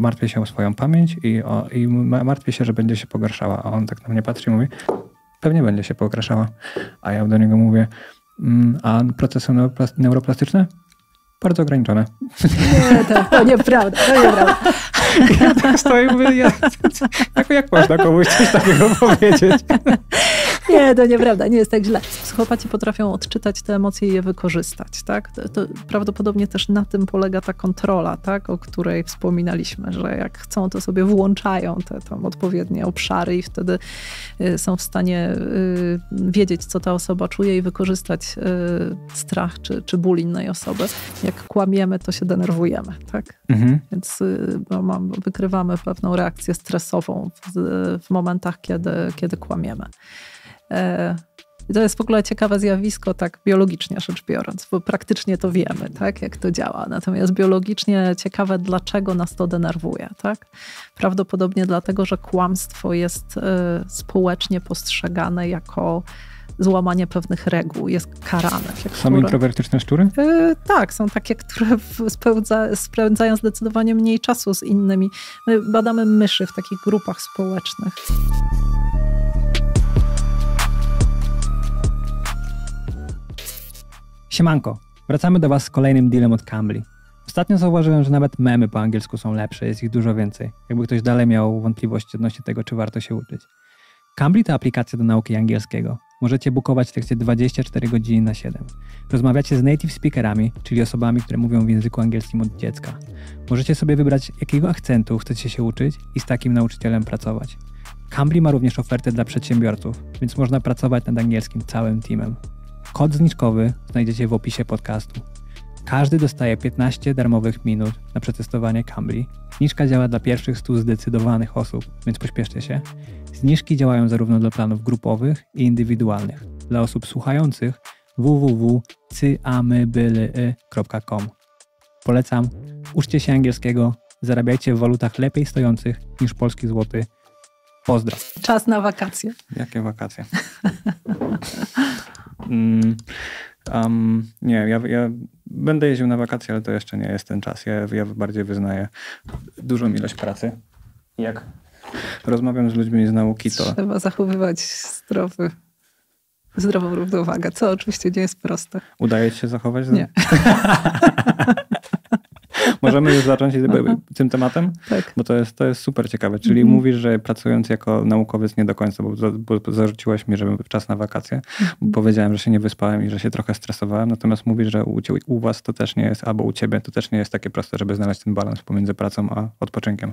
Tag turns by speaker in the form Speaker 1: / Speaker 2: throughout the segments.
Speaker 1: martwię się o swoją pamięć i, o, i martwię się, że będzie się pogarszała. A on tak na mnie patrzy i mówi, pewnie będzie się pogarszała. A ja do niego mówię, mm, a procesy neuroplastyczne? Bardzo ograniczone.
Speaker 2: Nie, to, to nieprawda, to nieprawda. Ja tak stoję, mówię, ja, jak można
Speaker 1: komuś coś takiego powiedzieć?
Speaker 2: Nie, to nieprawda, nie jest tak źle. Psychopaci potrafią odczytać te emocje i je wykorzystać, tak? To, to prawdopodobnie też na tym polega ta kontrola, tak? O której wspominaliśmy, że jak chcą, to sobie włączają te tam odpowiednie obszary i wtedy y, są w stanie y, wiedzieć, co ta osoba czuje i wykorzystać y, strach czy, czy ból innej osoby. Jak kłamiemy, to się denerwujemy, tak? Mhm. Więc no, mam, wykrywamy pewną reakcję stresową w, w momentach, kiedy, kiedy kłamiemy. E, to jest w ogóle ciekawe zjawisko, tak biologicznie rzecz biorąc, bo praktycznie to wiemy, tak, jak to działa. Natomiast biologicznie ciekawe, dlaczego nas to denerwuje. Tak? Prawdopodobnie dlatego, że kłamstwo jest y, społecznie postrzegane jako złamanie pewnych reguł, jest karane. Są które,
Speaker 1: introwertyczne szczury?
Speaker 2: E, tak, są takie, które spełdza, spędzają zdecydowanie mniej czasu z innymi. My badamy myszy w takich grupach społecznych.
Speaker 1: Siemanko, wracamy do Was z kolejnym dealem od Cambly. Ostatnio zauważyłem, że nawet memy po angielsku są lepsze, jest ich dużo więcej. Jakby ktoś dalej miał wątpliwości odnośnie tego, czy warto się uczyć. Cambly to aplikacja do nauki angielskiego. Możecie bukować w tekście 24 godziny na 7. Rozmawiacie z native speakerami, czyli osobami, które mówią w języku angielskim od dziecka. Możecie sobie wybrać, jakiego akcentu chcecie się uczyć i z takim nauczycielem pracować. Cambly ma również ofertę dla przedsiębiorców, więc można pracować nad angielskim całym teamem. Kod zniżkowy znajdziecie w opisie podcastu. Każdy dostaje 15 darmowych minut na przetestowanie Cambly. Zniżka działa dla pierwszych 100 zdecydowanych osób, więc pośpieszcie się. Zniżki działają zarówno dla planów grupowych i indywidualnych. Dla osób słuchających www.cyamybyle.com Polecam, uczcie się angielskiego, zarabiajcie w walutach lepiej stojących niż polski złoty. Pozdrawiam.
Speaker 2: Czas na wakacje.
Speaker 1: Jakie wakacje? Mm, um, nie, ja, ja będę jeździł na wakacje, ale to jeszcze nie jest ten czas. Ja, ja bardziej wyznaję dużą ilość pracy. Jak rozmawiam z ludźmi z nauki, to... Trzeba
Speaker 2: zachowywać zdrowy, zdrową równowagę, co oczywiście nie jest proste.
Speaker 1: Udaje ci się zachować? Nie.
Speaker 2: Możemy już zacząć
Speaker 1: tym tematem? Tak. Bo to jest, to jest super ciekawe. Czyli mhm. mówisz, że pracując jako naukowiec nie do końca, bo, za, bo zarzuciłaś mi, żebym czas na wakacje, mhm. powiedziałem, że się nie wyspałem i że się trochę stresowałem, natomiast mówisz, że u, u was to też nie jest, albo u ciebie to też nie jest takie proste, żeby znaleźć ten balans pomiędzy pracą a odpoczynkiem.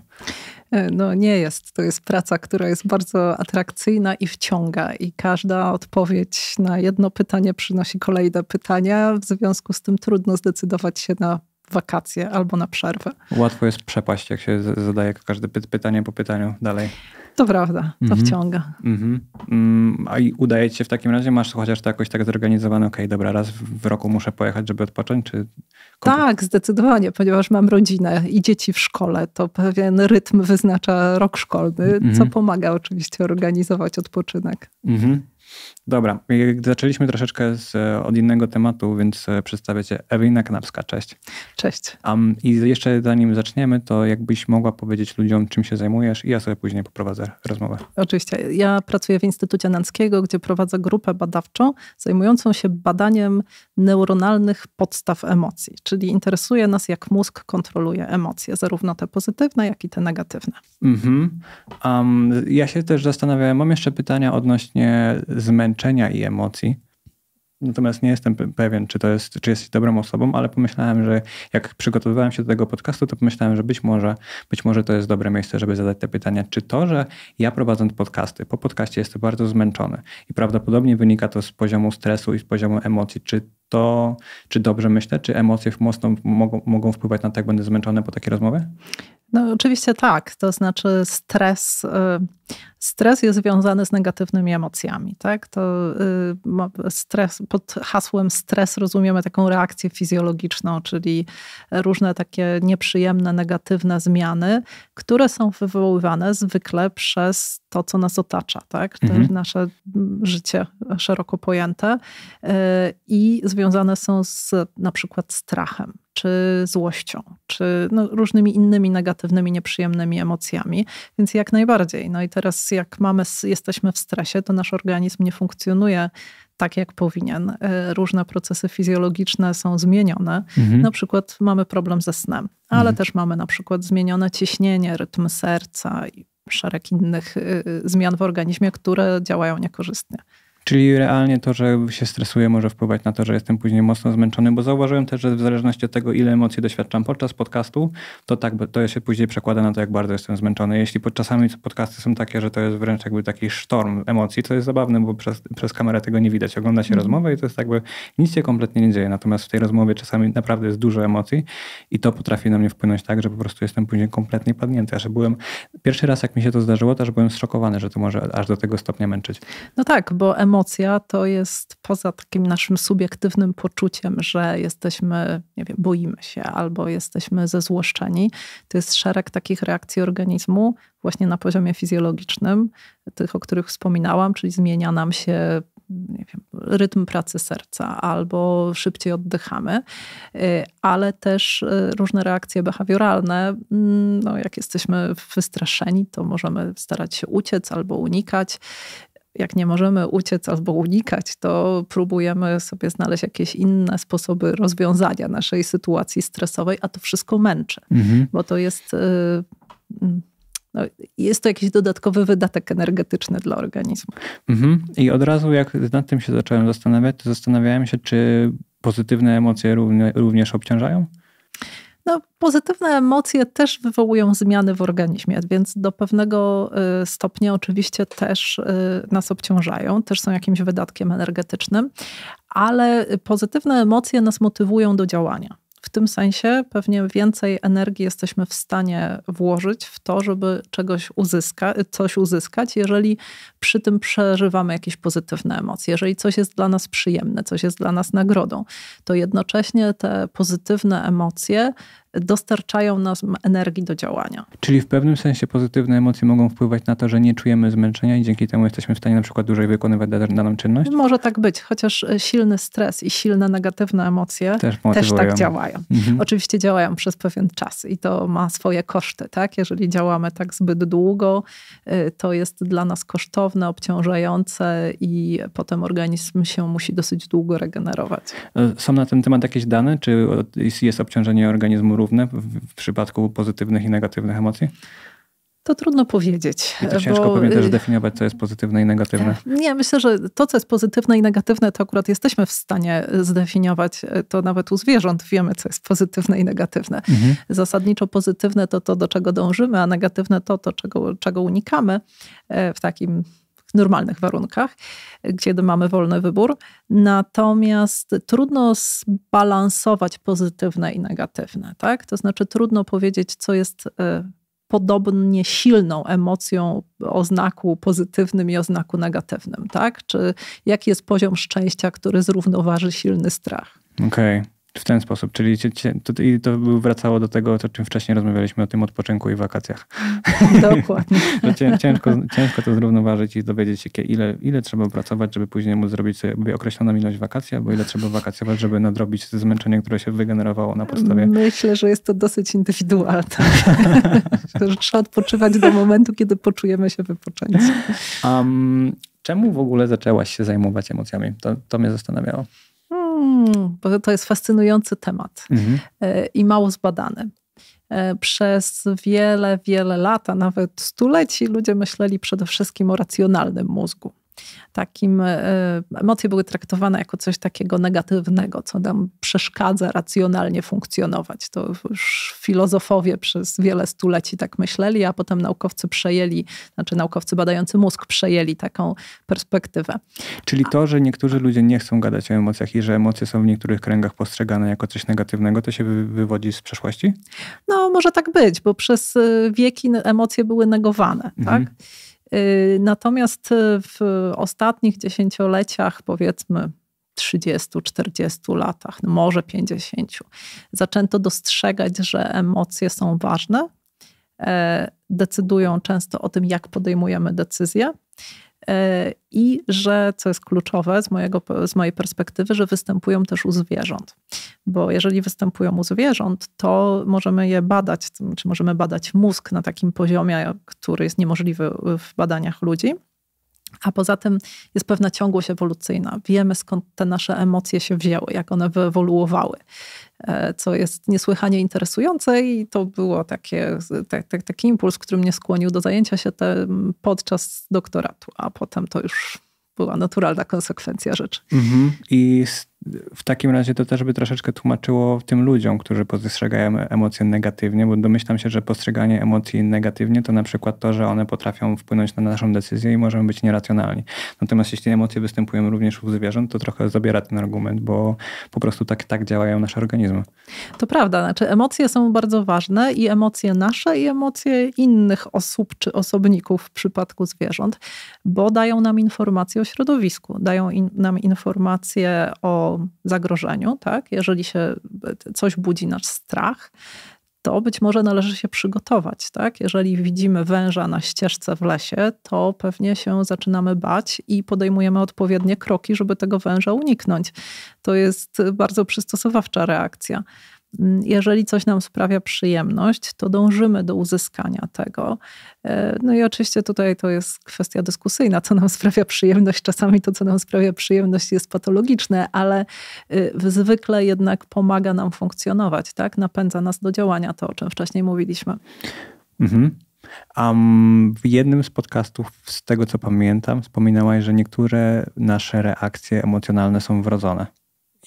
Speaker 2: E, no nie jest. To jest praca, która jest bardzo atrakcyjna i wciąga i każda odpowiedź na jedno pytanie przynosi kolejne pytania, w związku z tym trudno zdecydować się na wakacje albo na przerwę.
Speaker 1: Łatwo jest przepaść, jak się zadaje każde py pytanie po pytaniu dalej.
Speaker 2: To prawda, to mhm. wciąga.
Speaker 1: Mhm. Mm, a i udaje ci się w takim razie? Masz chociaż to jakoś tak zorganizowane, okej, okay, dobra, raz w roku muszę pojechać, żeby odpocząć? Czy...
Speaker 2: Tak, zdecydowanie, ponieważ mam rodzinę i dzieci w szkole, to pewien rytm wyznacza rok szkolny, co mhm. pomaga oczywiście organizować odpoczynek.
Speaker 1: Dobra, zaczęliśmy troszeczkę z, e, od innego tematu, więc e, przedstawię Cię Ewelina Cześć. Cześć. Um, I jeszcze zanim zaczniemy, to jakbyś mogła powiedzieć ludziom, czym się zajmujesz i ja sobie później poprowadzę rozmowę.
Speaker 2: Oczywiście. Ja pracuję w Instytucie Nanckiego, gdzie prowadzę grupę badawczą zajmującą się badaniem neuronalnych podstaw emocji, czyli interesuje nas, jak mózg kontroluje emocje, zarówno te pozytywne, jak i te negatywne.
Speaker 1: Mhm. Um, ja się też zastanawiałem, mam jeszcze pytania odnośnie zmęczenia zmęczenia i emocji. Natomiast nie jestem pewien, czy to jest, czy jesteś dobrą osobą, ale pomyślałem, że jak przygotowywałem się do tego podcastu, to pomyślałem, że być może, być może to jest dobre miejsce, żeby zadać te pytania. Czy to, że ja prowadząc podcasty, po podcaście jestem bardzo zmęczony i prawdopodobnie wynika to z poziomu stresu i z poziomu emocji, czy to czy dobrze myślę, czy emocje mocno mogą, mogą wpływać na to, jak będę zmęczony po takiej rozmowie?
Speaker 2: No oczywiście tak, to znaczy stres, y, stres jest związany z negatywnymi emocjami, tak? To y, stres, pod hasłem stres rozumiemy taką reakcję fizjologiczną, czyli różne takie nieprzyjemne, negatywne zmiany, które są wywoływane zwykle przez to, co nas otacza, tak? Mhm. nasze życie szeroko pojęte e, i związane są z na przykład strachem, czy złością, czy no, różnymi innymi negatywnymi, nieprzyjemnymi emocjami. Więc jak najbardziej. No i teraz jak mamy, jesteśmy w stresie, to nasz organizm nie funkcjonuje tak, jak powinien. E, różne procesy fizjologiczne są zmienione. Mhm. Na przykład mamy problem ze snem, ale mhm. też mamy na przykład zmienione ciśnienie, rytm serca i szereg innych y, y, zmian w organizmie, które działają niekorzystnie.
Speaker 1: Czyli realnie to, że się stresuję, może wpływać na to, że jestem później mocno zmęczony, bo zauważyłem też, że w zależności od tego, ile emocji doświadczam podczas podcastu, to tak to się później przekłada na to, jak bardzo jestem zmęczony. Jeśli czasami podcasty są takie, że to jest wręcz jakby taki sztorm emocji, to jest zabawne, bo przez, przez kamerę tego nie widać. Ogląda się mm. rozmowę i to jest jakby nic się kompletnie nie dzieje. Natomiast w tej rozmowie czasami naprawdę jest dużo emocji i to potrafi na mnie wpłynąć tak, że po prostu jestem później kompletnie padnięty. Aż byłem, pierwszy raz jak mi się to zdarzyło, też byłem zszokowany, że to może aż do tego stopnia męczyć.
Speaker 2: No tak, bo emo emocja to jest poza takim naszym subiektywnym poczuciem, że jesteśmy, nie wiem, boimy się albo jesteśmy zezłoszczeni, to jest szereg takich reakcji organizmu właśnie na poziomie fizjologicznym, tych, o których wspominałam, czyli zmienia nam się nie wiem, rytm pracy serca albo szybciej oddychamy, y, ale też y, różne reakcje behawioralne. Mm, no, jak jesteśmy wystraszeni, to możemy starać się uciec albo unikać jak nie możemy uciec albo unikać, to próbujemy sobie znaleźć jakieś inne sposoby rozwiązania naszej sytuacji stresowej, a to wszystko męczy, mhm. bo to jest. Y, mm, no, jest to jakiś dodatkowy wydatek energetyczny dla organizmu.
Speaker 1: Mhm. I od razu, jak nad tym się zacząłem zastanawiać, to zastanawiałem się, czy pozytywne emocje również obciążają?
Speaker 2: No, pozytywne emocje też wywołują zmiany w organizmie, więc do pewnego y, stopnia oczywiście też y, nas obciążają, też są jakimś wydatkiem energetycznym, ale pozytywne emocje nas motywują do działania w tym sensie pewnie więcej energii jesteśmy w stanie włożyć w to, żeby czegoś uzyska, coś uzyskać, jeżeli przy tym przeżywamy jakieś pozytywne emocje, jeżeli coś jest dla nas przyjemne, coś jest dla nas nagrodą, to jednocześnie te pozytywne emocje dostarczają nam energii do działania.
Speaker 1: Czyli w pewnym sensie pozytywne emocje mogą wpływać na to, że nie czujemy zmęczenia i dzięki temu jesteśmy w stanie na przykład dłużej wykonywać daną czynność?
Speaker 2: Może tak być, chociaż e, silny stres i silne negatywne emocje też, też tak działają. Mhm. Oczywiście działają przez pewien czas i to ma swoje koszty, tak? Jeżeli działamy tak zbyt długo, e, to jest dla nas kosztowne, obciążające i potem organizm się musi dosyć długo regenerować.
Speaker 1: E, są na ten temat jakieś dane? Czy jest obciążenie organizmu równe w przypadku pozytywnych i negatywnych emocji?
Speaker 2: To trudno powiedzieć. I to ciężko bo... pewnie też
Speaker 1: zdefiniować, y, co jest pozytywne i negatywne. Tak.
Speaker 2: Nie, myślę, że to, co jest pozytywne i negatywne, to akurat jesteśmy w stanie zdefiniować. Y, to nawet u zwierząt wiemy, co jest pozytywne i negatywne. Mhm. Zasadniczo pozytywne to to, do czego dążymy, a negatywne to to, czego, czego unikamy y, w takim w normalnych warunkach, kiedy mamy wolny wybór. Natomiast trudno zbalansować pozytywne i negatywne. Tak? To znaczy, trudno powiedzieć, co jest e, podobnie silną emocją o znaku pozytywnym i o znaku negatywnym, tak? Czy jaki jest poziom szczęścia, który zrównoważy silny strach?
Speaker 1: Okej. Okay w ten sposób, czyli cię, cię, to, i to wracało do tego, o czym wcześniej rozmawialiśmy, o tym odpoczynku i wakacjach.
Speaker 2: Dokładnie. cię, ciężko,
Speaker 1: ciężko to zrównoważyć i dowiedzieć się, ile, ile trzeba pracować, żeby później móc zrobić sobie określoną ilość wakacji, albo ile trzeba wakacjować, żeby nadrobić zmęczenie, które się wygenerowało na podstawie...
Speaker 2: Myślę, że jest to dosyć indywidualne. Trzeba odpoczywać do momentu, kiedy poczujemy się wypoczęci.
Speaker 1: Um, czemu w ogóle zaczęłaś się zajmować emocjami? To, to mnie zastanawiało.
Speaker 2: Hmm, bo to jest fascynujący temat mhm. E, i mało zbadany. E, przez wiele, wiele lat, a nawet stuleci ludzie myśleli przede wszystkim o racjonalnym mózgu takim, e, emocje były traktowane jako coś takiego negatywnego, co nam przeszkadza racjonalnie funkcjonować. To już filozofowie przez wiele stuleci tak myśleli, a potem naukowcy przejęli, znaczy naukowcy badający mózg przejęli taką perspektywę.
Speaker 1: Czyli to, że niektórzy ludzie nie chcą gadać o emocjach i że emocje są w niektórych kręgach postrzegane jako coś negatywnego, to się wywodzi z przeszłości?
Speaker 2: No, może tak być, bo przez y, wieki emocje były negowane, tak? mhm. tak? Y, natomiast y, w ostatnich dziesięcioleciach, powiedzmy 30-40 latach, no może 50, zaczęto dostrzegać, że emocje są ważne, e, decydują często o tym, jak podejmujemy decyzje. E, i że, co jest kluczowe z, mojego, z mojej perspektywy, że występują też u zwierząt. Bo jeżeli występują u zwierząt, to możemy je badać, czy znaczy możemy badać mózg na takim poziomie, który jest niemożliwy w badaniach ludzi. A poza tym jest pewna ciągłość ewolucyjna. Wiemy skąd te nasze emocje się wzięły, jak one wyewoluowały, e, co jest niesłychanie interesujące i to było takie, te, te, taki impuls, który mnie skłonił do zajęcia się tym podczas doktoratu, a potem to już była naturalna konsekwencja rzeczy.
Speaker 1: Mhm. I w takim razie to też by troszeczkę tłumaczyło tym ludziom, którzy postrzegają emocje negatywnie, bo domyślam się, że postrzeganie emocji negatywnie to na przykład to, że one potrafią wpłynąć na naszą decyzję i możemy być nieracjonalni. Natomiast jeśli emocje występują również u zwierząt, to trochę zabiera ten argument, bo po prostu tak, tak działają nasze organizmy.
Speaker 2: To prawda, znaczy emocje są bardzo ważne i emocje nasze i emocje innych osób czy osobników w przypadku zwierząt, bo dają nam informacje o środowisku, dają in, nam informacje o zagrożeniu, tak? jeżeli się e, coś budzi nasz strach, to być może należy się przygotować. Tak? Jeżeli widzimy węża na ścieżce w lesie, to pewnie się zaczynamy bać i podejmujemy odpowiednie kroki, żeby tego węża uniknąć. To jest bardzo przystosowawcza reakcja. Mm, jeżeli coś nam sprawia przyjemność, to dążymy do uzyskania tego. E, no i oczywiście tutaj to jest kwestia dyskusyjna, co nam sprawia przyjemność. Czasami to, co nam sprawia przyjemność, jest patologiczne, ale y, zwykle jednak pomaga nam funkcjonować, tak? Napędza nas do działania, to o czym wcześniej mówiliśmy.
Speaker 1: Mhm. Um, w jednym z podcastów, z tego co pamiętam, wspominałaś, że niektóre nasze reakcje emocjonalne są wrodzone.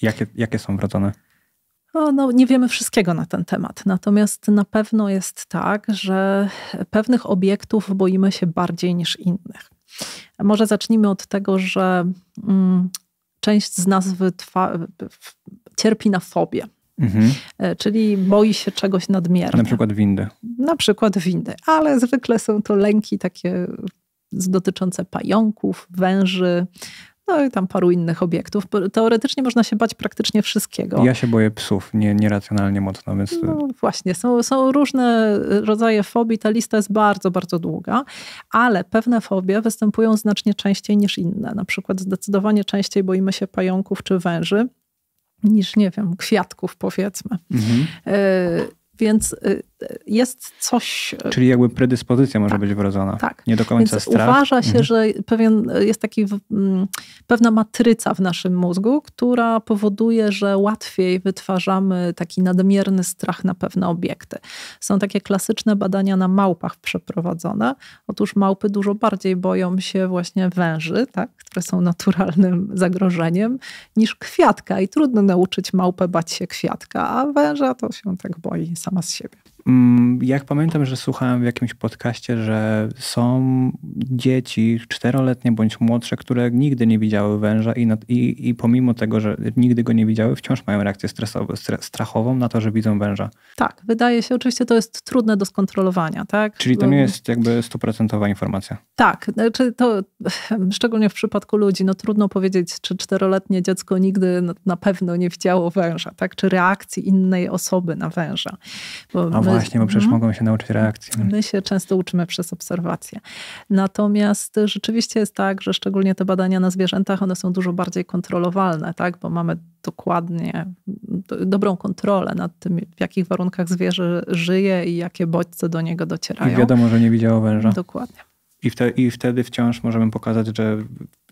Speaker 1: Jakie, jakie są wrodzone?
Speaker 2: O, no, nie wiemy wszystkiego na ten temat, natomiast na pewno jest tak, że pewnych obiektów boimy się bardziej niż innych. Może zacznijmy od tego, że mm, część z nas wytwa- cierpi na fobię. Mhm. E, czyli boi się czegoś nadmiernie. Na
Speaker 1: przykład windy.
Speaker 2: Na przykład windy, ale zwykle są to lęki takie dotyczące pająków, węży, no i tam paru innych obiektów. Teoretycznie można się bać praktycznie wszystkiego. Ja
Speaker 1: się boję psów, nie, nieracjonalnie mocno, więc... No
Speaker 2: właśnie, są, są różne y, rodzaje fobii, ta lista jest bardzo, bardzo długa, ale pewne fobie występują znacznie częściej niż inne. Na przykład zdecydowanie częściej boimy się pająków czy węży niż, nie wiem, kwiatków powiedzmy. Mhm. Y więc y jest coś... E, Czyli jakby
Speaker 1: predyspozycja może tak, być wrodzona. Tak. Nie do końca Więc strach. uważa się, mhm.
Speaker 2: że pewien, jest taki, mm, pewna matryca w naszym mózgu, która powoduje, że łatwiej wytwarzamy taki nadmierny strach na pewne obiekty. Są takie klasyczne badania na małpach przeprowadzone. Otóż małpy dużo bardziej boją się właśnie węży, tak, które są naturalnym zagrożeniem, niż kwiatka. I trudno nauczyć małpę bać się kwiatka, a węża to się tak boi sama z siebie.
Speaker 1: Mm, jak pamiętam, że słuchałem w jakimś podcaście, że są dzieci czteroletnie bądź młodsze, które nigdy nie widziały węża i, i, i pomimo tego, że nigdy go nie widziały, wciąż mają reakcję stresową, strachową na to, że widzą węża.
Speaker 2: Tak, wydaje się, oczywiście to jest trudne do skontrolowania, tak? Czyli to nie jest
Speaker 1: jakby stuprocentowa informacja.
Speaker 2: Tak, znaczy to szczególnie w przypadku ludzi, no trudno powiedzieć, czy czteroletnie dziecko nigdy na pewno nie widziało węża, tak? Czy reakcji innej osoby na węża. Bo A Właśnie, bo przecież mhm.
Speaker 1: mogą się nauczyć reakcji. No.
Speaker 2: My się często uczymy przez obserwację. Natomiast rzeczywiście jest tak, że szczególnie te badania na zwierzętach, one są dużo bardziej kontrolowalne, tak? bo mamy dokładnie dobrą kontrolę nad tym, w jakich warunkach zwierzę żyje i jakie bodźce do niego docierają. I wiadomo, że nie widziało węża. Dokładnie.
Speaker 1: I, wte, I wtedy wciąż możemy pokazać, że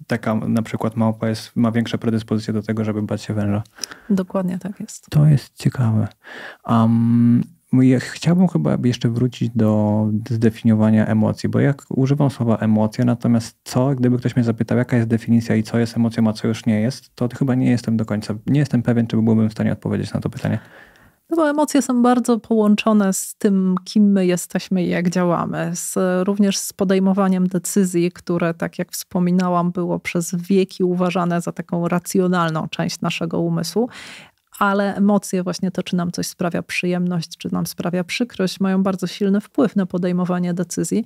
Speaker 1: taka na przykład małpa jest, ma większe predyspozycje do tego, żeby bać się węża.
Speaker 2: Dokładnie tak jest. To jest
Speaker 1: ciekawe. Um, ja chciałbym chyba jeszcze wrócić do zdefiniowania emocji, bo jak używam słowa emocje, natomiast co, gdyby ktoś mnie zapytał, jaka jest definicja i co jest emocją, a co już nie jest, to chyba nie jestem do końca, nie jestem pewien, czy byłbym w stanie odpowiedzieć na to pytanie.
Speaker 2: No bo emocje są bardzo połączone z tym, kim my jesteśmy i jak działamy, z, również z podejmowaniem decyzji, które, tak jak wspominałam, było przez wieki uważane za taką racjonalną część naszego umysłu, ale emocje, właśnie to, czy nam coś sprawia przyjemność, czy nam sprawia przykrość, mają bardzo silny wpływ na podejmowanie decyzji.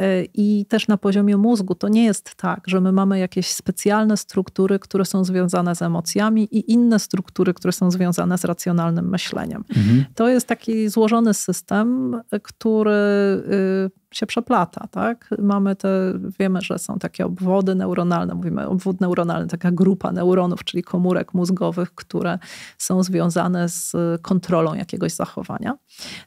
Speaker 2: Y, I też na poziomie mózgu to nie jest tak, że my mamy jakieś specjalne struktury, które są związane z emocjami i inne struktury, które są związane z racjonalnym myśleniem. Mhm. To jest taki złożony system, który y, się przeplata, tak? Mamy te, wiemy, że są takie obwody neuronalne, mówimy obwód neuronalny, taka grupa neuronów, czyli komórek mózgowych, które są związane z kontrolą jakiegoś zachowania.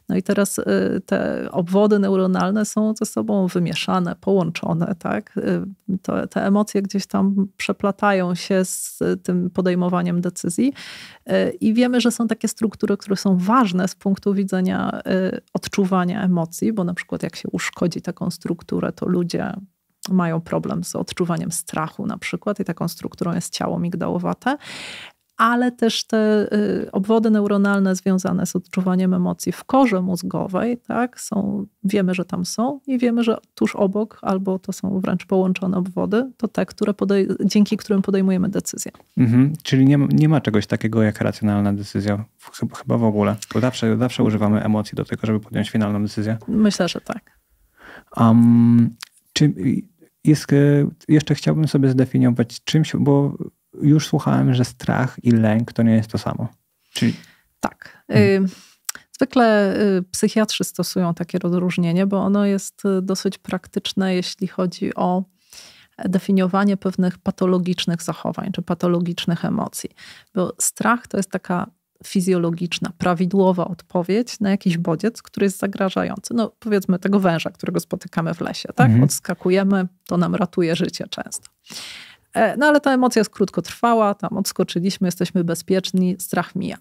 Speaker 2: No i teraz y, te obwody neuronalne są ze sobą wymieszane, połączone, tak? Y, te, te emocje gdzieś tam przeplatają się z tym podejmowaniem decyzji y, i wiemy, że są takie struktury, które są ważne z punktu widzenia odczuwania emocji, bo na przykład jak się uszkodzimy, szkodzi taką strukturę, to ludzie mają problem z odczuwaniem strachu na przykład i taką strukturą jest ciało migdałowate, ale też te y, obwody neuronalne związane z odczuwaniem emocji w korze mózgowej, tak, są, wiemy, że tam są i wiemy, że tuż obok albo to są wręcz połączone obwody, to te, które dzięki którym podejmujemy decyzje.
Speaker 1: Mhm, czyli nie, nie ma czegoś takiego jak racjonalna decyzja, chyba, chyba w ogóle, bo zawsze, zawsze używamy emocji do tego, żeby podjąć finalną decyzję.
Speaker 2: Myślę, że tak.
Speaker 1: Um, czy jest, e, jeszcze chciałbym sobie zdefiniować czymś, bo już słuchałem, że strach i lęk to nie jest to samo. Czyli...
Speaker 2: Tak. Hmm. Y, zwykle y, psychiatrzy stosują takie rozróżnienie, bo ono jest y, dosyć praktyczne, jeśli chodzi o definiowanie pewnych patologicznych zachowań czy patologicznych emocji. Bo strach to jest taka fizjologiczna, prawidłowa odpowiedź na jakiś bodziec, który jest zagrażający. No powiedzmy tego węża, którego spotykamy w lesie, tak? Mhm. Odskakujemy, to nam ratuje życie często. E, no ale ta emocja jest krótkotrwała, tam odskoczyliśmy, jesteśmy bezpieczni, strach mija.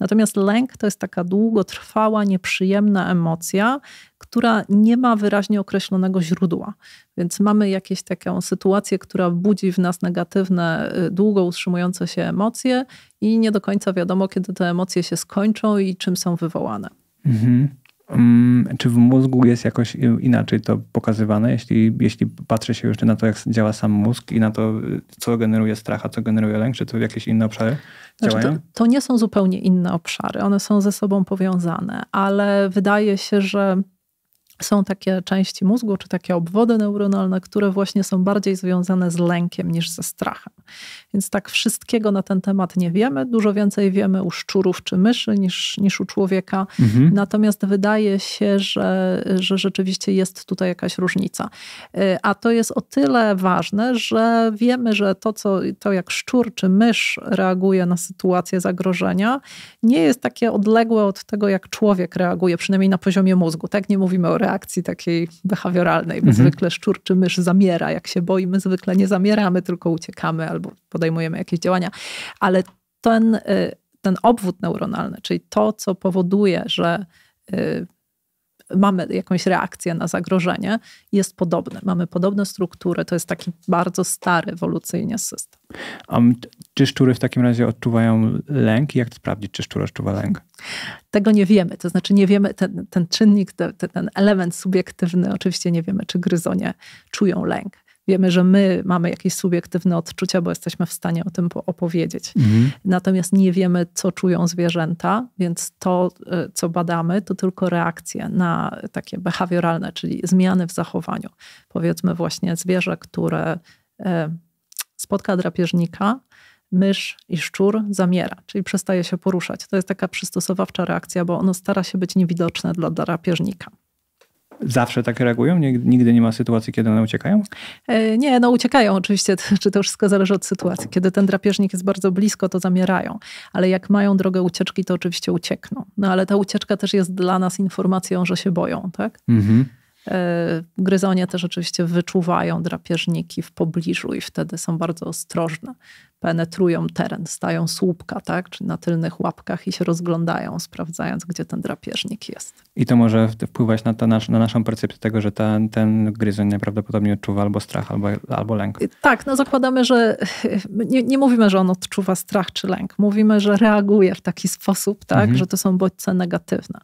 Speaker 2: Natomiast lęk to jest taka długotrwała, nieprzyjemna emocja, która nie ma wyraźnie określonego źródła. Więc mamy jakąś taką sytuację, która budzi w nas negatywne, y, długo utrzymujące się emocje i nie do końca wiadomo, kiedy te emocje się skończą i czym są wywołane.
Speaker 1: Mhm. Mm, czy w mózgu jest jakoś inaczej to pokazywane, jeśli, jeśli patrzę się już na to, jak działa sam mózg i na to, y, co generuje strach, a co generuje lęk, czy to jakieś inne obszary znaczy, to,
Speaker 2: to nie są zupełnie inne obszary, one są ze sobą powiązane, ale wydaje się, że są takie części mózgu, czy takie obwody neuronalne, które właśnie są bardziej związane z lękiem niż ze strachem. Więc tak wszystkiego na ten temat nie wiemy. Dużo więcej wiemy u szczurów czy myszy niż, niż u człowieka. Mhm. Natomiast wydaje się, że, że rzeczywiście jest tutaj jakaś różnica. Y, a to jest o tyle ważne, że wiemy, że to, co, to jak szczur czy mysz reaguje na sytuację zagrożenia, nie jest takie odległe od tego, jak człowiek reaguje, przynajmniej na poziomie mózgu. Tak nie mówimy o reakcji takiej behawioralnej, bo mhm. zwykle szczur czy mysz zamiera. Jak się boimy, zwykle nie zamieramy, tylko uciekamy albo podejmujemy jakieś działania, ale ten, y, ten obwód neuronalny, czyli to, co powoduje, że y, mamy jakąś reakcję na zagrożenie, jest podobne. Mamy podobne struktury, to jest taki bardzo stary ewolucyjnie system.
Speaker 1: A czy szczury w takim razie odczuwają lęk? Jak sprawdzić, czy szczur odczuwa
Speaker 2: lęk? Tego nie wiemy, to znaczy nie wiemy, ten, ten czynnik, ten, ten element subiektywny, oczywiście nie wiemy, czy gryzonie czują lęk wiemy, że my mamy jakieś subiektywne odczucia, bo jesteśmy w stanie o tym opowiedzieć. Mhm. Natomiast nie wiemy, co czują zwierzęta, więc to, e, co badamy, to tylko reakcje na takie behawioralne, czyli zmiany w zachowaniu. Powiedzmy właśnie zwierzę, które e, spotka drapieżnika, mysz i szczur zamiera, czyli przestaje się poruszać. To jest taka przystosowawcza reakcja, bo ono stara się być niewidoczne dla drapieżnika
Speaker 1: zawsze tak reagują? Nigdy nie ma sytuacji, kiedy one uciekają?
Speaker 2: E, nie, no uciekają oczywiście. Czy to wszystko zależy od sytuacji. Kiedy ten drapieżnik jest bardzo blisko, to zamierają. Ale jak mają drogę ucieczki, to oczywiście uciekną. No ale ta ucieczka też jest dla nas informacją, że się boją, tak? Mhm. E, Gryzonie też oczywiście wyczuwają drapieżniki w pobliżu i wtedy są bardzo ostrożne penetrują teren, stają słupka, tak, czy na tylnych łapkach i się rozglądają, sprawdzając, gdzie ten drapieżnik jest.
Speaker 1: I to może wpływać na, na naszą percepcję tego, że ten, ten gryzoń najprawdopodobniej odczuwa albo strach, albo, albo lęk. Y,
Speaker 2: tak, no zakładamy, że y, nie, nie mówimy, że on odczuwa strach czy lęk. Mówimy, że reaguje w taki sposób, tak, mhm. że to są bodźce negatywne,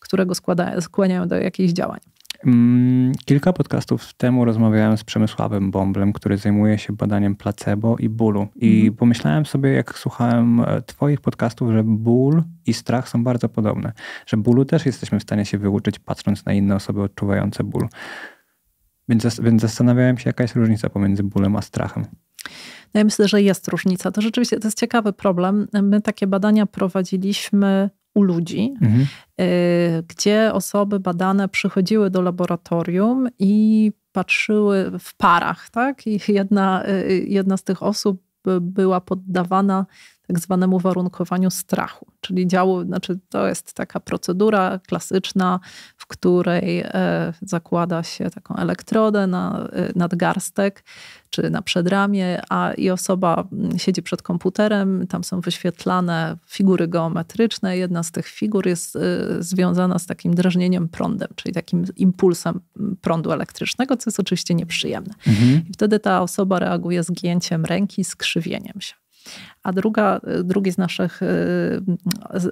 Speaker 2: które go składają, skłaniają do jakichś działań.
Speaker 1: Mm, kilka podcastów temu rozmawiałem z Przemysławem Bąblem, który zajmuje się badaniem placebo i bólu. I mhm. pomyślałem sobie, jak słuchałem e, Twoich podcastów, że ból i strach są bardzo podobne. Że bólu też jesteśmy w stanie się wyuczyć, patrząc na inne osoby odczuwające ból. Więc, więc zastanawiałem się, jaka jest różnica pomiędzy bólem a strachem.
Speaker 2: No ja myślę, że jest różnica. To rzeczywiście to jest ciekawy problem. My takie badania prowadziliśmy u ludzi, mhm. Y, gdzie osoby badane przychodziły do laboratorium i patrzyły w parach, tak? I jedna, y, y, jedna z tych osób była poddawana tak zwanemu warunkowaniu strachu. Czyli działu, znaczy to jest taka procedura klasyczna, w której e, zakłada się taką elektrodę na e, nadgarstek czy na przedramię, a i osoba mm, siedzi przed komputerem, tam są wyświetlane figury geometryczne. Jedna z tych figur jest e, związana z takim drażnieniem prądem, czyli takim impulsem mm, prądu elektrycznego, co jest oczywiście nieprzyjemne. Mhm. I wtedy ta osoba reaguje zgięciem ręki, skrzywieniem się. A druga, drugi z naszych, y,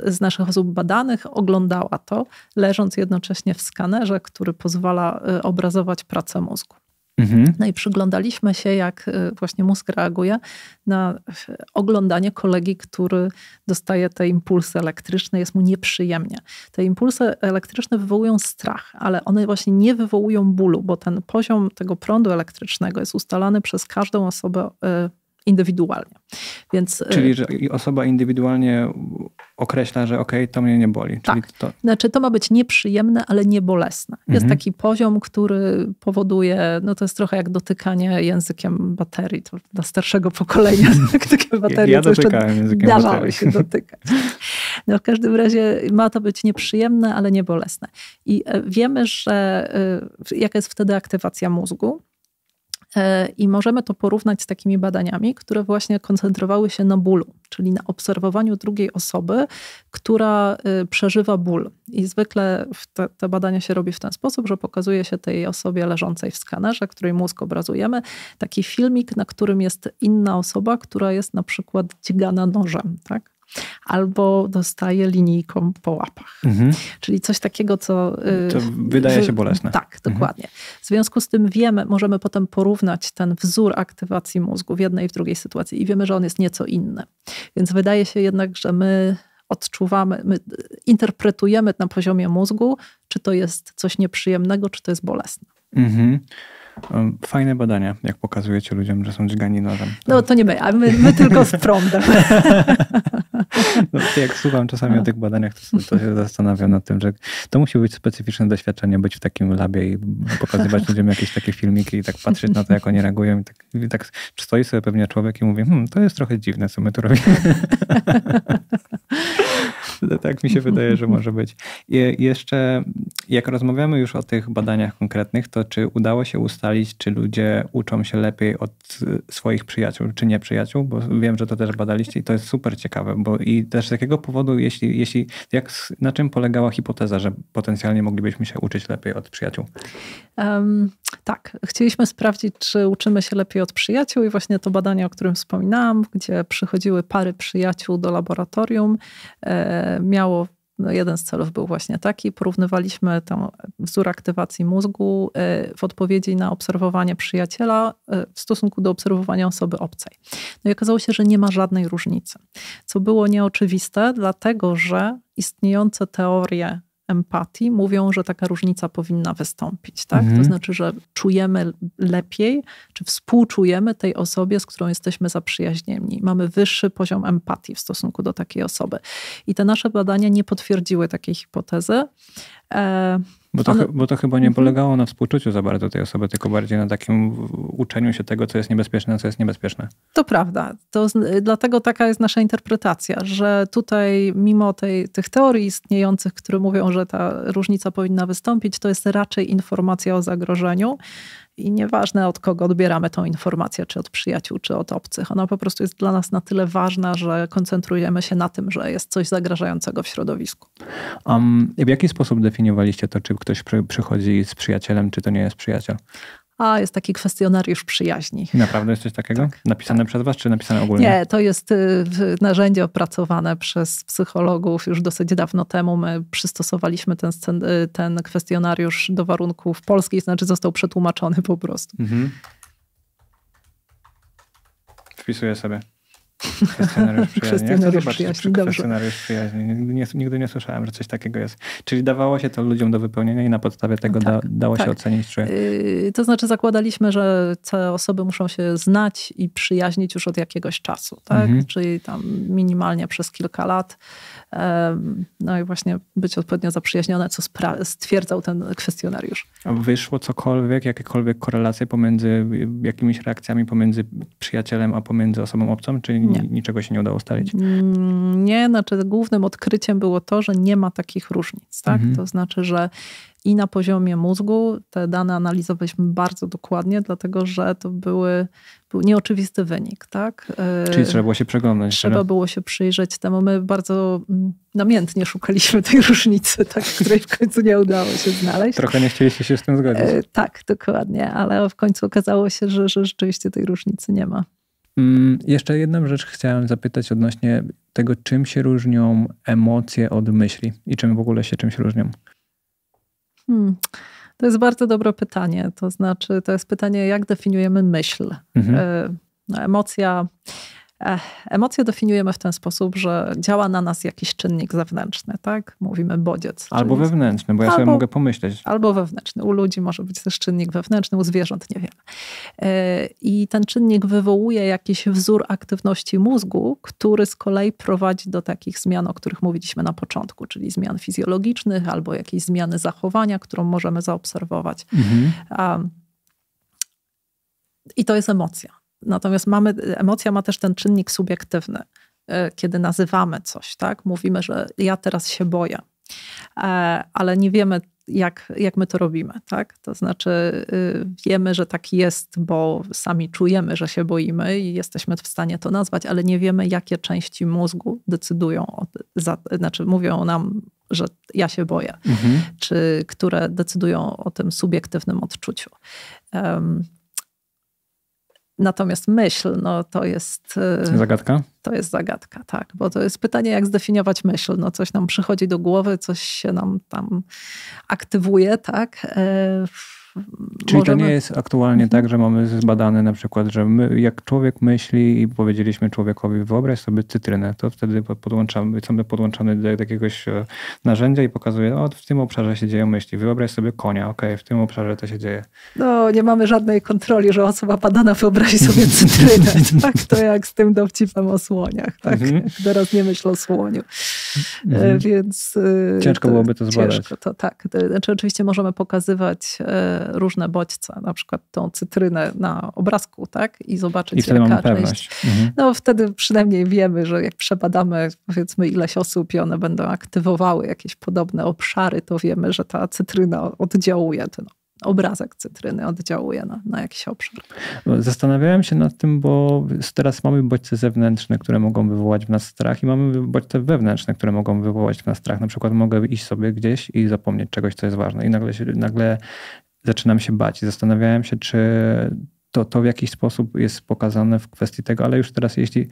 Speaker 2: z naszych osób badanych oglądała to, leżąc jednocześnie w skanerze, który pozwala y, obrazować pracę mózgu. Mhm. No i przyglądaliśmy się, jak y, właśnie mózg reaguje na oglądanie kolegi, który dostaje te impulsy elektryczne, jest mu nieprzyjemnie. Te impulsy elektryczne wywołują strach, ale one właśnie nie wywołują bólu, bo ten poziom tego prądu elektrycznego jest ustalany przez każdą osobę indywidualnie. Więc, y, Czyli
Speaker 1: że osoba indywidualnie określa, że okej, okay, to mnie nie boli. Czyli tak. To...
Speaker 2: Znaczy to ma być nieprzyjemne, ale nie bolesne. Mhm. Jest taki poziom, który powoduje, no to jest trochę jak dotykanie językiem baterii. To dla starszego pokolenia takie baterie ja to jeszcze językiem baterii. się dotykać. No w każdym razie ma to być nieprzyjemne, ale nie bolesne. I e, wiemy, że e, jaka jest wtedy aktywacja mózgu E, I możemy to porównać z takimi badaniami, które właśnie koncentrowały się na bólu, czyli na obserwowaniu drugiej osoby, która y, przeżywa ból. I zwykle te, te, badania się robi w ten sposób, że pokazuje się tej osobie leżącej w skanerze, której mózg obrazujemy, taki filmik, na którym jest inna osoba, która jest na przykład dźgana nożem. Tak? albo dostaje linijką po łapach. Mhm. Czyli coś takiego, co. Y, to wydaje się bolesne. Tak, mhm. dokładnie. Mhm. W związku z tym wiemy, możemy potem porównać ten wzór aktywacji mózgu w jednej i w drugiej sytuacji i wiemy, że on jest nieco inny. Więc wydaje się jednak, że my odczuwamy, my interpretujemy na poziomie mózgu, czy to jest coś nieprzyjemnego, czy to jest bolesne.
Speaker 1: Mhm. Fajne badania, jak pokazujecie ludziom, że są nożem. No to nie my, a my, my tylko z prądem. No, tak jak słucham czasami o tych badaniach, to, to, się zastanawiam nad tym, że to musi być specyficzne doświadczenie, być w takim labie i pokazywać ludziom jakieś takie filmiki i tak patrzeć na to, jak oni reagują. I tak, i tak stoi sobie pewnie człowiek i mówi, hmm, to jest trochę dziwne, co my tu robimy. tak mi się wydaje, że może być. I jeszcze, jak rozmawiamy już o tych badaniach konkretnych, to czy udało się ustalić, czy ludzie uczą się lepiej od y, swoich przyjaciół, czy nieprzyjaciół? Bo wiem, że to też badaliście i to jest super ciekawe. Bo I też z jakiego powodu, jeśli, jeśli jak, na czym polegała hipoteza, że potencjalnie moglibyśmy się uczyć lepiej od przyjaciół?
Speaker 2: Um, tak, chcieliśmy sprawdzić, czy uczymy się lepiej od przyjaciół i właśnie to badanie, o którym wspominałam, gdzie przychodziły pary przyjaciół do laboratorium, e, miało no jeden z celów był właśnie taki. Porównywaliśmy tam wzór aktywacji mózgu y, w odpowiedzi na obserwowanie przyjaciela y, w stosunku do obserwowania osoby obcej. No i okazało się, że nie ma żadnej różnicy, co było nieoczywiste, dlatego że istniejące teorie empatii mówią, że taka różnica powinna wystąpić. Tak? Mhm. To znaczy, że czujemy lepiej, czy współczujemy tej osobie, z którą jesteśmy zaprzyjaźnieni. Mamy wyższy poziom empatii w stosunku do takiej osoby. I te nasze badania nie potwierdziły takiej hipotezy. E bo to, bo to chyba nie mhm. polegało
Speaker 1: na współczuciu za bardzo tej osoby, tylko bardziej na takim uczeniu się tego, co jest niebezpieczne, co jest niebezpieczne.
Speaker 2: To prawda. To, dlatego taka jest nasza interpretacja, że tutaj mimo tej, tych teorii istniejących, które mówią, że ta różnica powinna wystąpić, to jest raczej informacja o zagrożeniu. I nieważne od kogo odbieramy tą informację, czy od przyjaciół, czy od obcych, ona po prostu jest dla nas na tyle ważna, że koncentrujemy się na tym, że jest coś zagrażającego w środowisku.
Speaker 1: Um, w jaki sposób definiowaliście to, czy ktoś przy, przychodzi z przyjacielem, czy to nie jest przyjaciel?
Speaker 2: a jest taki kwestionariusz przyjaźni.
Speaker 1: Naprawdę jest coś takiego? Tak, napisane tak. przez was, czy napisane ogólnie? Nie,
Speaker 2: to jest y, narzędzie opracowane przez psychologów już dosyć dawno temu. My przystosowaliśmy ten, y, ten kwestionariusz do warunków polskich, znaczy został przetłumaczony po prostu. Mhm.
Speaker 1: Wpisuję sobie.
Speaker 2: Kwestionariusz przyjaźni. Kwestionariusz
Speaker 1: przyjaźni. Nigdy nie, nigdy nie słyszałem, że coś takiego jest. Czyli dawało się to ludziom do wypełnienia i na podstawie tego tak, da, dało tak. się ocenić,
Speaker 2: czy... Yy, to znaczy zakładaliśmy, że te osoby muszą się znać i przyjaźnić już od jakiegoś czasu, tak? Mhm. Czyli tam minimalnie przez kilka lat. No i właśnie być odpowiednio zaprzyjaźnione, co stwierdzał ten kwestionariusz.
Speaker 1: Wyszło cokolwiek, jakiekolwiek korelacje pomiędzy jakimiś reakcjami pomiędzy przyjacielem a pomiędzy osobą obcą, czy nie. niczego się nie udało ustalić?
Speaker 2: Mm, nie, znaczy głównym odkryciem było to, że nie ma takich różnic. Tak? Mhm. To znaczy, że i na poziomie mózgu te dane analizowaliśmy bardzo dokładnie, dlatego że to były był nieoczywisty wynik, tak? Y, Czyli trzeba było się
Speaker 1: przeglądać. Trzeba
Speaker 2: było się przyjrzeć temu. My bardzo mm, namiętnie szukaliśmy tej różnicy, tak, której w końcu nie udało się znaleźć.
Speaker 1: Trochę nie chcieliście się z tym zgodzić. Y,
Speaker 2: tak, dokładnie, ale w końcu okazało się, że, że rzeczywiście tej różnicy nie ma.
Speaker 1: Mm, jeszcze jedną rzecz chciałem zapytać odnośnie tego, czym się różnią emocje od myśli i czym w ogóle się czymś różnią.
Speaker 2: Hmm. To jest bardzo dobre pytanie. To znaczy, to jest pytanie, jak definiujemy myśl. Mhm. E, no, emocja Emocje definiujemy w ten sposób, że działa na nas jakiś czynnik zewnętrzny, tak? Mówimy bodziec. Albo wewnętrzny, bo ja albo, sobie mogę pomyśleć. Albo wewnętrzny. U ludzi może być też czynnik wewnętrzny, u zwierząt niewiele. I ten czynnik wywołuje jakiś wzór aktywności mózgu, który z kolei prowadzi do takich zmian, o których mówiliśmy na początku, czyli zmian fizjologicznych albo jakiejś zmiany zachowania, którą możemy zaobserwować. Mhm. I to jest emocja. Natomiast mamy, emocja ma też ten czynnik subiektywny, e, kiedy nazywamy coś, tak? Mówimy, że ja teraz się boję, e, ale nie wiemy, jak, jak my to robimy, tak? To znaczy y, wiemy, że tak jest, bo sami czujemy, że się boimy i jesteśmy w stanie to nazwać, ale nie wiemy, jakie części mózgu decydują, o, za, znaczy mówią nam że ja się boję, mhm. czy które decydują o tym subiektywnym odczuciu. Um, Natomiast myśl, no to jest. Y, zagadka? To jest zagadka, tak. Bo to jest pytanie, jak zdefiniować myśl. No coś nam przychodzi do głowy, coś się nam tam aktywuje, tak. E, Czyli możemy... to nie jest aktualnie mhm.
Speaker 1: tak, że mamy zbadane na przykład, że my, jak człowiek myśli i powiedzieliśmy człowiekowi wyobraź sobie cytrynę, to wtedy podłączamy, są podłączony do jakiegoś e, narzędzia i pokazuje, o w tym obszarze się dzieją myśli, wyobraź sobie konia, okej, okay, w tym obszarze to się dzieje.
Speaker 2: No nie mamy żadnej kontroli, że osoba badana wyobrazi sobie cytrynę, tak? To jak z tym dowcipem o słoniach, tak? Mhm. Teraz nie myśl o słoniu. E, mhm. Więc... E, ciężko to, byłoby to zbadać. Ciężko, to tak. Znaczy oczywiście możemy pokazywać różne bodźce, na przykład tą cytrynę na obrazku, tak? I zobaczyć, I jaka część. Mhm. No wtedy przynajmniej wiemy, że jak przebadamy powiedzmy ileś osób i one będą aktywowały jakieś podobne obszary, to wiemy, że ta cytryna oddziałuje ten obrazek cytryny oddziałuje na, na jakiś obszar.
Speaker 1: Zastanawiałem się nad tym, bo teraz mamy bodźce zewnętrzne, które mogą wywołać w nas strach i mamy bodźce wewnętrzne, które mogą wywołać w nas strach. Na przykład mogę iść sobie gdzieś i zapomnieć czegoś, co jest ważne i nagle, się, nagle zaczynam się bać. Zastanawiałem się, czy to, to w jakiś sposób jest pokazane w kwestii tego, ale już teraz jeśli,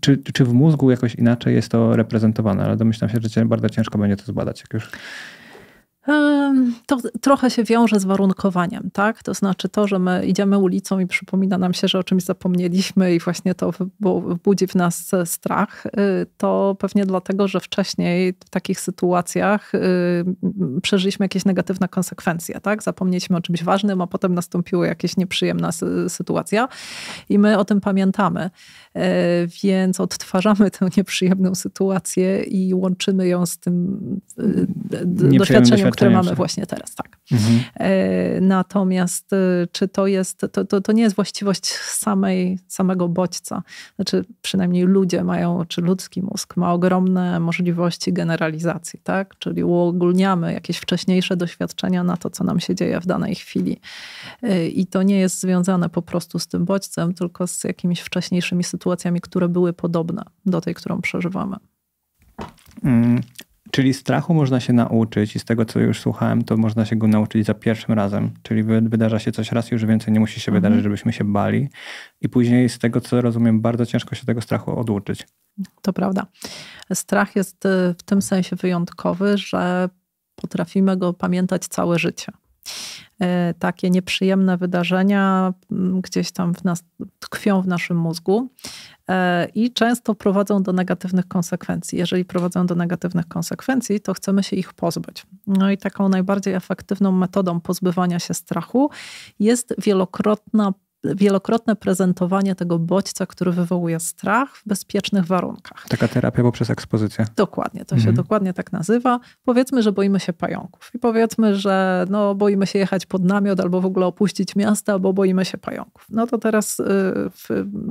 Speaker 1: czy, czy w mózgu jakoś inaczej jest to reprezentowane, ale domyślam się, że bardzo ciężko będzie to zbadać, jak już
Speaker 2: to trochę się wiąże z warunkowaniem, tak? To znaczy to, że my idziemy ulicą i przypomina nam się, że o czymś zapomnieliśmy i właśnie to budzi w nas e, strach, y, to pewnie dlatego, że wcześniej w takich sytuacjach y, przeżyliśmy jakieś negatywne konsekwencje, tak? Zapomnieliśmy o czymś ważnym, a potem nastąpiła jakaś nieprzyjemna sytuacja i my o tym pamiętamy. E, więc odtwarzamy tę nieprzyjemną sytuację i łączymy ją z tym y, doświadczeniem, które mamy właśnie teraz, tak. Mhm. E, natomiast y, czy to jest, to, to, to nie jest właściwość samej, samego bodźca. Znaczy przynajmniej ludzie mają, czy ludzki mózg ma ogromne możliwości generalizacji, tak? Czyli uogólniamy jakieś wcześniejsze doświadczenia na to, co nam się dzieje w danej chwili. E, I to nie jest związane po prostu z tym bodźcem, tylko z jakimiś wcześniejszymi sytuacjami, które były podobne do tej, którą przeżywamy.
Speaker 1: Mm, Czyli strachu można się nauczyć i z tego, co już słuchałem, to można się go nauczyć za pierwszym razem. Czyli wydarza się coś raz, już więcej nie musi się mhm. wydarzyć, żebyśmy się bali. I później, z tego, co rozumiem, bardzo ciężko się tego strachu oduczyć.
Speaker 2: To prawda. Strach jest y, w tym sensie wyjątkowy, że potrafimy go pamiętać całe życie. Y, takie nieprzyjemne wydarzenia mm, gdzieś tam w nas, tkwią w naszym mózgu y, i często prowadzą do negatywnych konsekwencji. Jeżeli prowadzą do negatywnych konsekwencji, to chcemy się ich pozbyć. No i taką najbardziej efektywną metodą pozbywania się strachu jest wielokrotna wielokrotne prezentowanie tego bodźca, który wywołuje strach w bezpiecznych warunkach.
Speaker 1: Taka terapia poprzez ekspozycję.
Speaker 2: Dokładnie, to mhm. się dokładnie tak nazywa. Powiedzmy, że boimy się pająków i powiedzmy, że no, boimy się jechać pod namiot albo w ogóle opuścić miasta, bo boimy się pająków. No to teraz y,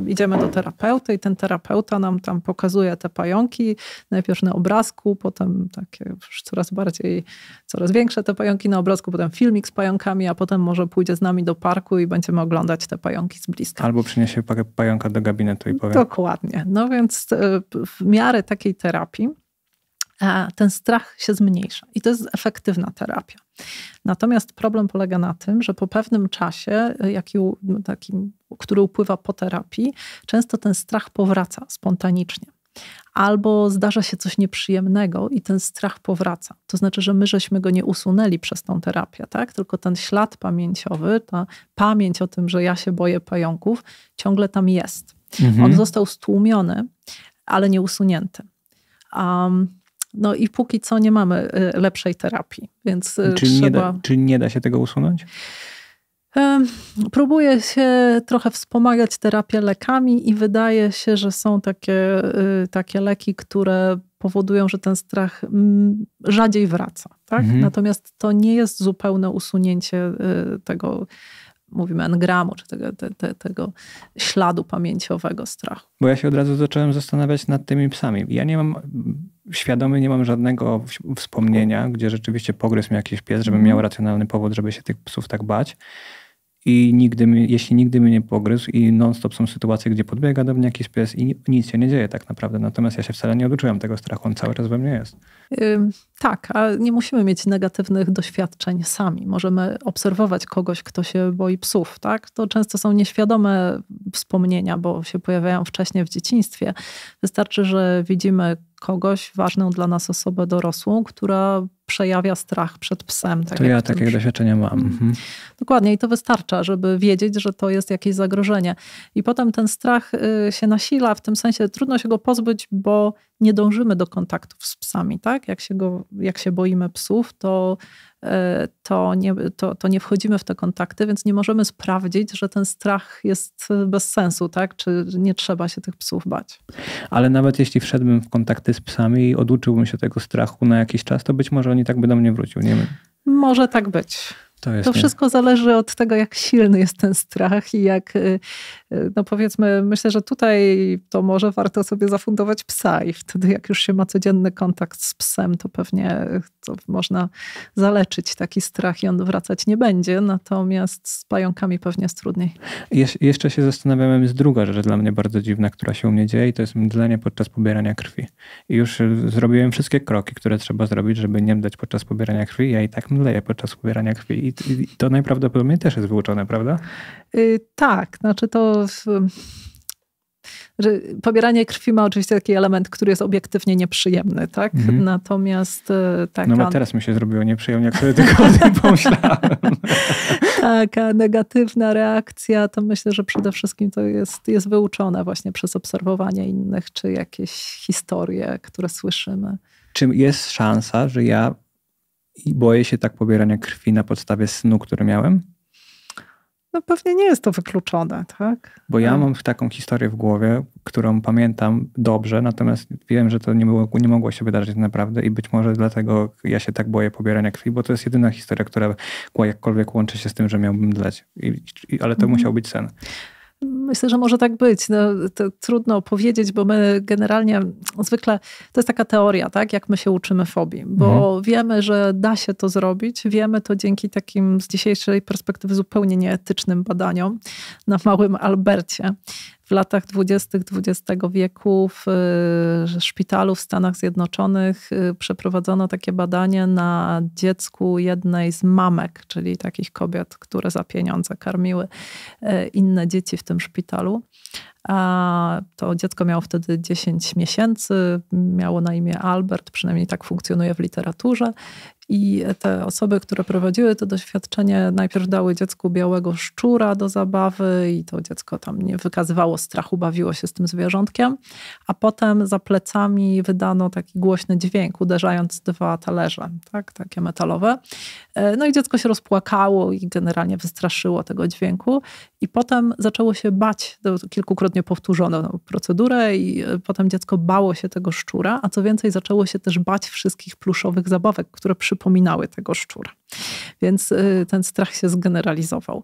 Speaker 2: idziemy do terapeuty i ten terapeuta nam tam pokazuje te pająki, najpierw na obrazku, potem takie już coraz bardziej, coraz większe te pająki na obrazku, potem filmik z pająkami, a potem może pójdzie z nami do parku i będziemy oglądać te te pająki z bliska.
Speaker 1: Albo przyniesie pająka do gabinetu i powiem.
Speaker 2: Dokładnie. No więc e, w miarę takiej terapii ten strach się zmniejsza i to jest efektywna terapia. Natomiast problem polega na tym, że po pewnym czasie, e, jaki, takim, który upływa po terapii, często ten strach powraca spontanicznie albo zdarza się coś nieprzyjemnego i ten strach powraca. To znaczy, że my żeśmy go nie usunęli przez tą terapię, tak? tylko ten ślad pamięciowy, ta pamięć o tym, że ja się boję pająków, ciągle tam jest. Mhm. On został stłumiony, ale nie usunięty. Um, no i póki co nie mamy y, lepszej terapii, więc y, czyli trzeba... Nie
Speaker 1: da, nie da się tego usunąć?
Speaker 2: Próbuję się trochę wspomagać terapię lekami i wydaje się, że są takie, y, takie leki, które powodują, że ten strach rzadziej wraca. Tak? Mhm. Natomiast to nie jest zupełne usunięcie y, tego, mówimy, engramu, czy tego, te, te, tego śladu pamięciowego strachu.
Speaker 1: Bo ja się od razu zacząłem zastanawiać nad tymi psami. Ja nie mam świadomy nie mam żadnego wspomnienia, gdzie rzeczywiście pogryzł mi jakiś pies, żebym mhm. miał racjonalny powód, żeby się tych psów tak bać i nigdy, mi, jeśli nigdy mnie nie pogryzł i non-stop są sytuacje, gdzie podbiega do mnie jakiś pies i nic się nie dzieje tak naprawdę. Natomiast ja się wcale nie oduczyłem tego strachu, on cały czas we mnie jest.
Speaker 2: tak, a nie musimy mieć negatywnych doświadczeń sami. Możemy obserwować kogoś, kto się boi psów. Tak? To często są nieświadome wspomnienia, bo się pojawiają wcześniej w dzieciństwie. Wystarczy, że widzimy kogoś, ważną dla nas osobę dorosłą, która przejawia strach przed psem. Tak to ja takie już...
Speaker 1: doświadczenia mam. Mhm.
Speaker 2: Dokładnie i to wystarcza, żeby wiedzieć, że to jest jakieś zagrożenie. I potem ten strach y, się nasila, w tym sensie trudno się go pozbyć, bo nie dążymy do kontaktów z psami, tak? Jak się, go, jak się boimy psów, to, e, to, nie, to, to nie wchodzimy w te kontakty, więc nie możemy sprawdzić, że ten strach jest bez sensu, tak? Czy nie trzeba się tych psów bać.
Speaker 1: Ale nawet jeśli wszedłbym w kontakty z psami i oduczyłbym się tego strachu na jakiś czas, to być może oni tak by do mnie wrócił, nie wiem.
Speaker 2: Może tak być.
Speaker 1: To, to wszystko
Speaker 2: zależy od tego, jak silny jest ten strach i jak, y, no powiedzmy, myślę, że tutaj to może warto sobie zafundować psa i wtedy jak już się ma codzienny kontakt z psem, to pewnie to można zaleczyć taki strach i on wracać nie będzie, natomiast z pająkami pewnie jest trudniej.
Speaker 1: Jesz jeszcze się zastanawiałem, jest druga rzecz dla mnie bardzo dziwna, która się u mnie dzieje i to jest mdlenie podczas pobierania krwi. I już e, zrobiłem wszystkie kroki, które trzeba zrobić, żeby nie mdleć podczas pobierania krwi, ja i tak mdleję podczas pobierania krwi i, to najprawdopodobniej też jest wyłączone, prawda?
Speaker 2: Yy, tak, znaczy to że pobieranie krwi ma oczywiście taki element, który jest obiektywnie nieprzyjemny, tak? Mhm. Natomiast tak. No a... teraz
Speaker 1: mi się zrobiło nieprzyjemnie, jak sobie tylko o tym pomyślałem.
Speaker 2: Taka negatywna reakcja, to myślę, że przede wszystkim to jest, jest wyuczone właśnie przez obserwowanie innych, czy jakieś historie, które słyszymy.
Speaker 1: Czy jest szansa, że ja boję się tak pobierania krwi na podstawie snu, który miałem?
Speaker 2: no pewnie nie jest to wykluczone, tak?
Speaker 1: Bo ja no. mam taką historię w głowie, którą pamiętam dobrze, natomiast wiem, że to nie, było, nie mogło się wydarzyć naprawdę i być może dlatego ja się tak boję pobierania krwi, bo to jest jedyna historia, która jakkolwiek łączy się z tym, że miałbym dleć. I, i, ale to mhm. musiał być sen.
Speaker 2: Myślę, że może tak być. No, trudno powiedzieć, bo my generalnie zwykle to jest taka teoria, tak? Jak my się uczymy fobii, bo mhm. wiemy, że da się to zrobić. Wiemy to dzięki takim z dzisiejszej perspektywy zupełnie nieetycznym badaniom na małym Albercie, w latach dwudziestych XX wieku w y, szpitalu w Stanach Zjednoczonych y, przeprowadzono takie badanie na dziecku jednej z mamek, czyli takich kobiet, które za pieniądze karmiły y, inne dzieci w tym szpitalu. A to dziecko miało wtedy 10 miesięcy, miało na imię Albert, przynajmniej tak funkcjonuje w literaturze. I te osoby, które prowadziły to doświadczenie, najpierw dały dziecku białego szczura do zabawy, i to dziecko tam nie wykazywało strachu, bawiło się z tym zwierzątkiem, a potem za plecami wydano taki głośny dźwięk, uderzając dwa talerze, tak, takie metalowe. E, no i dziecko się rozpłakało i generalnie wystraszyło tego dźwięku. I potem zaczęło się bać, kilkukrotnie powtórzono procedurę i e, potem dziecko bało się tego szczura, a co więcej zaczęło się też bać wszystkich pluszowych zabawek, które przypominały tego szczura. Więc e, ten strach się zgeneralizował.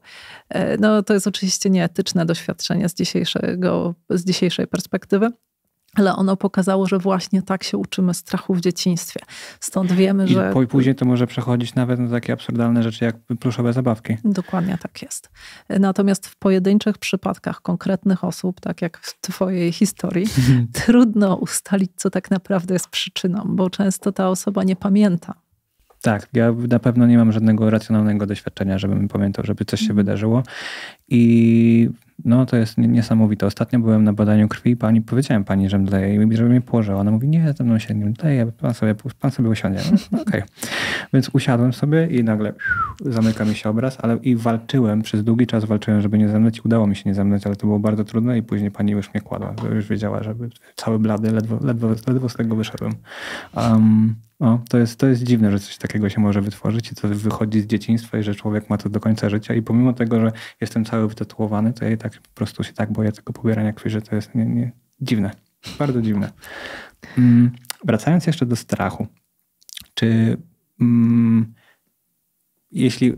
Speaker 2: No to jest oczywiście nieetyczne doświadczenie z, dzisiejszego, z dzisiejszej perspektywy, ale ono pokazało, że właśnie tak się uczymy strachu w dzieciństwie. Stąd wiemy, I że. później
Speaker 1: to może przechodzić nawet na takie absurdalne rzeczy jak pluszowe zabawki.
Speaker 2: Dokładnie tak jest. Natomiast w pojedynczych przypadkach konkretnych osób, tak jak w Twojej historii, mhm. trudno ustalić, co tak naprawdę jest przyczyną, bo często ta osoba nie pamięta.
Speaker 1: Tak, ja na pewno nie mam żadnego racjonalnego doświadczenia, żebym pamiętał, żeby coś się mhm. wydarzyło. I no to jest niesamowite. Ostatnio byłem na badaniu krwi i pani, powiedziałem pani, że mdleje i żeby mnie położyła. Ona mówi, nie, ze mną się nie mdleje, pan sobie, pan sobie usiądzie. No, Okej. Okay. Więc usiadłem sobie i nagle zamyka mi się obraz, ale i walczyłem, przez długi czas walczyłem, żeby nie zemleć. Udało mi się nie zemleć, ale to było bardzo trudne i później pani już mnie kładła, już wiedziała, żeby cały blady, ledwo, ledwo, ledwo z tego wyszedłem. Um, o, to, jest, to jest dziwne, że coś takiego się może wytworzyć i to wychodzi z dzieciństwa i że człowiek ma to do końca życia i pomimo tego, że jestem cały wytatuowany, to ja tak tak po prostu się tak boję tego pobierania krwi, że to jest nie, nie, dziwne. Bardzo dziwne. Mm, wracając jeszcze do strachu. Czy mm, jeśli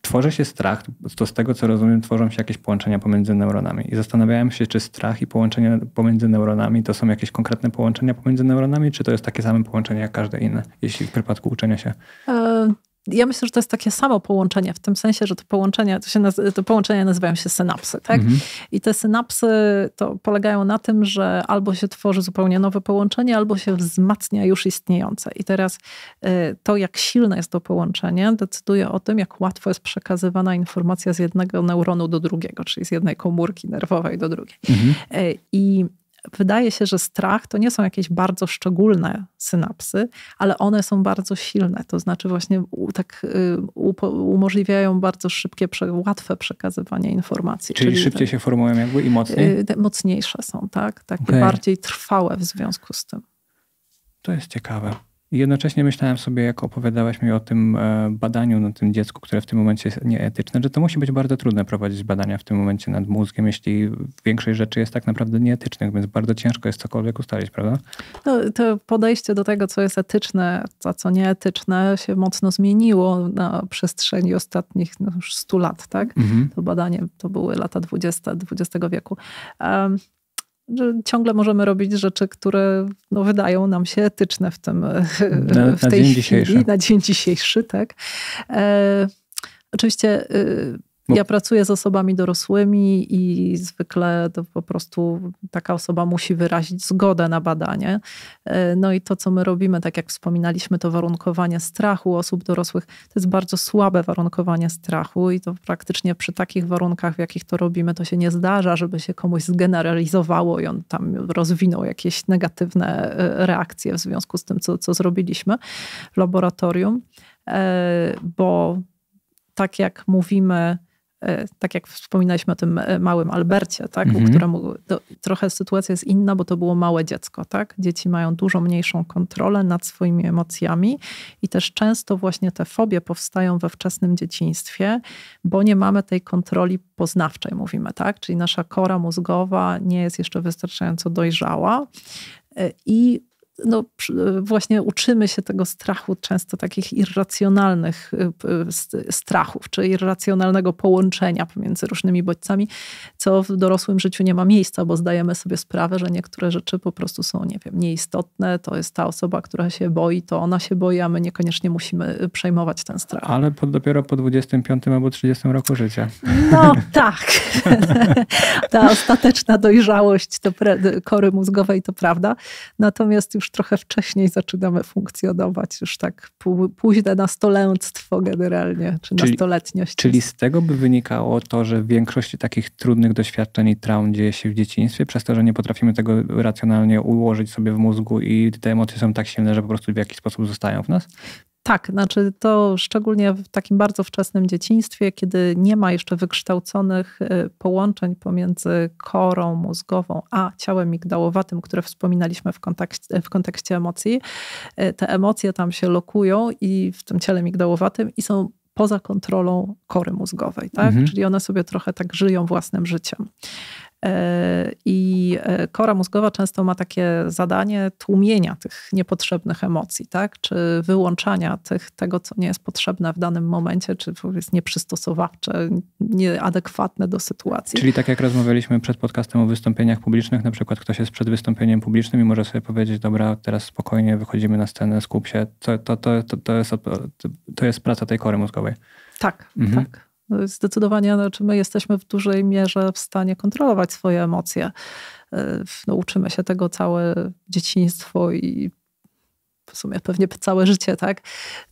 Speaker 1: tworzy się strach, to z tego co rozumiem, tworzą się jakieś połączenia pomiędzy neuronami. I zastanawiałem się, czy strach i połączenia pomiędzy neuronami to są jakieś konkretne połączenia pomiędzy neuronami, czy to jest takie same połączenie jak każde inne, jeśli w przypadku uczenia się?
Speaker 2: E, ja myślę, że to jest takie samo połączenie, w tym sensie, że to, połączenia, to, się to połączenia nazywają się synapsy. Tak? Mhm. I te synapsy to polegają na tym, że albo się tworzy zupełnie nowe połączenie, albo się wzmacnia już istniejące. I teraz y, to, jak silne jest to połączenie, decyduje o tym, jak łatwo jest przekazywana informacja z jednego neuronu do drugiego, czyli z jednej komórki nerwowej do drugiej. Mhm. Y, I wydaje się, że strach to nie są jakieś bardzo szczególne synapsy, ale one są bardzo silne. To znaczy, właśnie tak y, umożliwiają bardzo szybkie, łatwe przekazywanie informacji. Czyli, czyli szybciej te, się formują jakby i mocniej? Y, mocniejsze są, tak? Takie okay. bardziej trwałe w związku z tym.
Speaker 1: To jest ciekawe. I jednocześnie myślałem sobie, jak opowiadałaś mi o tym e, badaniu na tym dziecku, które w tym momencie jest nieetyczne, że to musi być bardzo trudne prowadzić badania w tym momencie nad mózgiem, jeśli większość rzeczy jest tak naprawdę nieetycznych, więc bardzo ciężko jest cokolwiek ustalić, prawda?
Speaker 2: No, to podejście do tego, co jest etyczne, a co nieetyczne, się mocno zmieniło na przestrzeni ostatnich no, już 100 lat, tak? Mhm. To badanie to były lata 20, XX wieku. Um, że ciągle możemy robić rzeczy, które no, wydają nam się etyczne w, tym, na, w tej na dzień chwili, dzisiejszy. na dzień dzisiejszy. Tak? E, oczywiście... Y, ja pracuję z osobami dorosłymi i zwykle to po prostu taka osoba musi wyrazić zgodę na badanie. E, no i to, co my robimy, tak jak wspominaliśmy, to warunkowanie strachu osób dorosłych, to jest bardzo słabe warunkowanie strachu i to praktycznie przy takich warunkach, w jakich to robimy, to się nie zdarza, żeby się komuś zgeneralizowało i on tam rozwinął jakieś negatywne e, reakcje w związku z tym, co, co zrobiliśmy w laboratorium, e, bo tak jak mówimy, E, tak jak wspominaliśmy o tym e, małym Albercie, tak, mhm. u któremu trochę sytuacja jest inna, bo to było małe dziecko. Tak? Dzieci mają dużo mniejszą kontrolę nad swoimi emocjami i też często właśnie te fobie powstają we wczesnym dzieciństwie, bo nie mamy tej kontroli poznawczej, mówimy, tak? czyli nasza kora mózgowa nie jest jeszcze wystarczająco dojrzała. E, I no, e, właśnie uczymy się tego strachu, często takich irracjonalnych e, e, strachów, czy irracjonalnego połączenia pomiędzy różnymi bodźcami, co w dorosłym życiu nie ma miejsca, bo zdajemy sobie sprawę, że niektóre rzeczy po prostu są, nie wiem, nieistotne. To jest ta osoba, która się boi, to ona się boi, a my niekoniecznie musimy przejmować ten strach.
Speaker 1: Ale po, dopiero po 25 albo 30 roku życia. No tak.
Speaker 2: ta ostateczna dojrzałość to kory mózgowej to prawda. Natomiast już już trochę wcześniej zaczynamy funkcjonować, już tak późne nastolęctwo generalnie, czy czyli, nastoletniość. Czyli z
Speaker 1: tego by wynikało to, że większość takich trudnych doświadczeń i traum dzieje się w dzieciństwie, przez to, że nie potrafimy tego racjonalnie ułożyć sobie w mózgu i te emocje są tak silne, że po prostu w jakiś sposób zostają w nas?
Speaker 2: Tak, znaczy to szczególnie w takim bardzo wczesnym dzieciństwie, kiedy nie ma jeszcze wykształconych y, połączeń pomiędzy korą mózgową a ciałem migdałowatym, które wspominaliśmy w kontekście, w kontekście emocji. Y, te emocje tam się lokują i w tym ciele migdałowatym i są poza kontrolą kory mózgowej, tak? Mhm. Czyli one sobie trochę tak żyją własnym życiem. E, I e, kora mózgowa często ma takie zadanie tłumienia tych niepotrzebnych emocji, tak? czy wyłączania tych, tego, co nie jest potrzebne w danym momencie, czy jest nieprzystosowawcze, nieadekwatne do sytuacji. Czyli
Speaker 1: tak jak rozmawialiśmy przed podcastem o wystąpieniach publicznych, na przykład ktoś jest przed wystąpieniem publicznym i może sobie powiedzieć, dobra, teraz spokojnie wychodzimy na scenę, skup się. To, to, to, to, to, jest, to jest praca tej kory mózgowej. Tak,
Speaker 2: mhm. tak. No, zdecydowanie znaczy my jesteśmy w dużej mierze w stanie kontrolować swoje emocje. E, no, uczymy się tego całe dzieciństwo i w sumie pewnie całe życie, tak?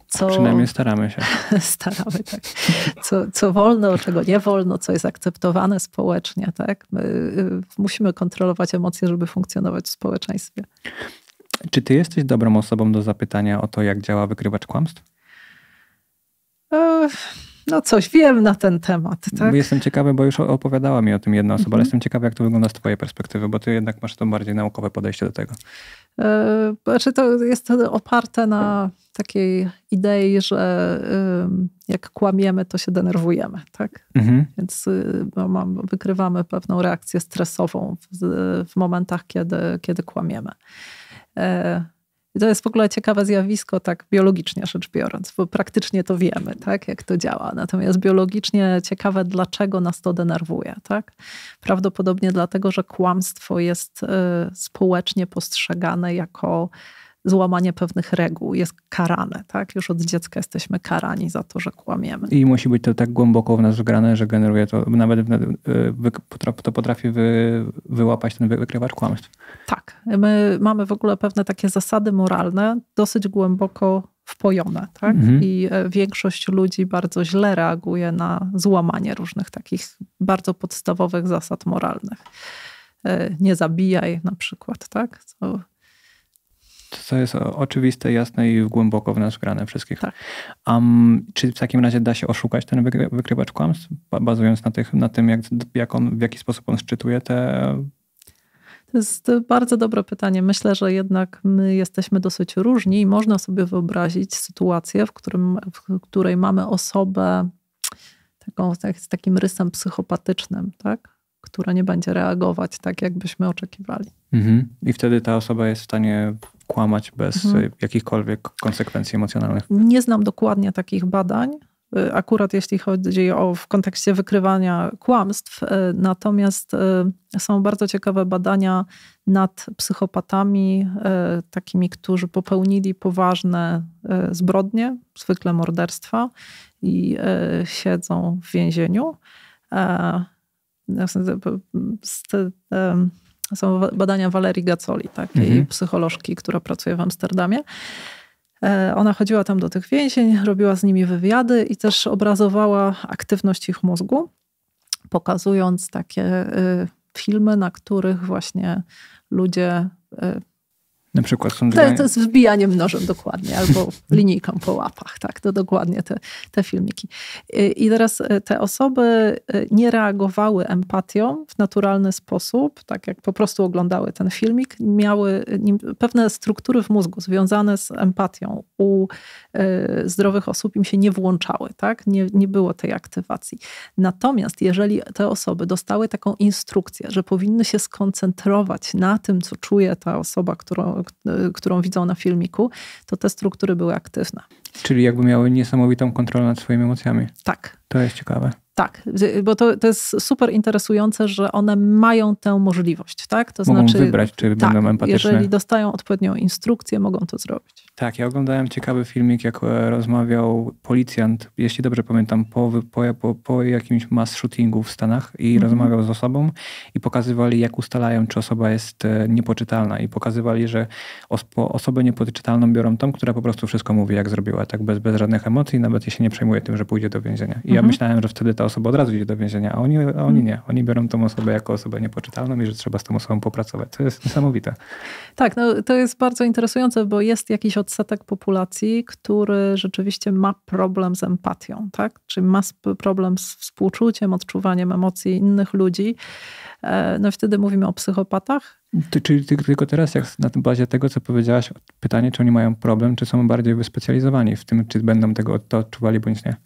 Speaker 2: Co, Przynajmniej staramy się. staramy, tak. Co, co wolno, czego nie wolno, co jest akceptowane społecznie, tak? My y, musimy kontrolować emocje, żeby funkcjonować w społeczeństwie.
Speaker 1: Czy ty jesteś dobrą osobą do zapytania o to, jak działa wykrywacz kłamstw?
Speaker 2: Ech no coś wiem na ten temat. Tak? Jestem
Speaker 1: ciekawy, bo już opowiadała mi o tym jedna osoba, ale mhm. jestem ciekawy, jak to wygląda z twojej perspektywy, bo ty jednak masz to bardziej naukowe podejście do tego.
Speaker 2: E, znaczy to jest oparte na takiej idei, że jak kłamiemy, to się denerwujemy, tak? Mhm. Więc y, no, wykrywamy pewną reakcję stresową w, w momentach, kiedy, kiedy kłamiemy. E, i to jest w ogóle ciekawe zjawisko, tak biologicznie rzecz biorąc, bo praktycznie to wiemy, tak, jak to działa. Natomiast biologicznie ciekawe, dlaczego nas to denerwuje. Tak? Prawdopodobnie dlatego, że kłamstwo jest y, społecznie postrzegane jako złamanie pewnych reguł jest karane. Tak? Już od dziecka jesteśmy karani za to, że kłamiemy. I
Speaker 1: musi być to tak głęboko w nas wgrane, że generuje to, nawet to potrafi wy, wyłapać ten wykrywacz kłamstw.
Speaker 2: Tak. My mamy w ogóle pewne takie zasady moralne, dosyć głęboko wpojone. Tak? Mhm. I e, większość ludzi bardzo źle reaguje na złamanie różnych takich bardzo podstawowych zasad moralnych. E, nie zabijaj na przykład, tak? Co
Speaker 1: to jest oczywiste, jasne i głęboko w nas grane wszystkich. Tak. Um, czy w takim razie da się oszukać ten wykry wykrywacz kłamstw, bazując na, tych, na tym, jak, jak on, w jaki sposób on szczytuje te
Speaker 2: to jest bardzo dobre pytanie. Myślę, że jednak my jesteśmy dosyć różni i można sobie wyobrazić sytuację, w, którym, w której mamy osobę taką, tak, z takim rysem psychopatycznym, tak? która nie będzie reagować tak, jakbyśmy oczekiwali.
Speaker 1: Mhm. I wtedy ta osoba jest w stanie kłamać bez mhm. E, jakichkolwiek konsekwencji emocjonalnych.
Speaker 2: Nie znam dokładnie takich badań, e, akurat jeśli chodzi o w kontekście wykrywania kłamstw. E, natomiast są bardzo ciekawe badania nad psychopatami, takimi, którzy popełnili poważne zbrodnie, zwykle morderstwa i siedzą w więzieniu są badania Walerii Gacoli, takiej mhm. psycholożki, która pracuje w Amsterdamie. E, ona chodziła tam do tych więzień, robiła z nimi wywiady i też obrazowała aktywność ich mózgu, pokazując takie y, filmy, na których właśnie ludzie y,
Speaker 1: na przykład są to, to z
Speaker 2: wbijaniem nożem dokładnie, albo linijką po łapach, tak, to dokładnie te, te filmiki. I teraz e, te osoby e, nie reagowały empatią w naturalny sposób, tak jak po prostu oglądały ten filmik, miały e, pewne struktury w mózgu związane z empatią u zdrowych osób im się nie włączały, tak, nie, nie było tej aktywacji. Natomiast jeżeli te osoby dostały taką instrukcję, że powinny się skoncentrować na tym, co czuje ta osoba, którą którą widzą na filmiku, to te struktury były aktywne.
Speaker 1: Czyli jakby miały niesamowitą kontrolę nad swoimi emocjami. Tak. To jest ciekawe.
Speaker 2: Tak, bo to, to jest super interesujące, że one mają tę możliwość, tak? To mogą znaczy, wybrać, czy tak, będą empatyczne. Jeżeli dostają odpowiednią instrukcję, mogą to zrobić.
Speaker 1: Tak, ja oglądałem ciekawy filmik, jak e, rozmawiał policjant, jeśli dobrze pamiętam, po, po, po jakimś mass shootingu w Stanach i mm -hmm. rozmawiał z osobą i pokazywali, jak ustalają, czy osoba jest e, niepoczytalna i pokazywali, że ospo, osobę niepoczytalną biorą tą, która po prostu wszystko mówi, jak zrobiła, tak bez, bez żadnych emocji, nawet jeśli nie przejmuje tym, że pójdzie do więzienia. I mm -hmm. ja mhm. myślałem, że wtedy ta osoba od razu idzie do więzienia, a oni, a oni mhm. nie. Oni biorą tą osobę jako osobę niepoczytalną i że trzeba z tą osobą popracować. To jest niesamowite.
Speaker 2: Tak, no to jest bardzo interesujące, bo jest jakiś od odsetek populacji, który rzeczywiście ma problem z empatią, tak? czyli ma problem z współczuciem, odczuwaniem emocji innych ludzi. E, no i wtedy mówimy o psychopatach.
Speaker 1: Ty, czyli tylko teraz, jak na bazie tego, co powiedziałaś, pytanie, czy oni mają problem, czy są bardziej wyspecjalizowani w tym, czy będą tego to odczuwali bądź nie?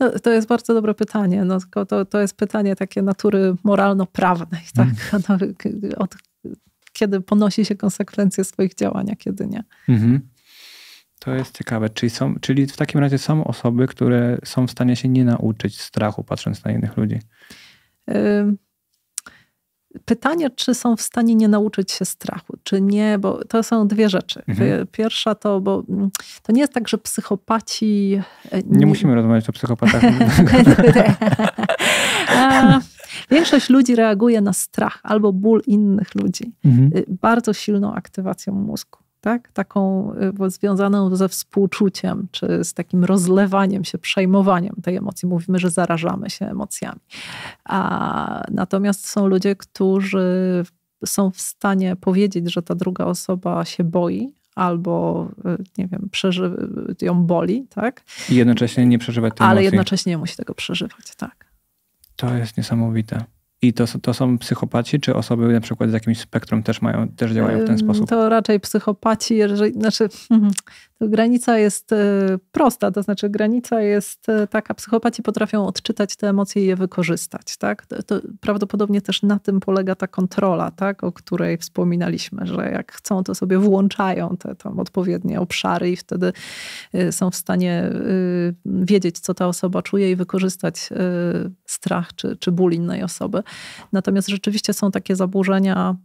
Speaker 2: No, to jest bardzo dobre pytanie. No, to, to jest pytanie takie natury moralno-prawnej. Tak? Mm. od kiedy ponosi się konsekwencje swoich działań, a kiedy nie.
Speaker 1: Mhm. To jest ciekawe. Czyli, są, czyli w takim razie są osoby, które są w stanie się nie nauczyć strachu, patrząc na innych ludzi.
Speaker 2: Pytanie, czy są w stanie nie nauczyć się strachu, czy nie, bo to są dwie rzeczy. Mhm. Pierwsza to, bo mm, to nie jest tak, że psychopaci. E, nie, nie... musimy rozmawiać o psychopatach. Większość ludzi reaguje na strach albo ból innych ludzi mhm. Y, bardzo silną aktywacją mózgu tak? taką y, związaną ze współczuciem, czy z takim rozlewaniem się, przejmowaniem tej emocji. Mówimy, że zarażamy się emocjami. A, natomiast są ludzie, którzy są w stanie powiedzieć, że ta druga osoba się boi, albo, y, nie wiem, przeży- y, ją boli, tak?
Speaker 1: I jednocześnie nie przeżywać tej Ale emocji. jednocześnie
Speaker 2: nie musi tego przeżywać, tak.
Speaker 1: To jest niesamowite. I to, to są psychopaci, czy osoby na przykład z jakimś spektrum też mają, też działają w ten sposób?
Speaker 2: To raczej psychopaci, jeżeli, znaczy to granica jest y, prosta, to znaczy granica jest y, taka, psychopaci potrafią odczytać te emocje i je wykorzystać, tak? To, to prawdopodobnie też na tym polega ta kontrola, tak? O której wspominaliśmy, że jak chcą, to sobie włączają te tam odpowiednie obszary i wtedy y, są w stanie wiedzieć, co ta osoba czuje i wykorzystać strach czy, czy ból innej osoby. Natomiast rzeczywiście są takie zaburzenia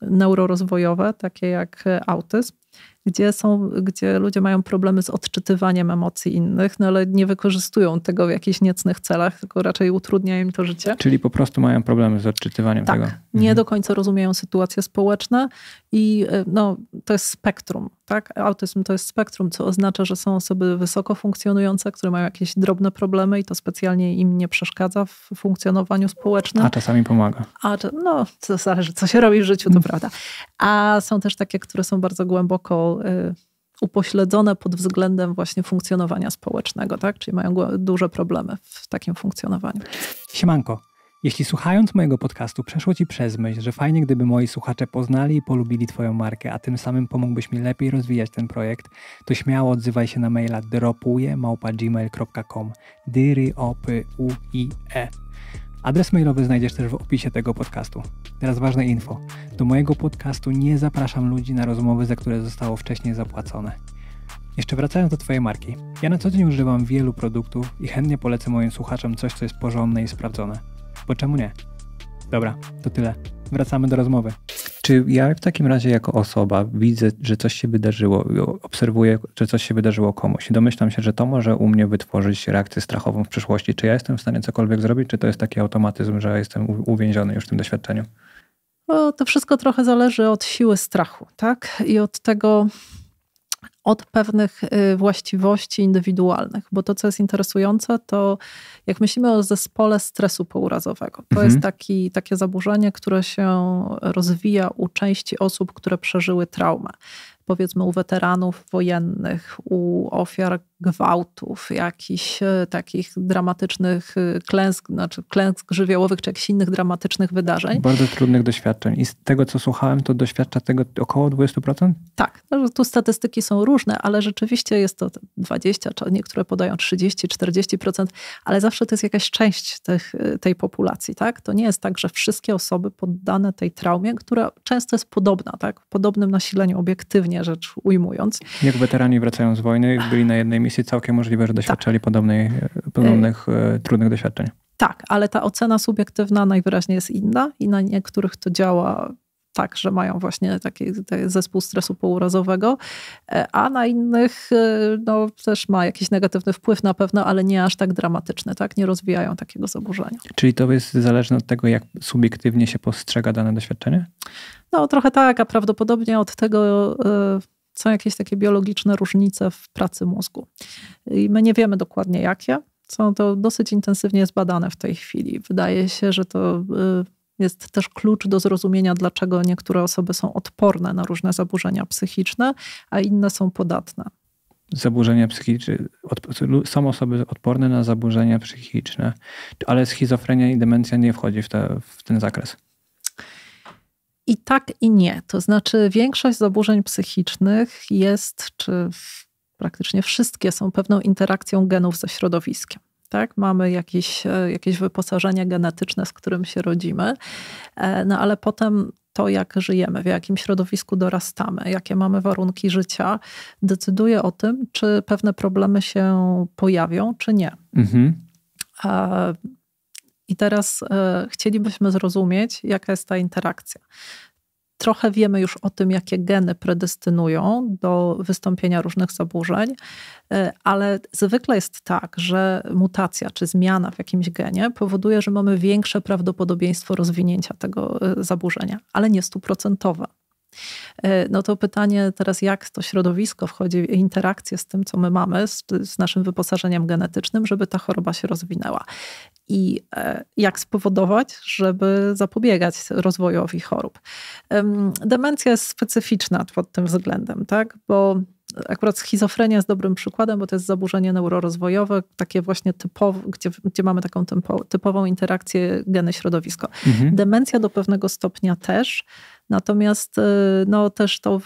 Speaker 2: neurorozwojowe, takie jak autyzm, gdzie, są, gdzie ludzie mają problemy z odczytywaniem emocji innych, no ale nie wykorzystują tego w jakichś niecnych celach, tylko raczej utrudniają im to życie. Czyli
Speaker 1: po prostu mają problemy z odczytywaniem tak, tego.
Speaker 2: Nie mhm. do końca rozumieją sytuacje społeczne i e, no, to jest spektrum. Tak? Autyzm to jest spektrum, co oznacza, że są osoby wysoko funkcjonujące, które mają jakieś drobne problemy i to specjalnie im nie przeszkadza w funkcjonowaniu społecznym. A
Speaker 1: czasami pomaga.
Speaker 2: A, no, to zależy, co się robi w życiu, to mhm. prawda. A są też takie, które są bardzo głęboko Y, upośledzone pod względem właśnie funkcjonowania społecznego, tak? czyli mają duże problemy w takim funkcjonowaniu.
Speaker 1: Siemanko. Jeśli słuchając mojego podcastu przeszło Ci przez myśl, że fajnie gdyby moi słuchacze poznali i polubili Twoją markę, a tym samym pomógłbyś mi lepiej rozwijać ten projekt, to śmiało odzywaj się na maila dropuje@gmail.com. małpa gmail.com Adres mailowy znajdziesz też w opisie tego podcastu. Teraz ważne info. Do mojego podcastu nie zapraszam ludzi na rozmowy, za które zostało wcześniej zapłacone. Jeszcze wracając do Twojej marki. Ja na co dzień używam wielu produktów i chętnie polecę moim słuchaczom coś, co jest porządne i sprawdzone. Bo czemu nie? Dobra, to tyle. Wracamy do rozmowy. Czy ja w takim razie jako osoba widzę, że coś się wydarzyło, obserwuję, że coś się wydarzyło komuś i domyślam się, że to może u mnie wytworzyć reakcję strachową w przyszłości. Czy ja jestem w stanie cokolwiek zrobić, czy to jest taki automatyzm, że jestem uwięziony już w tym doświadczeniu?
Speaker 2: No, to wszystko trochę zależy od siły strachu, tak? I od tego, od pewnych y, właściwości indywidualnych, bo to, co jest interesujące, to jak myślimy o zespole stresu pourazowego, to mhm. jest taki, takie zaburzenie, które się rozwija u części osób, które przeżyły traumę powiedzmy u weteranów wojennych, u ofiar gwałtów, jakichś e, takich dramatycznych e, klęsk, znaczy klęsk żywiołowych, czy jakichś innych dramatycznych wydarzeń. Bardzo
Speaker 1: trudnych doświadczeń. I z tego, co słuchałem, to doświadcza tego około 20%?
Speaker 2: Tak. No, tu statystyki są różne, ale rzeczywiście jest to 20, czy niektóre podają 30, 40%, ale zawsze to jest jakaś część tych, e, tej populacji, tak? To nie jest tak, że wszystkie osoby poddane tej traumie, która często jest podobna, tak? W podobnym nasileniu obiektywnie rzecz ujmując.
Speaker 1: Jak weterani wracają z wojny, byli na jednej jest całkiem możliwe, że doświadczali tak. podobnej, e, podobnych y trudnych doświadczeń.
Speaker 2: Tak, ale ta ocena subiektywna najwyraźniej jest inna i na niektórych to działa tak, że mają właśnie taki zespół stresu pourazowego, e, a na innych no, też ma jakiś negatywny wpływ na pewno, ale nie aż tak dramatyczny, tak? Nie rozwijają takiego zaburzenia.
Speaker 1: Czyli to jest zależne od tego, jak subiektywnie się postrzega dane doświadczenie?
Speaker 2: No trochę tak, a prawdopodobnie od tego, są jakieś takie biologiczne różnice w pracy mózgu. I my nie wiemy dokładnie jakie. Są to dosyć intensywnie zbadane w tej chwili. Wydaje się, że to y, jest też klucz do zrozumienia, dlaczego niektóre osoby są odporne na różne zaburzenia psychiczne, a inne są podatne.
Speaker 1: Zaburzenia psychiczne. Są osoby odporne na zaburzenia psychiczne, ale schizofrenia i demencja nie wchodzi w, te, w ten zakres.
Speaker 2: I tak, i nie. To znaczy, większość zaburzeń psychicznych jest, czy praktycznie wszystkie są pewną interakcją genów ze środowiskiem. Tak? Mamy jakieś, e, jakieś wyposażenie genetyczne, z którym się rodzimy, e, no ale potem to, jak żyjemy, w jakim środowisku dorastamy, jakie mamy warunki życia, decyduje o tym, czy pewne problemy się pojawią, czy nie. Mhm. E, i teraz e, chcielibyśmy zrozumieć, jaka jest ta interakcja. Trochę wiemy już o tym, jakie geny predestynują do wystąpienia różnych zaburzeń, e, ale zwykle jest tak, że mutacja czy zmiana w jakimś genie powoduje, że mamy większe prawdopodobieństwo rozwinięcia tego e, zaburzenia, ale nie stuprocentowe. No to pytanie teraz, jak to środowisko wchodzi w interakcję z tym, co my mamy, z, z, naszym wyposażeniem genetycznym, żeby ta choroba się rozwinęła i e, jak spowodować, żeby zapobiegać rozwojowi chorób. Demencja jest specyficzna pod tym względem, tak? bo akurat schizofrenia jest dobrym przykładem, bo to jest zaburzenie neurorozwojowe, takie właśnie typowe, gdzie, gdzie mamy taką typo, typową interakcję geny-środowisko. Mhm. Demencja do pewnego stopnia też, natomiast e, no, też to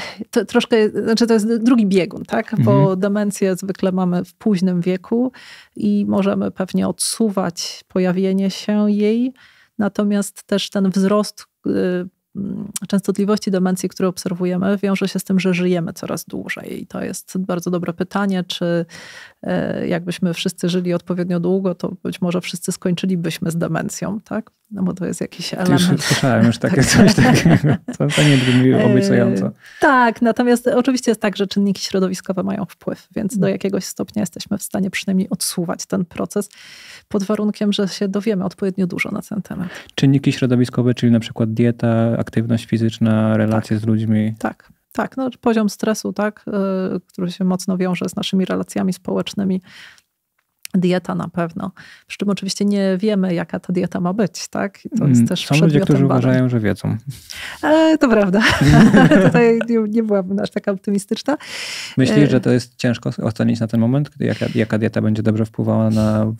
Speaker 2: to troszkę, znaczy to jest drugi biegun, tak? Bo mhm. demencję zwykle mamy w późnym wieku i możemy pewnie odsuwać pojawienie się jej, natomiast też ten wzrost y, Mm, częstotliwości demencji, które obserwujemy, wiąże się z tym, że żyjemy coraz dłużej. I to jest bardzo dobre pytanie, czy e, jakbyśmy wszyscy żyli odpowiednio długo, to być może wszyscy skończylibyśmy z demencją, tak? No bo to jest jakiś element. Już słyszałem już takie tak. coś takiego, to nie brzmi e, obiecująco. Tak, natomiast oczywiście jest tak, że czynniki środowiskowe mają wpływ, więc do mhm. jakiegoś stopnia jesteśmy w stanie przynajmniej odsuwać ten proces, pod warunkiem, że się dowiemy odpowiednio dużo na ten temat.
Speaker 1: Czynniki środowiskowe, czyli na przykład dieta, aktywność fizyczna, relacje tak. z ludźmi. Tak,
Speaker 2: tak. No, poziom stresu, tak, y, który się mocno wiąże z naszymi relacjami społecznymi, dieta na pewno. Przy czym oczywiście nie wiemy, jaka ta dieta ma być, tak? I to jest mm, też Są ludzie, którzy badań. uważają, że wiedzą. E, to prawda. Tutaj nie, nie, byłabym aż taka optymistyczna. Myślisz, e, że
Speaker 1: to jest ciężko ocenić na ten moment, jaka, jaka dieta będzie dobrze wpływała na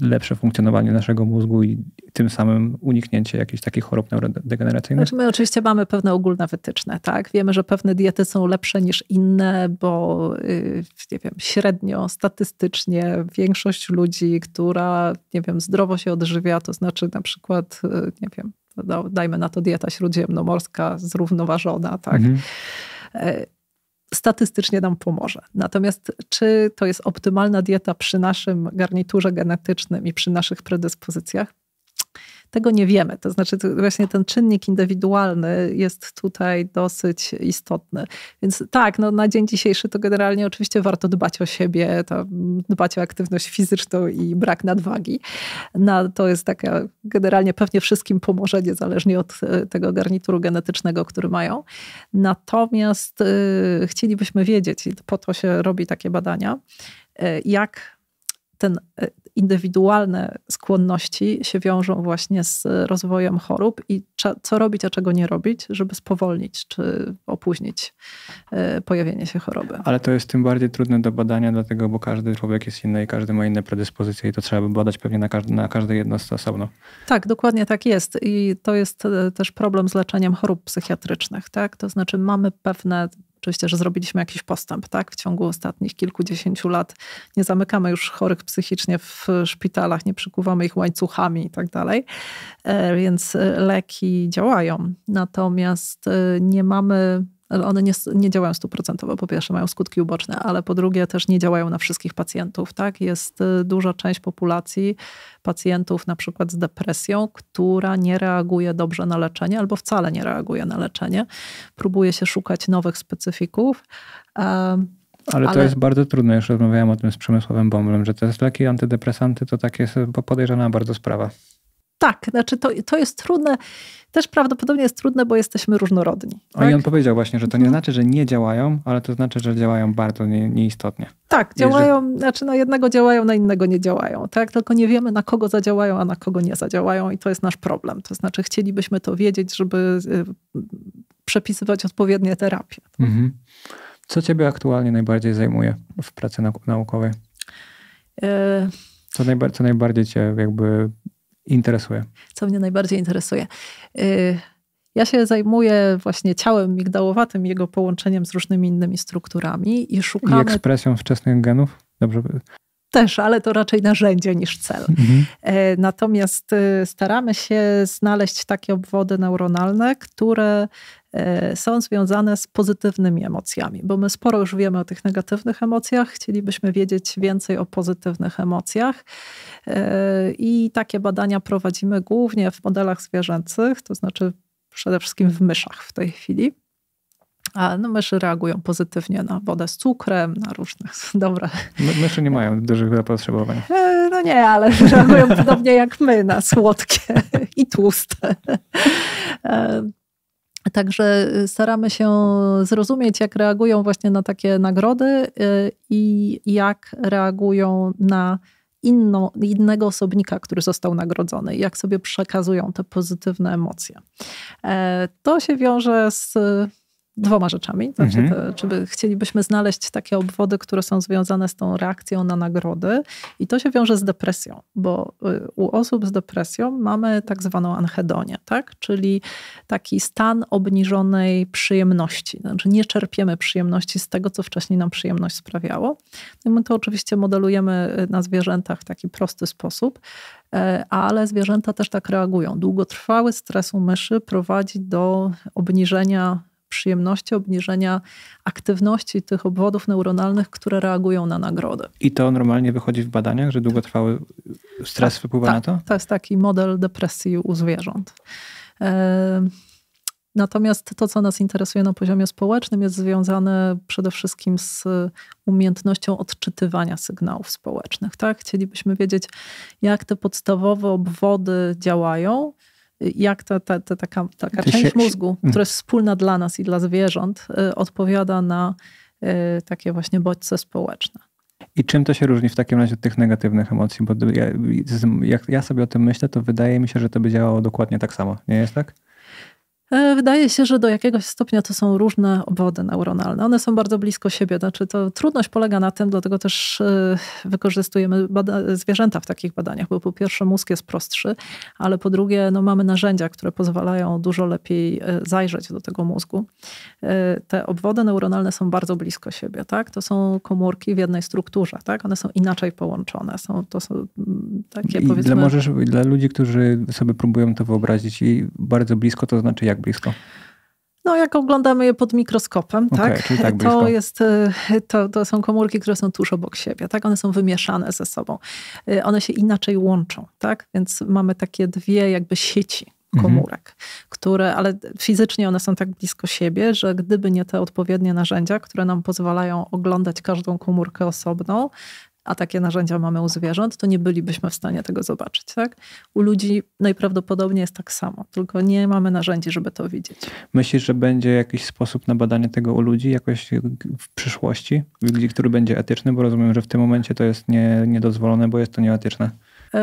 Speaker 1: lepsze funkcjonowanie naszego mózgu i tym samym uniknięcie jakichś takich chorób neurodegeneracyjnych? Znaczy
Speaker 2: my oczywiście mamy pewne ogólne wytyczne, tak? Wiemy, że pewne diety są lepsze niż inne, bo y, nie wiem, średnio, statystycznie, większość ludzi, która, nie wiem, zdrowo się odżywia, to znaczy na przykład, y, nie wiem, no, dajmy na to dieta śródziemnomorska, zrównoważona, tak. Mhm. E, statystycznie nam pomoże. Natomiast czy to jest optymalna dieta przy naszym garniturze genetycznym i przy naszych predyspozycjach? Tego nie wiemy. To znaczy, właśnie ten czynnik indywidualny jest tutaj dosyć istotny. Więc tak, no, na dzień dzisiejszy to generalnie oczywiście warto dbać o siebie, to dbać o aktywność fizyczną i brak nadwagi. No, to jest taka generalnie pewnie wszystkim pomoże, niezależnie od e, tego garnituru genetycznego, który mają. Natomiast e, chcielibyśmy wiedzieć, i po to się robi takie badania, e, jak ten indywidualne skłonności się wiążą właśnie z rozwojem chorób i co robić, a czego nie robić, żeby spowolnić czy opóźnić e, pojawienie się choroby.
Speaker 1: Ale to jest tym bardziej trudne do badania, dlatego, bo każdy człowiek jest inny i każdy ma inne predyspozycje i to trzeba by badać pewnie na, każde, na każdej jednostce osobno.
Speaker 2: Tak, dokładnie tak jest i to jest e, też problem z leczeniem chorób psychiatrycznych, tak? To znaczy mamy pewne Oczywiście, że zrobiliśmy jakiś postęp tak? w ciągu ostatnich kilkudziesięciu lat. Nie zamykamy już chorych psychicznie w szpitalach, nie przykuwamy ich łańcuchami i tak dalej. E, więc e, leki działają. Natomiast e, nie mamy one nie, nie działają stuprocentowo, po pierwsze mają skutki uboczne, ale po drugie też nie działają na wszystkich pacjentów. Tak? Jest y, duża część populacji pacjentów na przykład z depresją, która nie reaguje dobrze na leczenie albo wcale nie reaguje na leczenie. Próbuje się szukać nowych specyfików. Ale, ale, to jest
Speaker 1: bardzo trudne. Już rozmawiałem o tym z Przemysławem Bomblem, że te leki antydepresanty to takie jest podejrzana bardzo sprawa
Speaker 2: tak, znaczy to, to jest trudne, też prawdopodobnie jest trudne, bo jesteśmy różnorodni. Tak?
Speaker 1: i on powiedział właśnie, że to nie mhm. znaczy, że nie działają, ale to znaczy, że działają bardzo nie, nieistotnie.
Speaker 2: Tak, działają, że... znaczy na jednego działają, na innego nie działają, tak? Tylko nie wiemy na kogo zadziałają, a na kogo nie zadziałają i to jest nasz problem. To znaczy chcielibyśmy to wiedzieć, żeby y, przepisywać odpowiednie terapie.
Speaker 1: Mhm. Co ciebie aktualnie najbardziej zajmuje w pracy naukowej?
Speaker 2: E, co,
Speaker 1: najba co najbardziej cię jakby interesuje?
Speaker 2: Co mnie najbardziej interesuje? Y, ja się zajmuję właśnie ciałem migdałowatym, jego połączeniem z różnymi innymi strukturami i szukam. I
Speaker 1: ekspresją wczesnych genów? Dobrze
Speaker 2: też, ale to raczej narzędzie niż cel. Mhm. E, natomiast e, staramy się znaleźć takie obwody neuronalne, które e, są związane z pozytywnymi emocjami, bo my sporo już wiemy o tych negatywnych emocjach, chcielibyśmy wiedzieć więcej o pozytywnych emocjach. I takie badania prowadzimy głównie w modelach zwierzęcych, to znaczy przede wszystkim w myszach w tej chwili. A no myszy reagują pozytywnie na wodę z cukrem, na różne dobre.
Speaker 1: My, myszy nie mają dużych zapotrzebowań.
Speaker 2: E, no nie, ale reagują podobnie jak my na słodkie i tłuste. E, także y, staramy się zrozumieć, jak reagują właśnie na takie nagrody y, i jak reagują na inno, innego osobnika, który został nagrodzony, jak sobie przekazują te pozytywne emocje. E, to się wiąże z dwoma rzeczami. Znaczy, mhm. to, czy by, chcielibyśmy znaleźć takie obwody, które są związane z tą reakcją na nagrody i to się wiąże z depresją, bo y, u osób z depresją mamy tak zwaną anhedonię, tak? czyli taki stan obniżonej przyjemności. Znaczy nie czerpiemy przyjemności z tego, co wcześniej nam przyjemność sprawiało. No I my to oczywiście modelujemy y, na zwierzętach w taki prosty sposób e, ale zwierzęta też tak reagują. Długotrwały stres u myszy prowadzi do obniżenia przyjemności obniżenia aktywności tych obwodów neuronalnych, które reagują na nagrodę.
Speaker 1: I to normalnie wychodzi w badaniach, że długotrwały stres tak, wypływa tak, na to?
Speaker 2: To jest taki model depresji u zwierząt. Natomiast to, co nas interesuje na poziomie społecznym, jest związane przede wszystkim z umiejętnością odczytywania sygnałów społecznych. Tak? Chcielibyśmy wiedzieć, jak te podstawowe obwody działają, jak ta, ta, ta taka, taka część mózgu, mm. która jest wspólna dla nas i dla zwierząt, e, odpowiada na e, takie właśnie bodźce społeczne.
Speaker 1: I czym to się różni w takim razie od tych negatywnych emocji? Bo ja, jak ja sobie o tym myślę, to wydaje mi się, że to by działało dokładnie tak samo. Nie jest tak?
Speaker 2: E, wydaje się, że do jakiegoś stopnia to są różne obwody neuronalne. One są bardzo blisko siebie. Znaczy to trudność polega na tym, dlatego też e, wykorzystujemy zwierzęta w takich badaniach, bo po pierwsze mózg jest prostszy, ale po drugie no, mamy narzędzia, które pozwalają dużo lepiej e, zajrzeć do tego mózgu. Te obwody neuronalne są bardzo blisko siebie. Tak? To są komórki w jednej strukturze. Tak? One są inaczej połączone. Są, to są mm, takie I powiedzmy... Dla, możesz,
Speaker 1: dla ludzi, którzy sobie próbują to wyobrazić i bardzo blisko, to znaczy jak blisko?
Speaker 2: No, jak oglądamy je pod mikroskopem, okay, tak? tak to, jest, e, to, to są komórki, które są tuż obok siebie, tak? One są wymieszane ze sobą. E, one się inaczej łączą, tak? Więc mamy takie dwie jakby sieci mhm. komórek, mhm. które, ale fizycznie one są tak blisko siebie, że gdyby nie te odpowiednie narzędzia, które nam pozwalają oglądać każdą komórkę osobną, a takie narzędzia mamy u zwierząt, to nie bylibyśmy w stanie tego zobaczyć. Tak? U ludzi najprawdopodobniej jest tak samo, tylko nie mamy narzędzi, żeby to widzieć.
Speaker 1: Myślisz, że będzie jakiś sposób na badanie tego u ludzi jakoś w przyszłości, który będzie etyczny? Bo rozumiem, że w tym momencie to jest nie, niedozwolone, bo jest to nieetyczne.
Speaker 2: Y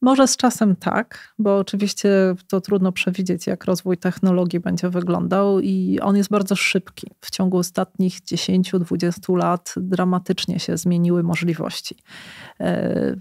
Speaker 2: może z czasem tak, bo oczywiście to trudno przewidzieć, jak rozwój technologii będzie wyglądał, i on jest bardzo szybki. W ciągu ostatnich 10-20 lat dramatycznie się zmieniły możliwości. E,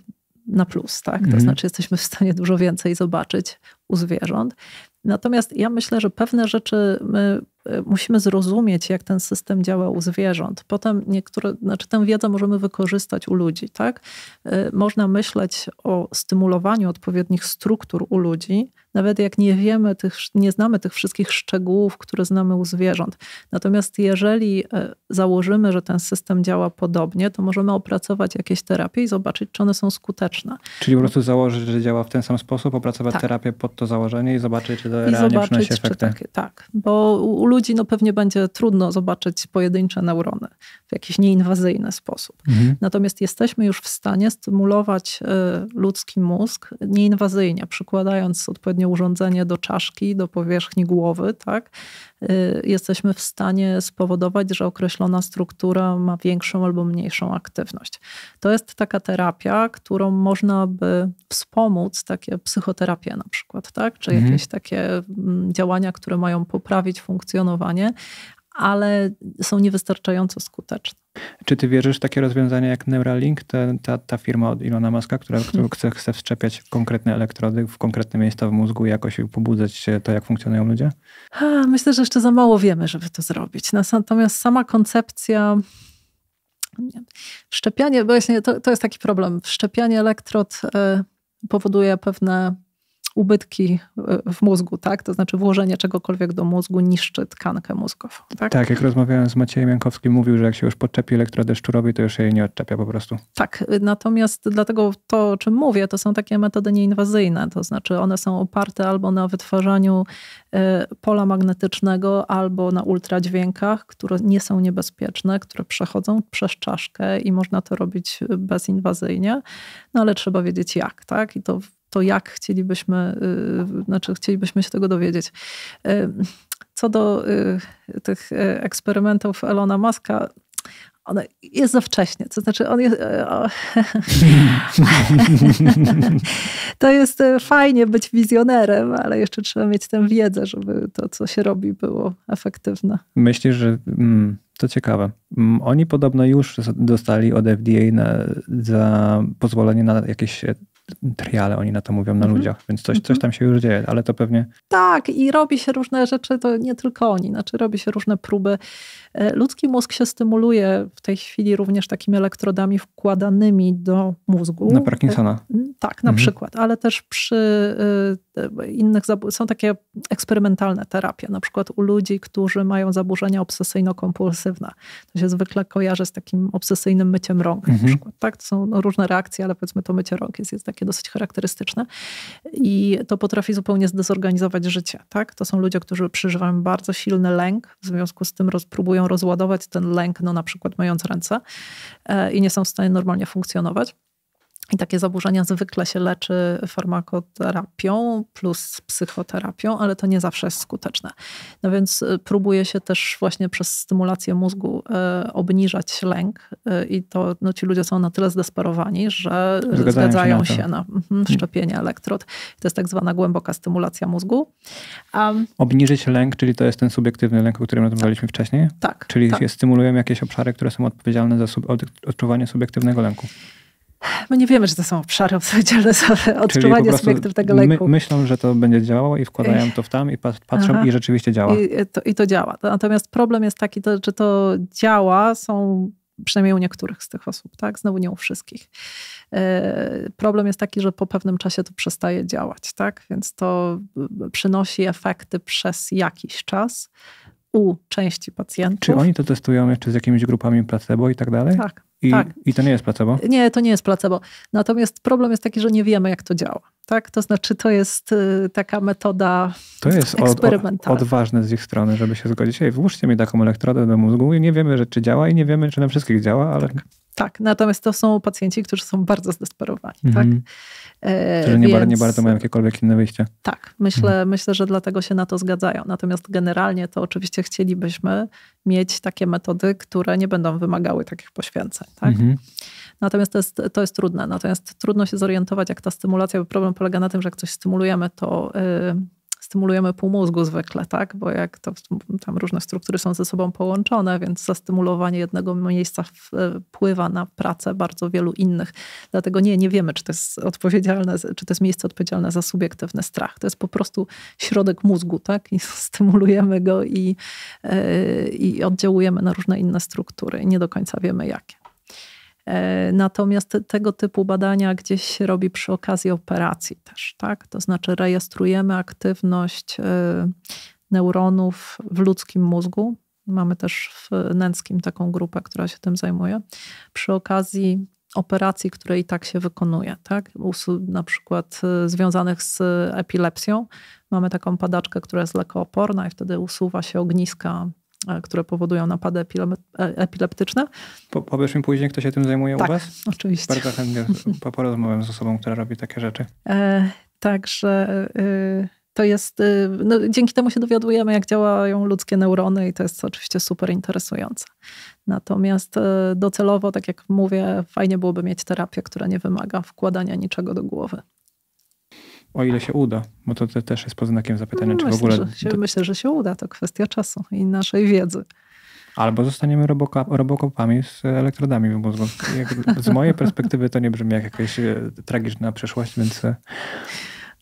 Speaker 2: na plus, tak? To mhm. znaczy, jesteśmy w stanie dużo więcej zobaczyć u zwierząt. Natomiast ja myślę, że pewne rzeczy my musimy zrozumieć, jak ten system działa u zwierząt. Potem niektóre, znaczy tę wiedzę możemy wykorzystać u ludzi, tak? Y, można myśleć o stymulowaniu odpowiednich struktur u ludzi, nawet jak nie wiemy tych, nie znamy tych wszystkich szczegółów, które znamy u zwierząt. Natomiast jeżeli y, założymy, że ten system działa podobnie, to możemy opracować jakieś terapie i zobaczyć, czy one są skuteczne.
Speaker 1: Czyli po prostu założyć, że działa w ten sam sposób, opracować tak. terapię pod to założenie i zobaczyć, czy
Speaker 2: to I realnie zobaczyć, przynosi efekty. Takie, tak, bo u ludzi no pewnie będzie trudno zobaczyć pojedyncze neurony w jakiś nieinwazyjny sposób. Mhm. Natomiast jesteśmy już w stanie stymulować e, ludzki mózg nieinwazyjnie, przykładając odpowiednie urządzenie do czaszki, do powierzchni głowy, tak? Y, jesteśmy w stanie spowodować, że określona struktura ma większą albo mniejszą aktywność. To jest taka terapia, którą można by wspomóc, takie psychoterapie na przykład, tak? czy mhm. jakieś takie mm, działania, które mają poprawić funkcjonowanie, ale są niewystarczająco skuteczne.
Speaker 1: Czy ty wierzysz w takie rozwiązania jak Neuralink, ta, ta firma od Ilona Maska, która, która hmm. chce, chce wszczepiać konkretne elektrody w konkretne miejsca w mózgu i jakoś pobudzać to, jak funkcjonują ludzie?
Speaker 2: Myślę, że jeszcze za mało wiemy, żeby to zrobić. Natomiast sama koncepcja Szczepianie, właśnie to, to jest taki problem. Szczepianie elektrod e, powoduje pewne ubytki e, w mózgu, tak? To znaczy włożenie czegokolwiek do mózgu niszczy tkankę mózgową.
Speaker 1: Tak, tak jak rozmawiałem z Maciejem Jankowskim, mówił, że jak się już podczepi elektrody to już jej nie odczepia po prostu.
Speaker 2: Tak, natomiast dlatego to, o czym mówię, to są takie metody nieinwazyjne, to znaczy one są oparte albo na wytwarzaniu e, pola magnetycznego, albo na ultradźwiękach, które nie są niebezpieczne, które przechodzą przez czaszkę i można to robić bezinwazyjnie, no ale trzeba wiedzieć jak, tak? I to to jak chcielibyśmy, y, znaczy chcielibyśmy się tego dowiedzieć. Y, co do y, tych eksperymentów Elona Muska, on jest za wcześnie. To znaczy, on jest. to jest fajnie być wizjonerem, ale jeszcze trzeba mieć tę wiedzę, żeby to, co się robi, było efektywne.
Speaker 1: Myślisz, że mm, to ciekawe. Mm, oni podobno już dostali od FDA na, za pozwolenie na jakieś triale, oni na to mówią, na mm ludziach, więc coś, coś mhm. tam się już dzieje, ale to pewnie...
Speaker 2: Tak, i robi się różne rzeczy, to nie tylko oni, znaczy robi się różne próby Ludzki mózg się stymuluje w tej chwili również takimi elektrodami wkładanymi do mózgu. Na Parkinsona. E, tak, na mhm. przykład, ale też przy e, e, innych zaburzeniach. Są takie eksperymentalne terapie, na przykład u ludzi, którzy mają zaburzenia obsesyjno-kompulsywne. To się zwykle kojarzy z takim obsesyjnym myciem rąk mhm. na przykład. Tak? To są no, różne reakcje, ale powiedzmy to mycie rąk jest, jest takie dosyć charakterystyczne i to potrafi zupełnie zdezorganizować życie. Tak? To są ludzie, którzy przeżywają bardzo silny lęk, w związku z tym rozpróbują rozładować ten lęk, no na przykład mając ręce e, i nie są w stanie normalnie funkcjonować. I takie zaburzenia zwykle się leczy farmakoterapią plus psychoterapią, ale to nie zawsze jest skuteczne. No więc y, próbuje się też właśnie przez stymulację mózgu y, obniżać lęk y, i to no, ci ludzie są na tyle zdesperowani, że zgadzają, zgadzają się, się na, na mhm, mhm. szczepienie elektrod. To jest tak zwana głęboka stymulacja mózgu. Um,
Speaker 1: Obniżyć lęk, czyli to jest ten subiektywny lęk, o którym rozmawialiśmy tak, wcześniej? Tak. Czyli tak. stymulują jakieś obszary, które są odpowiedzialne za sub odczuwanie subiektywnego lęku.
Speaker 2: My nie wiemy, że to są obszary za odczuwanie tego leku. My,
Speaker 1: myślą, że to będzie działało i wkładają to w tam i patrzą Aha. i rzeczywiście działa. I
Speaker 2: e, to, I to, działa. Natomiast problem jest taki, to, że to działa, są przynajmniej u niektórych z tych osób, tak? Znowu nie u wszystkich. E, problem jest taki, że po pewnym czasie to przestaje działać, tak? Więc to e, przynosi efekty przez jakiś czas u części pacjentów. Czy oni
Speaker 1: to testują jeszcze z jakimiś grupami placebo i tak dalej? Tak. I, tak. I to nie jest placebo?
Speaker 2: Nie, to nie jest placebo. Natomiast problem jest taki, że nie wiemy, jak to działa. Tak? To znaczy, to jest y, taka metoda
Speaker 1: To jest od, od, odważne z ich strony, żeby się zgodzić. Ej, włóżcie mi taką elektrodę do mózgu i nie wiemy, że, czy działa i nie wiemy, czy na wszystkich działa, ale... Tak.
Speaker 2: tak. natomiast to są pacjenci, którzy są bardzo zdesperowani. Tak? Mhm. Tak? Czyli e, nie, więc... nie bardzo mają jakiekolwiek inne wyjście. Tak, myślę, mhm. myślę, że dlatego się na to zgadzają. Natomiast generalnie to oczywiście chcielibyśmy mieć takie metody, które nie będą wymagały takich poświęceń. Tak? Mhm. Natomiast to jest, to jest trudne. Natomiast trudno się zorientować, jak ta stymulacja, bo problem polega na tym, że jak coś stymulujemy, to. Yy, stymulujemy pół mózgu zwykle, tak? Bo jak to tam różne struktury są ze sobą połączone, więc zastymulowanie jednego miejsca e, wpływa na pracę bardzo wielu innych. Dlatego nie, nie wiemy, czy to jest odpowiedzialne, czy to jest miejsce odpowiedzialne za subiektywny strach. To jest po prostu środek mózgu, tak? I stymulujemy go i, e, i oddziałujemy na różne inne struktury. Nie do końca wiemy jakie. E, natomiast tego typu badania gdzieś się robi przy okazji operacji też, tak? To znaczy rejestrujemy aktywność e, neuronów w ludzkim mózgu. Mamy też w Nęckim taką grupę, która się tym zajmuje. Przy okazji operacji, które i tak się wykonuje, tak? Na przykład e, związanych z epilepsją. Mamy taką padaczkę, która jest lekooporna i wtedy usuwa się ogniska E, które powodują napady e, epileptyczne.
Speaker 1: Po, powiesz mi później, kto się tym zajmuje tak, u Was? oczywiście. Bardzo chętnie porozmawiam z osobą, która robi takie rzeczy.
Speaker 2: E, także... Y to jest, no, dzięki temu się dowiadujemy, jak działają ludzkie neurony, i to jest oczywiście super interesujące. Natomiast docelowo, tak jak mówię, fajnie byłoby mieć terapię, która nie wymaga wkładania niczego do głowy
Speaker 1: o ile się uda, bo to, też jest pod znakiem zapytania, no, czy myślę, w ogóle... Że się, Myślę,
Speaker 2: że się uda, to kwestia czasu i naszej wiedzy.
Speaker 1: Albo zostaniemy robokopami z elektrodami w mózgu. z mojej perspektywy to nie brzmi jak jakaś e, tragiczna przeszłość, więc... E,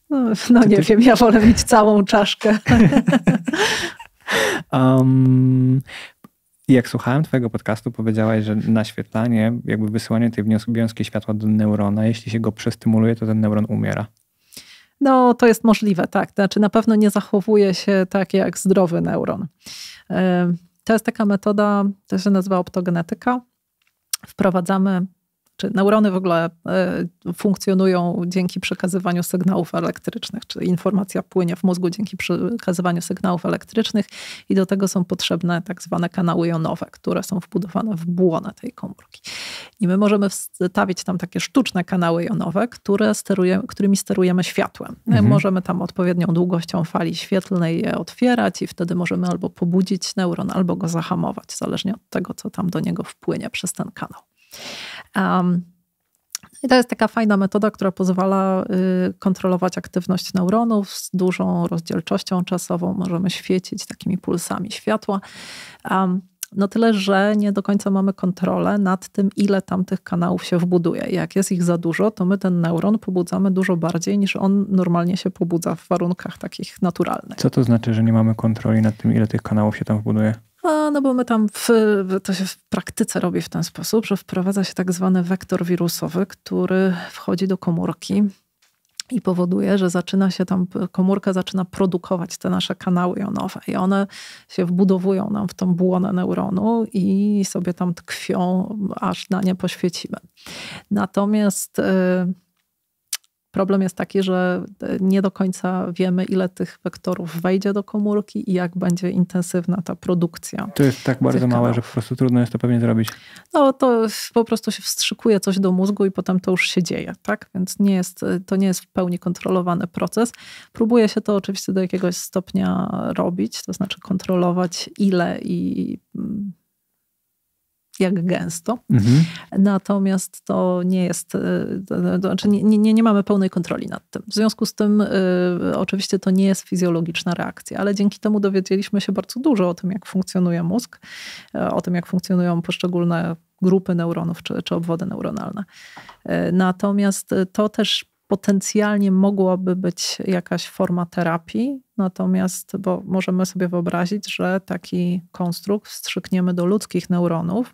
Speaker 2: no, no nie ty... wiem, ja wolę mieć całą czaszkę.
Speaker 1: um, jak słuchałem twojego podcastu, powiedziałaś, że naświetlanie, jakby wysyłanie tej wiązki światła do neurona, jeśli się go przestymuluje, to ten neuron umiera.
Speaker 2: No, to jest możliwe, tak. Znaczy, na pewno nie zachowuje się tak jak zdrowy neuron. To jest taka metoda, to się nazywa optogenetyka. Wprowadzamy czy neurony w ogóle e, funkcjonują dzięki przekazywaniu sygnałów elektrycznych, czy informacja płynie w mózgu dzięki przekazywaniu sygnałów elektrycznych i do tego są potrzebne tak zwane kanały jonowe, które są wbudowane w błonę tej komórki. I my możemy wstawić tam takie sztuczne kanały jonowe, które steruje, którymi sterujemy światłem. Mhm. Możemy tam odpowiednią długością fali świetlnej je otwierać i wtedy możemy albo pobudzić neuron, albo go zahamować, zależnie od tego, co tam do niego wpłynie przez ten kanał. Um, i to jest taka fajna metoda, która pozwala y, kontrolować aktywność neuronów z dużą rozdzielczością czasową. Możemy świecić takimi pulsami światła. No tyle, że nie do końca mamy kontrolę nad tym, ile tam tych kanałów się wbuduje. Jak jest ich za dużo, to my ten neuron pobudzamy dużo bardziej niż on normalnie się pobudza w warunkach takich naturalnych.
Speaker 1: Co to znaczy, że nie mamy kontroli nad tym, ile tych kanałów się tam wbuduje?
Speaker 2: A, no bo my tam, w, to się w praktyce robi w ten sposób, że wprowadza się tak zwany wektor wirusowy, który wchodzi do komórki i powoduje, że zaczyna się tam, komórka zaczyna produkować te nasze kanały jonowe i one się wbudowują nam w tą błonę neuronu i sobie tam tkwią, aż na nie poświecimy. Natomiast... Yy, Problem jest taki, że e, nie do końca wiemy, ile tych wektorów wejdzie do komórki i jak będzie intensywna ta produkcja. To jest tak bardzo małe,
Speaker 1: że po prostu trudno jest to pewnie zrobić.
Speaker 2: No to po prostu się wstrzykuje coś do mózgu i potem to już się dzieje, tak? Więc nie jest, e, to nie jest w pełni kontrolowany proces. Próbuje się to oczywiście do jakiegoś stopnia robić, to znaczy kontrolować ile i mm, jak gęsto. Mhm. Natomiast to nie jest, y, no, to znaczy nie, nie, nie mamy pełnej kontroli nad tym. W związku z tym y, oczywiście to nie jest fizjologiczna reakcja, ale dzięki temu dowiedzieliśmy się bardzo dużo o tym, jak funkcjonuje mózg, y, o tym, jak funkcjonują poszczególne grupy neuronów czy, czy obwody neuronalne. Y, natomiast to też potencjalnie mogłaby być jakaś forma terapii, natomiast, bo możemy sobie wyobrazić, że taki konstrukt wstrzykniemy do ludzkich neuronów,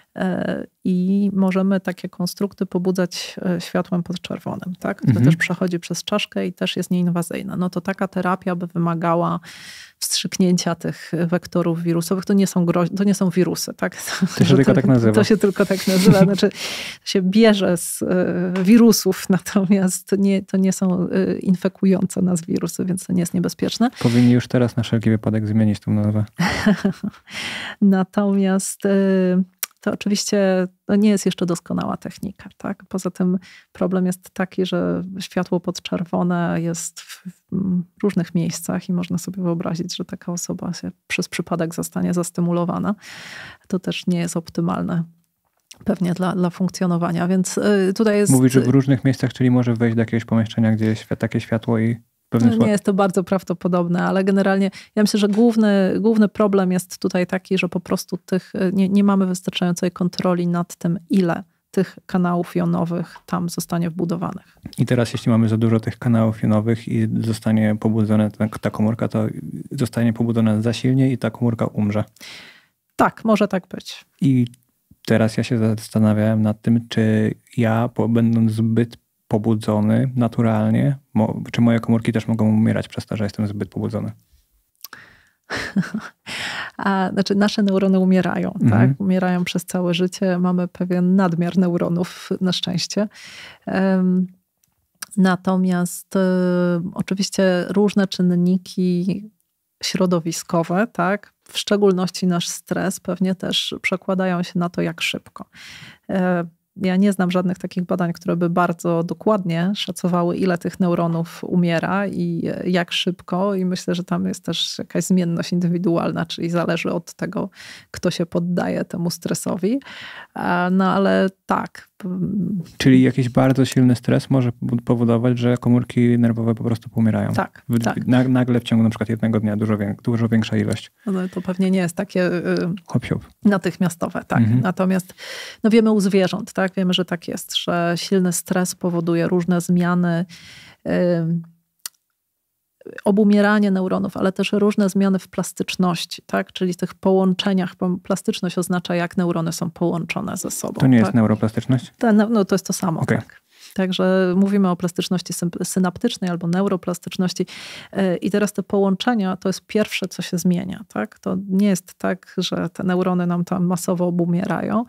Speaker 2: E, i możemy takie konstrukty pobudzać e, światłem podczerwonym, tak? które mhm. też przechodzi przez czaszkę i też jest nieinwazyjna. No to taka terapia by wymagała wstrzyknięcia tych wektorów wirusowych. To nie są, groź, to nie są wirusy. Tak? To, się tylko tak nazywa. To się tylko tak nazywa. Znaczy się bierze z e, wirusów, natomiast nie, to nie są infekujące nas wirusy, więc to nie jest niebezpieczne.
Speaker 1: Powinni już teraz na wszelki wypadek zmienić tą nazwę.
Speaker 2: natomiast to oczywiście no, nie jest jeszcze doskonała technika. Tak? Poza tym problem jest taki, że światło podczerwone jest w różnych miejscach i można sobie wyobrazić, że taka osoba się przez przypadek zostanie zastymulowana. To też nie jest optymalne pewnie dla, dla funkcjonowania, więc y, tutaj jest... Mówisz, że w y
Speaker 1: różnych miejscach, czyli może wejść do jakiegoś pomieszczenia, gdzie jest takie światło i no, nie jest
Speaker 2: to bardzo prawdopodobne, ale generalnie ja myślę, że główny, główny problem jest tutaj taki, że po prostu tych e, nie, nie mamy wystarczającej kontroli nad tym, ile tych kanałów jonowych tam zostanie wbudowanych.
Speaker 1: I teraz, jeśli mamy za dużo tych kanałów jonowych i zostanie pobudzona ta, ta komórka, to zostanie pobudzona za silnie i ta komórka umrze.
Speaker 2: Tak, może tak być.
Speaker 1: I teraz ja się zastanawiałem nad tym, czy ja, będąc zbyt pobudzony naturalnie? Mo czy moje komórki też mogą umierać przez to, że jestem zbyt pobudzony?
Speaker 2: A, znaczy nasze neurony umierają, tak? Mhm. Umierają przez całe życie. Mamy pewien nadmiar neuronów na szczęście. Um, natomiast e, oczywiście różne czynniki środowiskowe, tak? W szczególności nasz stres pewnie też przekładają się na to, jak szybko. E, ja nie znam żadnych takich badań, które by bardzo dokładnie szacowały, ile tych neuronów umiera i jak szybko. I myślę, że tam jest też jakaś zmienność indywidualna, czyli zależy od tego, kto się poddaje temu stresowi. E, no ale tak,
Speaker 1: Czyli jakiś bardzo silny stres może powodować, że komórki nerwowe po prostu pomierają. Tak. W, tak. nagle w ciągu na przykład jednego dnia dużo, większa, dużo większa ilość.
Speaker 2: No, no to pewnie nie jest takie yy, natychmiastowe, tak. Mhm. Natomiast no wiemy u zwierząt, tak, wiemy, że tak jest, że silny stres powoduje różne zmiany. Yy, obumieranie neuronów, ale też różne zmiany w plastyczności, tak? czyli tych połączeniach. Plastyczność oznacza, jak neurony są połączone ze sobą. To nie tak? jest
Speaker 1: neuroplastyczność?
Speaker 2: no, to jest to samo, okay. tak. Także mówimy o plastyczności synaptycznej albo neuroplastyczności. E, I teraz te połączenia to jest pierwsze, co się zmienia. Tak? To nie jest tak, że te neurony nam tam masowo obumierają,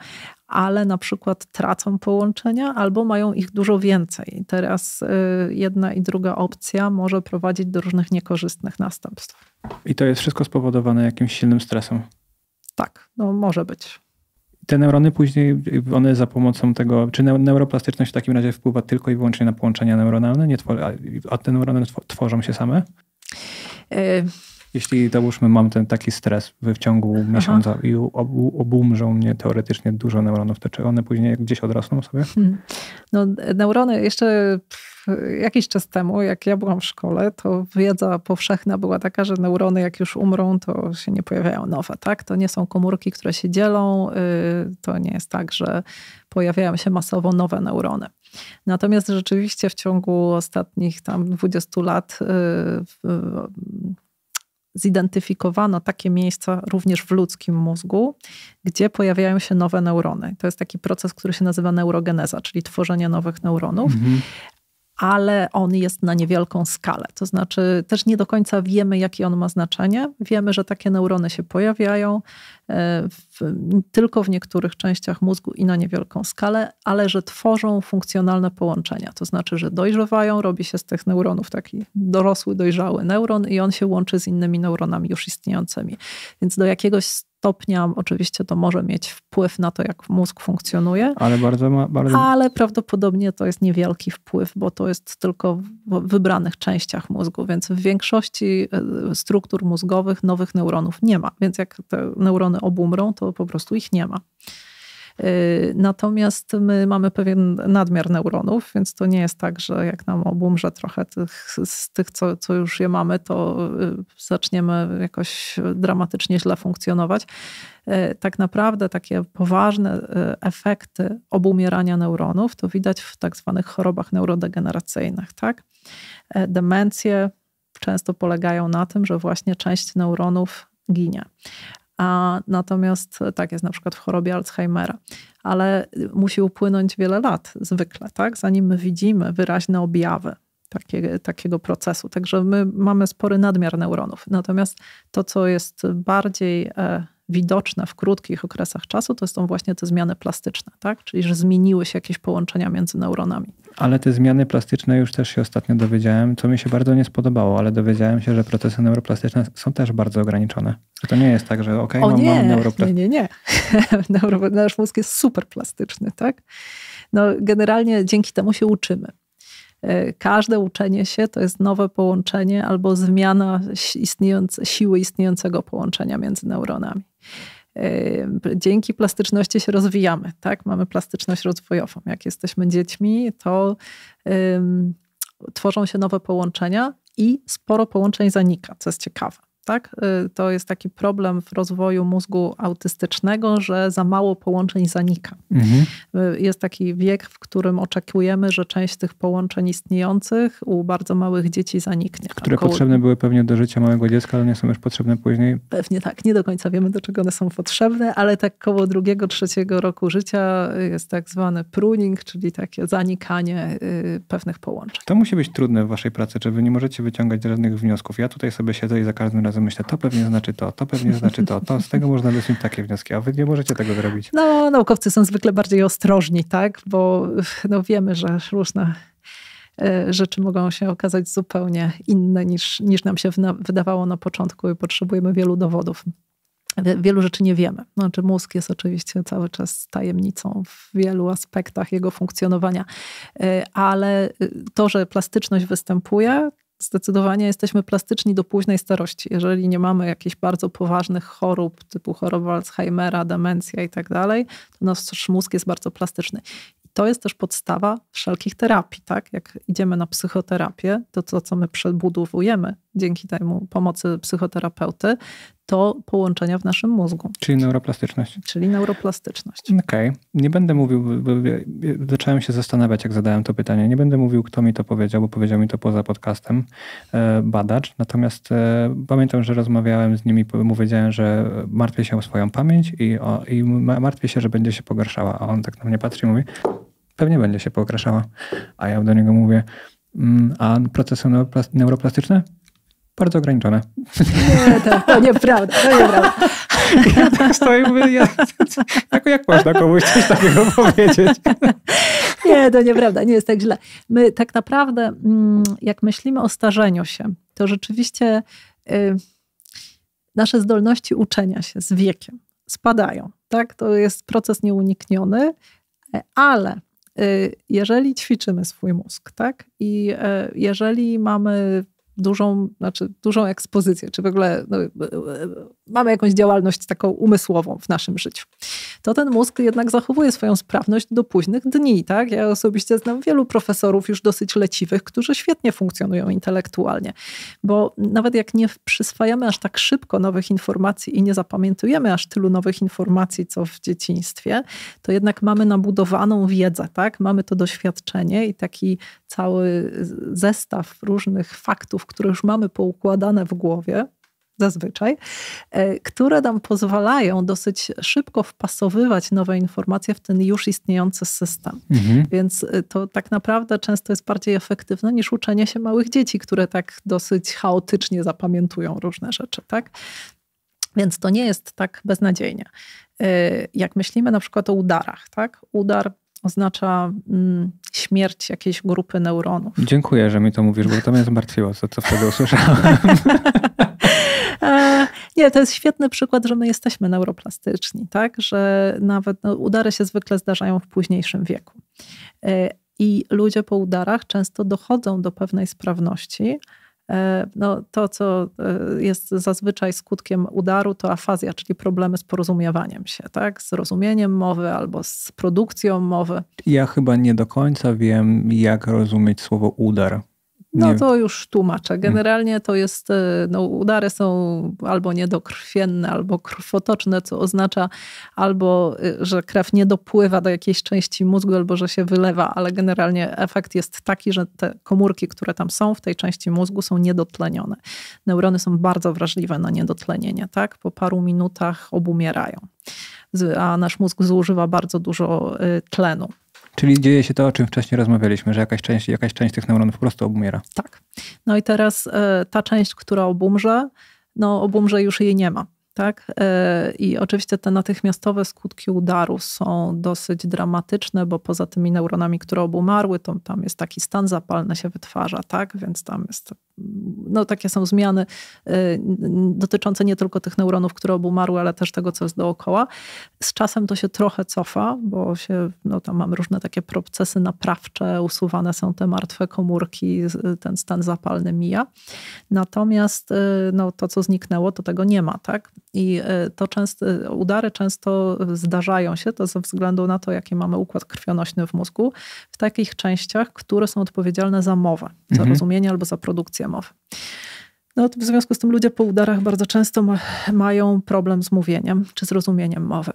Speaker 2: ale na przykład tracą połączenia albo mają ich dużo więcej. Teraz y, jedna i druga opcja może prowadzić do różnych niekorzystnych następstw.
Speaker 1: I to jest wszystko spowodowane jakimś silnym stresem.
Speaker 2: Tak, no może być.
Speaker 1: Te neurony później, one za pomocą tego, czy neuroplastyczność w takim razie wpływa tylko i wyłącznie na połączenia neuronalne, nie a te neurony tworzą się same? Y jeśli załóżmy mam ten taki stres w ciągu Aha. miesiąca i obu, obumrzą mnie teoretycznie dużo neuronów, to czy one później gdzieś odrosną sobie? Hmm.
Speaker 2: No neurony jeszcze jakiś czas temu, jak ja byłam w szkole, to wiedza powszechna była taka, że neurony jak już umrą, to się nie pojawiają nowe, tak? To nie są komórki, które się dzielą, y, to nie jest tak, że pojawiają się masowo nowe neurony. Natomiast rzeczywiście w ciągu ostatnich tam 20 lat y, zidentyfikowano takie miejsca również w ludzkim mózgu, gdzie pojawiają się nowe neurony. To jest taki proces, który się nazywa neurogeneza, czyli tworzenie nowych neuronów. Mhm ale on jest na niewielką skalę. To znaczy, też nie do końca wiemy, jakie on ma znaczenie. Wiemy, że takie neurony się pojawiają e, w, tylko w niektórych częściach mózgu i na niewielką skalę, ale że tworzą funkcjonalne połączenia. To znaczy, że dojrzewają, robi się z tych neuronów taki dorosły, dojrzały neuron i on się łączy z innymi neuronami już istniejącymi. Więc do jakiegoś stopnia oczywiście to może mieć wpływ na to, jak mózg funkcjonuje.
Speaker 1: Ale bardzo ma, bardzo... Ale
Speaker 2: prawdopodobnie to jest niewielki wpływ, bo to jest tylko w wybranych częściach mózgu, więc w większości e, struktur mózgowych nowych neuronów nie ma. Więc jak te neurony obumrą, to po prostu ich nie ma. Y, natomiast my mamy pewien nadmiar neuronów, więc to nie jest tak, że jak nam obumrze trochę tych, z tych, co, co już je mamy, to y, zaczniemy jakoś dramatycznie źle funkcjonować. Y, tak naprawdę takie poważne efekty obumierania neuronów to widać w tak zwanych chorobach neurodegeneracyjnych. Tak? Demencje często polegają na tym, że właśnie część neuronów ginie. A natomiast tak jest na przykład w chorobie Alzheimera, ale musi upłynąć wiele lat zwykle, tak? zanim my widzimy wyraźne objawy takie, takiego procesu. Także my mamy spory nadmiar neuronów. Natomiast to, co jest bardziej e, widoczne w krótkich okresach czasu, to są właśnie te zmiany plastyczne, tak? czyli że zmieniły się jakieś połączenia między neuronami.
Speaker 1: Ale te zmiany plastyczne już też się ostatnio dowiedziałem, co mi się bardzo nie spodobało, ale dowiedziałem się, że procesy neuroplastyczne są też bardzo ograniczone. Że to nie jest tak, że okej, okay, mam, nie, mam neuroplastyczne.
Speaker 2: Nie, nie, nie. Nasz mózg jest super plastyczny, tak? No, generalnie dzięki temu się uczymy. E, każde uczenie się to jest nowe połączenie albo zmiana istniejące, siły istniejącego połączenia między neuronami. E, dzięki plastyczności się rozwijamy, tak? Mamy plastyczność rozwojową. Jak jesteśmy dziećmi, to um, tworzą się nowe połączenia i sporo połączeń zanika, co jest ciekawe. Tak? Y, to jest taki problem w rozwoju mózgu autystycznego, że za mało połączeń zanika. Mhm. Y, jest taki wiek, w którym oczekujemy, że część tych połączeń istniejących u bardzo małych dzieci zaniknie. Które Około... potrzebne
Speaker 1: były pewnie do życia małego dziecka, ale nie są już potrzebne później.
Speaker 2: Pewnie tak. Nie do końca wiemy, do czego one są potrzebne, ale tak koło drugiego, trzeciego roku życia jest tak zwany pruning, czyli takie zanikanie y, pewnych połączeń.
Speaker 1: To musi być trudne w waszej pracy, czy wy nie możecie wyciągać żadnych wniosków. Ja tutaj sobie siedzę i za każdym razem razu myślę, to pewnie znaczy to, to pewnie znaczy to, to z tego można wysunąć takie wnioski, a wy nie możecie tego zrobić.
Speaker 2: No, naukowcy są zwykle bardziej ostrożni, tak, bo no, wiemy, że różne e, rzeczy mogą się okazać zupełnie inne niż, niż nam się wydawało na początku i potrzebujemy wielu dowodów. Wielu rzeczy nie wiemy. Znaczy mózg jest oczywiście cały czas tajemnicą w wielu aspektach jego funkcjonowania, e, ale e, to, że plastyczność występuje, zdecydowanie jesteśmy plastyczni do późnej starości. Jeżeli nie mamy jakichś bardzo poważnych chorób, typu choroba Alzheimera, demencja i tak dalej, to nasz mózg jest bardzo plastyczny. I to jest też podstawa wszelkich terapii, tak? Jak idziemy na psychoterapię, to to, co my przebudowujemy dzięki temu pomocy psychoterapeuty, to połączenia w naszym mózgu.
Speaker 1: Czyli neuroplastyczność.
Speaker 2: Czyli neuroplastyczność.
Speaker 1: Okej. Okay. Nie będę mówił, zacząłem się zastanawiać, jak zadałem to pytanie. Nie będę mówił, kto mi to powiedział, bo powiedział mi to poza podcastem e, badacz. Natomiast e, pamiętam, że rozmawiałem z nimi, powiedziałem, że martwię się o swoją pamięć i, o, i martwię się, że będzie się pogarszała. A on tak na mnie patrzy i mówi, pewnie będzie się pogarszała. A ja do niego mówię, mm, a procesy neuroplastyczne? bardzo ograniczone.
Speaker 2: Nie, to, to nieprawda, to nieprawda. Ja tak stoję mówię, ja, jak, jak można
Speaker 1: komuś coś takiego powiedzieć?
Speaker 2: Nie, to nieprawda, nie jest tak źle. My tak naprawdę, mm, jak myślimy o starzeniu się, to rzeczywiście y, nasze zdolności uczenia się z wiekiem spadają. Tak? To jest proces nieunikniony, e, ale y, jeżeli ćwiczymy swój mózg, tak? I e, jeżeli mamy dużą, znaczy dużą ekspozycję, czy w ogóle no, e, e, mamy jakąś działalność taką umysłową w naszym życiu, to ten mózg jednak zachowuje swoją sprawność do późnych dni. Tak? Ja osobiście znam wielu profesorów już dosyć leciwych, którzy świetnie funkcjonują intelektualnie, bo nawet jak nie przyswajamy aż tak szybko nowych informacji i nie zapamiętujemy aż tylu nowych informacji, co w dzieciństwie, to jednak mamy nabudowaną wiedzę, tak? mamy to doświadczenie i taki cały zestaw różnych faktów, które już mamy poukładane w głowie, zazwyczaj, e, które nam pozwalają dosyć szybko wpasowywać nowe informacje w ten już istniejący system. Mhm. Więc e, to tak naprawdę często jest bardziej efektywne niż uczenie się małych dzieci, które tak dosyć chaotycznie zapamiętują różne rzeczy, tak? Więc to nie jest tak beznadziejnie. E, jak myślimy na przykład o udarach, tak? Udar oznacza mm, śmierć jakiejś grupy neuronów.
Speaker 1: Dziękuję, że mi to mówisz, bo to mnie zmartwiło, co, co wtedy usłyszałem.
Speaker 2: E, nie, to jest świetny przykład, że my jesteśmy neuroplastyczni, tak? Że nawet no, udary się zwykle zdarzają w późniejszym wieku. E, I ludzie po udarach często dochodzą do pewnej sprawności, E, no, to, co e, jest zazwyczaj skutkiem udaru, to afazja, czyli problemy z porozumiewaniem się, tak? z rozumieniem mowy albo z produkcją mowy.
Speaker 1: Ja chyba nie do końca wiem, jak rozumieć słowo udar.
Speaker 2: No to już tłumaczę. Mm. Generalnie to jest, e, no, udary są albo niedokrwienne, albo krwotoczne, co oznacza albo, y, że krew nie dopływa do jakiejś części mózgu, albo że się wylewa, ale generalnie efekt jest taki, że te komórki, które tam są w tej części mózgu są niedotlenione. Neurony są bardzo wrażliwe na niedotlenienie, tak? Po paru minutach obumierają a nasz mózg zużywa bardzo dużo y, tlenu.
Speaker 1: Czyli dzieje się to, o czym wcześniej rozmawialiśmy, że jakaś część, jakaś część tych neuronów po prostu obumiera. Tak.
Speaker 2: No i teraz e, ta część, która obumrze, no obumrze już jej nie ma. Tak? E, I oczywiście te natychmiastowe skutki udaru są dosyć dramatyczne, bo poza tymi neuronami, które obumarły, to tam jest taki stan zapalny się wytwarza, tak? Więc tam jest no, takie są zmiany y, dotyczące nie tylko tych neuronów, które obumarły, ale też tego, co jest dookoła. Z czasem to się trochę cofa, bo się, no, tam mamy różne takie procesy naprawcze, usuwane są te martwe komórki, ten stan zapalny mija. Natomiast y, no, to, co zniknęło, to tego nie ma. Tak? I e, to często, e, udary często zdarzają się, to ze względu na to, jaki mamy układ krwionośny w mózgu, w takich częściach, które są odpowiedzialne za mowę, mhm. za rozumienie albo za produkcję mowy. No, w związku z tym ludzie po udarach bardzo często ma, mają problem z mówieniem czy z rozumieniem mowy.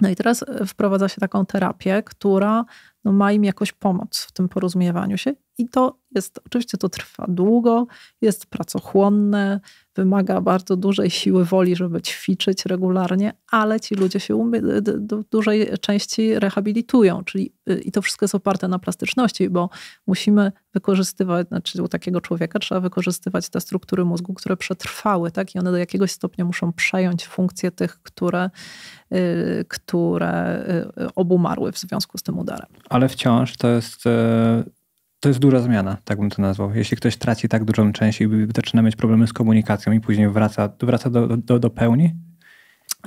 Speaker 2: No i teraz e, wprowadza się taką terapię, która no, ma im jakoś pomóc w tym porozumiewaniu się i to jest, oczywiście to trwa długo, jest pracochłonne, wymaga bardzo dużej siły woli, żeby ćwiczyć regularnie, ale ci ludzie się do dużej części rehabilitują, czyli y, i to wszystko jest oparte na plastyczności, bo musimy wykorzystywać, znaczy u takiego człowieka trzeba wykorzystywać te struktury mózgu, które przetrwały, tak? I one do jakiegoś stopnia muszą przejąć funkcję tych, które, y, które y, obumarły w związku z tym udarem.
Speaker 1: Ale wciąż to jest to jest duża zmiana, tak bym to nazwał. Jeśli ktoś traci tak dużą część i zaczyna mieć problemy z komunikacją i później wraca, wraca do, do, do pełni,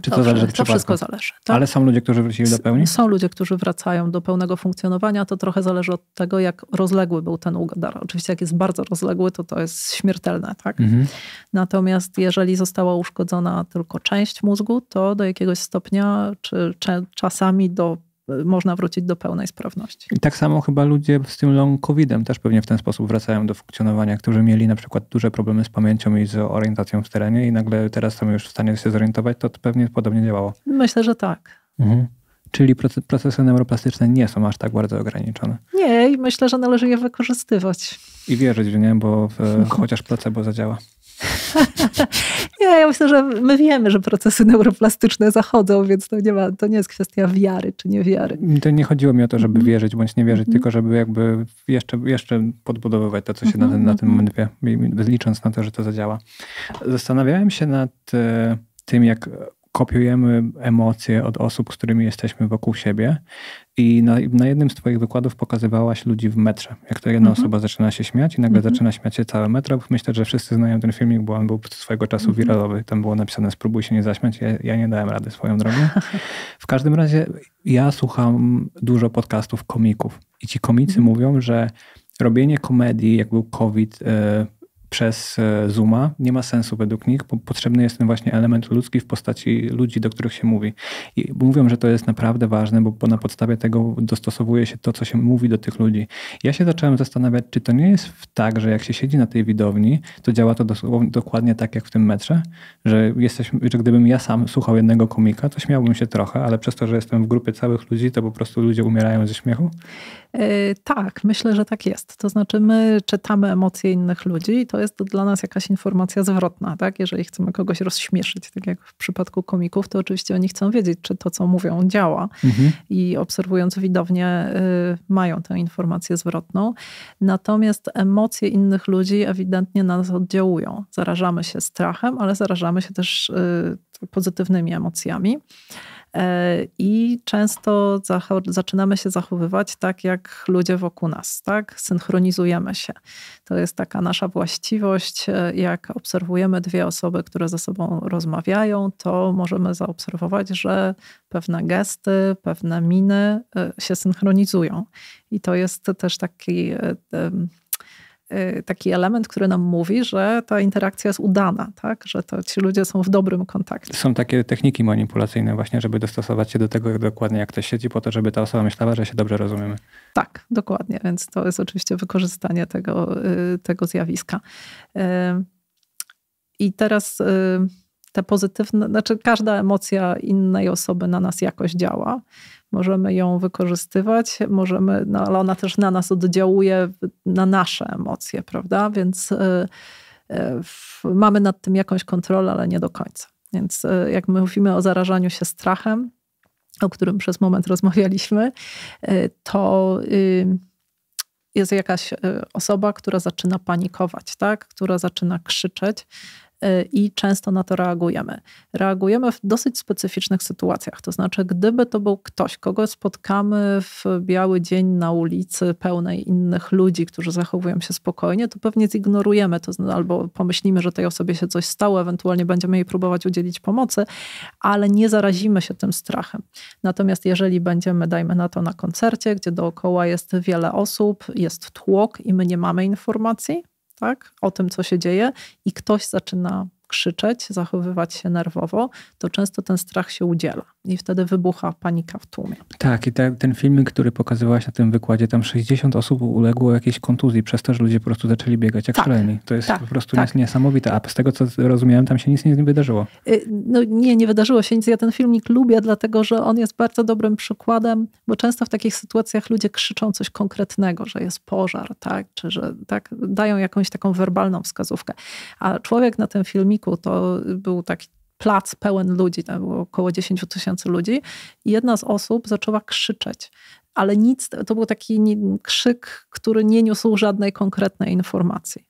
Speaker 2: czy to, to zależy od To wszystko zależy. Tak? Ale są
Speaker 1: ludzie, którzy wrócili do pełni? Są
Speaker 2: ludzie, którzy wracają do pełnego funkcjonowania. To trochę zależy od tego, jak rozległy był ten udar. Oczywiście jak jest bardzo rozległy, to to jest śmiertelne. Tak? Mhm. Natomiast jeżeli została uszkodzona tylko część mózgu, to do jakiegoś stopnia, czy czasami do można wrócić do pełnej sprawności.
Speaker 1: I tak samo chyba ludzie z tym long covidem też pewnie w ten sposób wracają do funkcjonowania, którzy mieli na przykład duże problemy z pamięcią i z orientacją w terenie i nagle teraz są już w stanie się zorientować, to pewnie podobnie działało.
Speaker 2: Myślę, że tak.
Speaker 1: Mhm. Czyli procesy neuroplastyczne nie są aż tak bardzo ograniczone.
Speaker 2: Nie, i myślę, że należy je wykorzystywać.
Speaker 1: I wierzyć w nie, bo w, chociaż placebo zadziała.
Speaker 2: nie, ja myślę, że my wiemy, że procesy neuroplastyczne zachodzą, więc to nie, ma, to nie jest kwestia wiary czy niewiary.
Speaker 1: To nie chodziło mi o to, żeby mhm. wierzyć bądź nie wierzyć, mhm. tylko żeby jakby jeszcze, jeszcze podbudowywać to, co się na, mhm, ten, na moment wie, licząc na to, że to zadziała. Zastanawiałem się nad e, tym, jak kopiujemy emocje od osób, z którymi jesteśmy wokół siebie. I na, na, jednym z Twoich wykładów pokazywałaś ludzi w metrze. Jak to jedna mm -hmm. osoba zaczyna się śmiać i nagle mm -hmm. zaczyna śmiać się całe metro. Myślę, że wszyscy znają ten filmik, bo on był swojego czasu mm -hmm. wiralowy. Tam było napisane spróbuj się nie zaśmiać. Ja, ja nie dałem rady swoją drogą. W każdym razie ja słucham dużo podcastów komików. I ci komicy mhm. mówią, że robienie komedii, jak był COVID, e, przez e, Zooma nie ma sensu według nich. Potrzebny jest ten właśnie element ludzki w postaci ludzi, do których się mówi. I mówią, że to jest naprawdę ważne, bo na podstawie tego dostosowuje się to, co się mówi do tych ludzi. Ja się zacząłem zastanawiać, czy to nie jest tak, że jak się siedzi na tej widowni, to działa to dokładnie tak jak w tym metrze, że, jesteś, że gdybym ja sam słuchał jednego komika, to śmiałbym się trochę, ale przez to, że jestem w grupie całych ludzi, to po prostu ludzie umierają ze śmiechu.
Speaker 2: E, tak, myślę, że tak jest. To znaczy, my czytamy emocje innych ludzi i to jest dla nas jakaś informacja zwrotna, tak? Jeżeli chcemy kogoś rozśmieszyć, tak jak w przypadku komików, to oczywiście oni chcą wiedzieć, czy to, co mówią, działa. Mhm. I obserwując widownię, e, mają tę informację zwrotną. Natomiast emocje innych ludzi ewidentnie na nas oddziałują. Zarażamy się strachem, ale zarażamy się też e, pozytywnymi emocjami. E, i często zaczynamy się zachowywać tak jak ludzie wokół nas, tak? Synchronizujemy się. To jest taka nasza właściwość. E, jak obserwujemy dwie osoby, które ze sobą rozmawiają, to możemy zaobserwować, że pewne gesty, pewne miny e, się synchronizują. I to jest też taki Y, taki element, który nam mówi, że ta interakcja jest udana, tak? że to ci ludzie są w dobrym kontakcie.
Speaker 1: Są takie techniki manipulacyjne właśnie, żeby dostosować się do tego dokładnie, jak ktoś siedzi, po to, żeby ta osoba myślała, że się dobrze rozumiemy.
Speaker 2: Tak, dokładnie, więc to jest oczywiście wykorzystanie tego, y, tego zjawiska. Y, I teraz te pozytywne, znaczy każda emocja innej osoby na nas jakoś działa możemy ją wykorzystywać, możemy, no, ale ona też na nas oddziałuje, na nasze emocje, prawda? Więc y, y, mamy nad tym jakąś kontrolę, ale nie do końca. Więc y, jak my mówimy o zarażaniu się strachem, o którym przez moment rozmawialiśmy, to jest jakaś osoba, która zaczyna panikować, tak? która zaczyna krzyczeć, Y, i często na to reagujemy. Reagujemy w dosyć specyficznych sytuacjach. To znaczy, gdyby to był ktoś, kogo spotkamy w biały dzień na ulicy pełnej innych ludzi, którzy zachowują się spokojnie, to pewnie zignorujemy to albo pomyślimy, że tej osobie się coś stało, ewentualnie będziemy jej próbować udzielić pomocy, ale nie zarazimy się tym strachem. Natomiast jeżeli będziemy, dajmy na to, na koncercie, gdzie dookoła jest wiele osób, jest tłok i my nie mamy informacji, tak? o tym, co się dzieje, i ktoś zaczyna krzyczeć, zachowywać się nerwowo, to często ten strach się udziela i wtedy wybucha panika w tłumie.
Speaker 1: Tak, i te, ten filmik, który pokazywałaś na tym wykładzie, tam 60 osób uległo jakiejś kontuzji przez to, że ludzie po prostu zaczęli biegać jak tak, szaleni. To jest tak, po prostu tak. niesamowite, a z tego co rozumiałem, tam się nic nie wydarzyło.
Speaker 2: Y, no nie, nie wydarzyło się nic. Ja ten filmik lubię, dlatego że on jest bardzo dobrym przykładem, bo często w takich sytuacjach ludzie krzyczą coś konkretnego, że jest pożar, tak, czy że tak, dają jakąś taką werbalną wskazówkę. A człowiek na tym filmiku to był taki plac pełen ludzi, tam było około 10 tysięcy ludzi. I jedna z osób zaczęła krzyczeć, ale nic, to był taki krzyk, który nie niósł żadnej konkretnej informacji.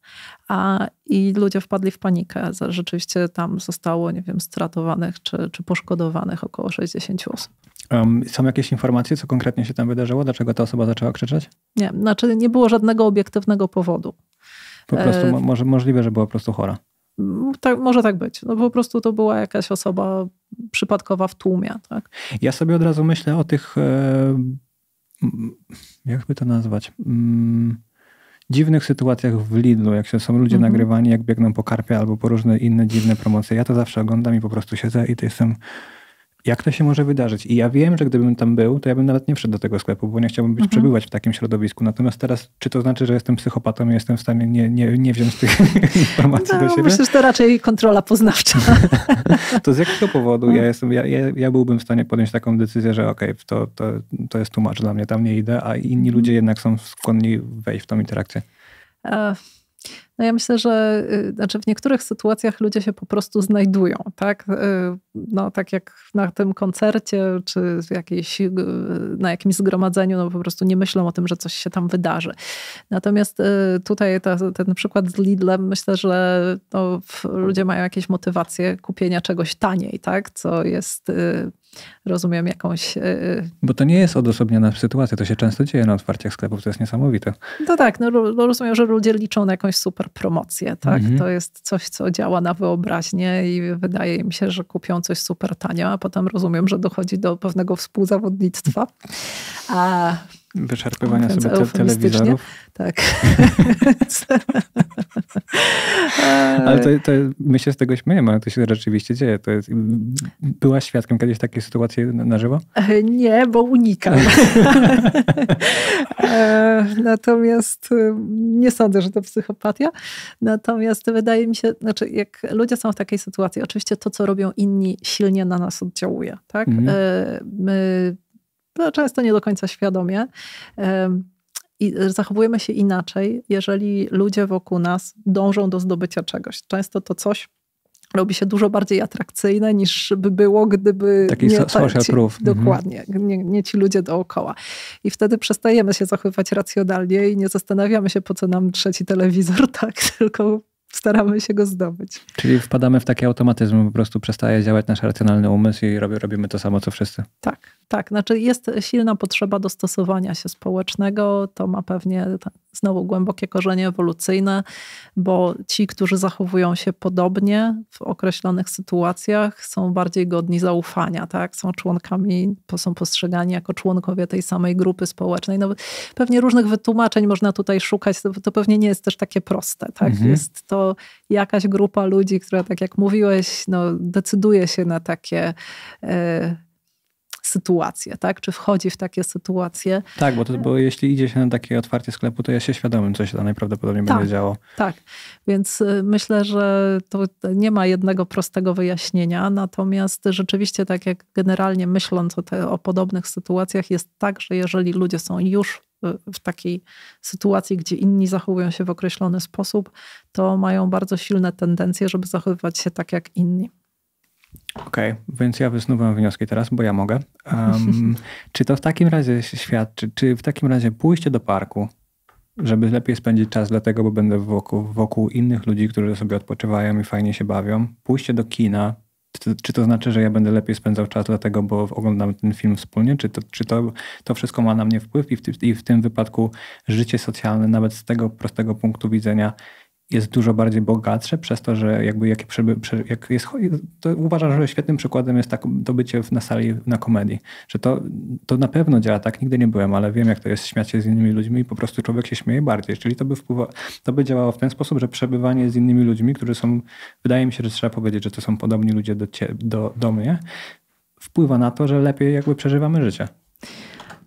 Speaker 2: A, I ludzie wpadli w panikę. Rzeczywiście tam zostało, nie wiem, stratowanych czy, czy poszkodowanych około 60 osób.
Speaker 1: Um, są jakieś informacje, co konkretnie się tam wydarzyło? Dlaczego ta osoba zaczęła krzyczeć?
Speaker 2: Nie, znaczy nie było żadnego obiektywnego powodu. Po prostu e, mo
Speaker 1: może możliwe, że była po prostu chora
Speaker 2: tak, może tak być. No po prostu to była jakaś osoba przypadkowa w tłumie. Tak?
Speaker 1: Ja sobie od razu myślę o tych, e, mm, jakby to nazwać, mm, dziwnych sytuacjach w Lidlu, jak się są ludzie mhm. nagrywani, jak biegną po karpie albo po różne inne dziwne promocje. Ja to zawsze oglądam i po prostu siedzę i to jestem jak to się może wydarzyć. I ja wiem, że gdybym tam był, to ja bym nawet nie wszedł do tego sklepu, bo nie chciałbym być, mhm. przebywać w takim środowisku. Natomiast teraz, czy to znaczy, że jestem psychopatą i jestem w stanie nie, nie, nie wziąć tych informacji no, do siebie? Myślę, że
Speaker 2: to raczej kontrola poznawcza.
Speaker 1: to z jakiego powodu ja, no. jestem, ja, ja, ja byłbym w stanie podjąć taką decyzję, że okej, okay, to, to, to jest tłumacz dla mnie, tam nie idę, a inni mhm. ludzie jednak są skłonni wejść w tą interakcję?
Speaker 2: Uh no ja myślę, że y, znaczy w niektórych sytuacjach ludzie się po prostu znajdują, tak? Y, no, tak jak na tym koncercie, czy jakiejś, y, na jakimś zgromadzeniu, no po prostu nie myślą o tym, że coś się tam wydarzy. Natomiast tutaj ta, ten przykład z Lidlem, myślę, że no, ludzie mają jakieś motywacje kupienia czegoś taniej, tak? Co jest rozumiem, jakąś. Y, y,
Speaker 1: bo to nie jest odosobniona sytuacja, to się często dzieje na otwarciach sklepów, to jest niesamowite.
Speaker 2: No tak, no, rozumiem, że ludzie liczą na jakąś super promocję, tak? Mhm. To jest coś, co działa na wyobraźnię i wydaje im się, że kupią coś super tanio, a potem rozumiem, że dochodzi do pewnego współzawodnictwa. A Wyczerpywania Mówiąc sobie te telewizorów. Tak. ale to,
Speaker 1: to, my się z tego śmiejemy, ale to się rzeczywiście dzieje. To jest, byłaś świadkiem kiedyś takiej sytuacji na żywo?
Speaker 2: E, nie, bo unikam. E, natomiast e, nie sądzę, że to psychopatia. Natomiast wydaje mi się, znaczy jak ludzie są w takiej sytuacji, oczywiście to, co robią inni, silnie na nas oddziałuje. Tak? Mhm. My no, często nie do końca świadomie. I zachowujemy się inaczej, jeżeli ludzie wokół nas dążą do zdobycia czegoś. Często to coś robi się dużo bardziej atrakcyjne niż by było, gdyby Taki nie social ci, proof. Mhm. Dokładnie, mhm. nie, nie, ci ludzie dookoła. I wtedy przestajemy się zachowywać racjonalnie i nie zastanawiamy się, po co nam trzeci telewizor, tak? Tylko staramy się go zdobyć.
Speaker 1: Czyli wpadamy w taki automatyzm, po prostu przestaje działać nasz racjonalny umysł i robi, robimy to samo, co wszyscy. Tak,
Speaker 2: tak. Znaczy jest silna potrzeba dostosowania się społecznego, to ma pewnie znowu głębokie korzenie ewolucyjne, bo ci, którzy zachowują się podobnie w określonych sytuacjach, są bardziej godni zaufania, tak? Są członkami, są postrzegani jako członkowie tej samej grupy społecznej. No, pewnie różnych wytłumaczeń można tutaj szukać, to, to pewnie nie jest też takie proste, tak? Mhm. Jest to jakaś grupa ludzi, która, tak jak mówiłeś, no, decyduje się na takie. Yy, sytuacje, tak? Czy wchodzi w takie sytuacje.
Speaker 1: Tak, bo, to, bo jeśli idzie się na takie otwarcie sklepu, to ja się świadomym, co się tam najprawdopodobniej tak, będzie działo.
Speaker 2: Tak, więc y, myślę, że to nie ma jednego prostego wyjaśnienia, natomiast rzeczywiście tak jak generalnie myśląc o, te, o podobnych sytuacjach, jest tak, że jeżeli ludzie są już y, w takiej sytuacji, gdzie inni zachowują się w określony sposób, to mają bardzo silne tendencje, żeby zachowywać się tak jak inni.
Speaker 1: Okej, okay, więc ja wysnuwam wnioski teraz, bo ja mogę. Um, czy to w takim razie świadczy, czy w takim razie pójście do parku, żeby lepiej spędzić czas, dlatego, bo będę wokół, wokół innych ludzi, którzy sobie odpoczywają i fajnie się bawią, pójście do kina, czy, czy to znaczy, że ja będę lepiej spędzał czas, dlatego, bo oglądam ten film wspólnie? Czy to, czy to, to wszystko ma na mnie wpływ i w, i w tym wypadku życie socjalne, nawet z tego prostego punktu widzenia, jest dużo bardziej bogatsze przez to, że jakby jakie jak jest, to uważam, że świetnym przykładem jest tak, to bycie na sali na komedii, że to, to na pewno działa tak, nigdy nie byłem, ale wiem jak to jest śmiać się z innymi ludźmi i po prostu człowiek się śmieje bardziej, czyli to by, wpływa, to by działało w ten sposób, że przebywanie z innymi ludźmi, którzy są, wydaje mi się, że trzeba powiedzieć, że to są podobni ludzie do, do, do mnie, wpływa na to, że lepiej jakby przeżywamy życie.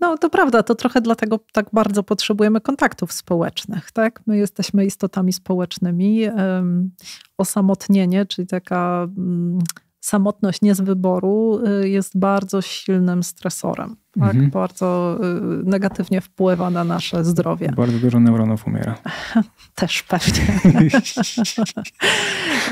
Speaker 2: No to prawda, to trochę dlatego tak bardzo potrzebujemy kontaktów społecznych, tak? My jesteśmy istotami społecznymi. Osamotnienie, czyli taka mm, samotność nie z wyboru y, jest bardzo silnym stresorem. Tak? Mhm. Bardzo y, negatywnie wpływa na nasze zdrowie.
Speaker 1: Bardzo dużo neuronów umiera.
Speaker 2: Też pewnie.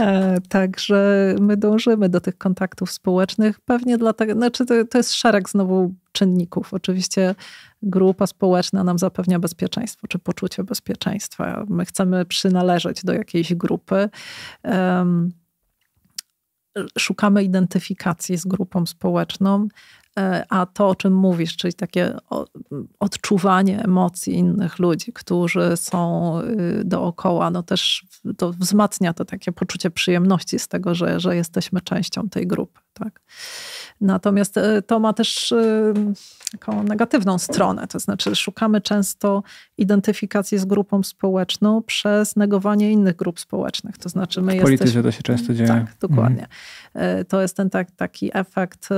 Speaker 2: E, także my dążymy do tych kontaktów społecznych. Pewnie dlatego, znaczy to, to jest szereg znowu czynników. Oczywiście grupa społeczna nam zapewnia bezpieczeństwo, czy poczucie bezpieczeństwa. My chcemy przynależeć do jakiejś grupy. Um, szukamy identyfikacji z grupą społeczną, e, a to, o czym mówisz, czyli takie odczuwanie emocji innych ludzi, którzy są y, dookoła, no też to wzmacnia to takie poczucie przyjemności z tego, że, że jesteśmy częścią tej grupy. Tak? Natomiast e, to ma też e, taką negatywną stronę, to znaczy szukamy często identyfikacji z grupą społeczną przez negowanie innych grup społecznych. To znaczy my w polityce jesteśmy... to się często dzieje. Tak, dokładnie. Mhm. E, to jest ten tak, taki efekt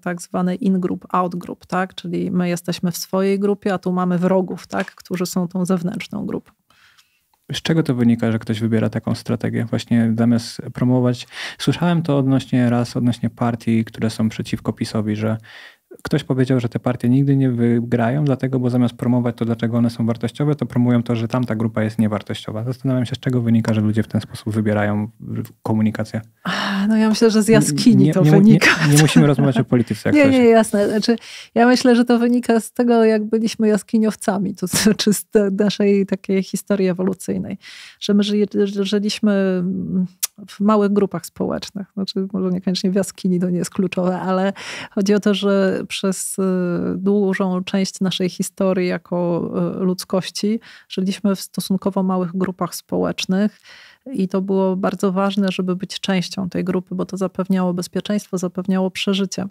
Speaker 2: tak zwany in-group, out-group, tak? czyli my jesteśmy w swojej grupie, a tu mamy wrogów, tak? którzy są tą zewnętrzną grupą.
Speaker 1: Z czego to wynika, że ktoś wybiera taką strategię? Właśnie zamiast promować. Słyszałem to odnośnie raz, odnośnie partii, które są przeciwko PiSowi, że ktoś powiedział, że te partie nigdy nie wygrają, dlatego, bo zamiast promować to, dlaczego one są wartościowe, to promują to, że tamta grupa jest niewartościowa. Zastanawiam się, z czego wynika, że ludzie w ten sposób wybierają komunikację.
Speaker 2: No ja myślę, że z jaskini nie, to nie, wynika. Nie, nie, musimy rozmawiać o polityce. Jak nie, nie, jasne. Znaczy, ja myślę, że to wynika z tego, jak byliśmy jaskiniowcami, to znaczy z naszej takiej historii ewolucyjnej, że my ży, żyliśmy mm, w małych grupach społecznych. Znaczy, może niekoniecznie w jaskini to nie jest kluczowe, ale chodzi o to, że przez y, dużą część naszej historii jako y, ludzkości żyliśmy w stosunkowo małych grupach społecznych. I to było bardzo ważne, żeby być częścią tej grupy, bo to zapewniało bezpieczeństwo, zapewniało przeżycie.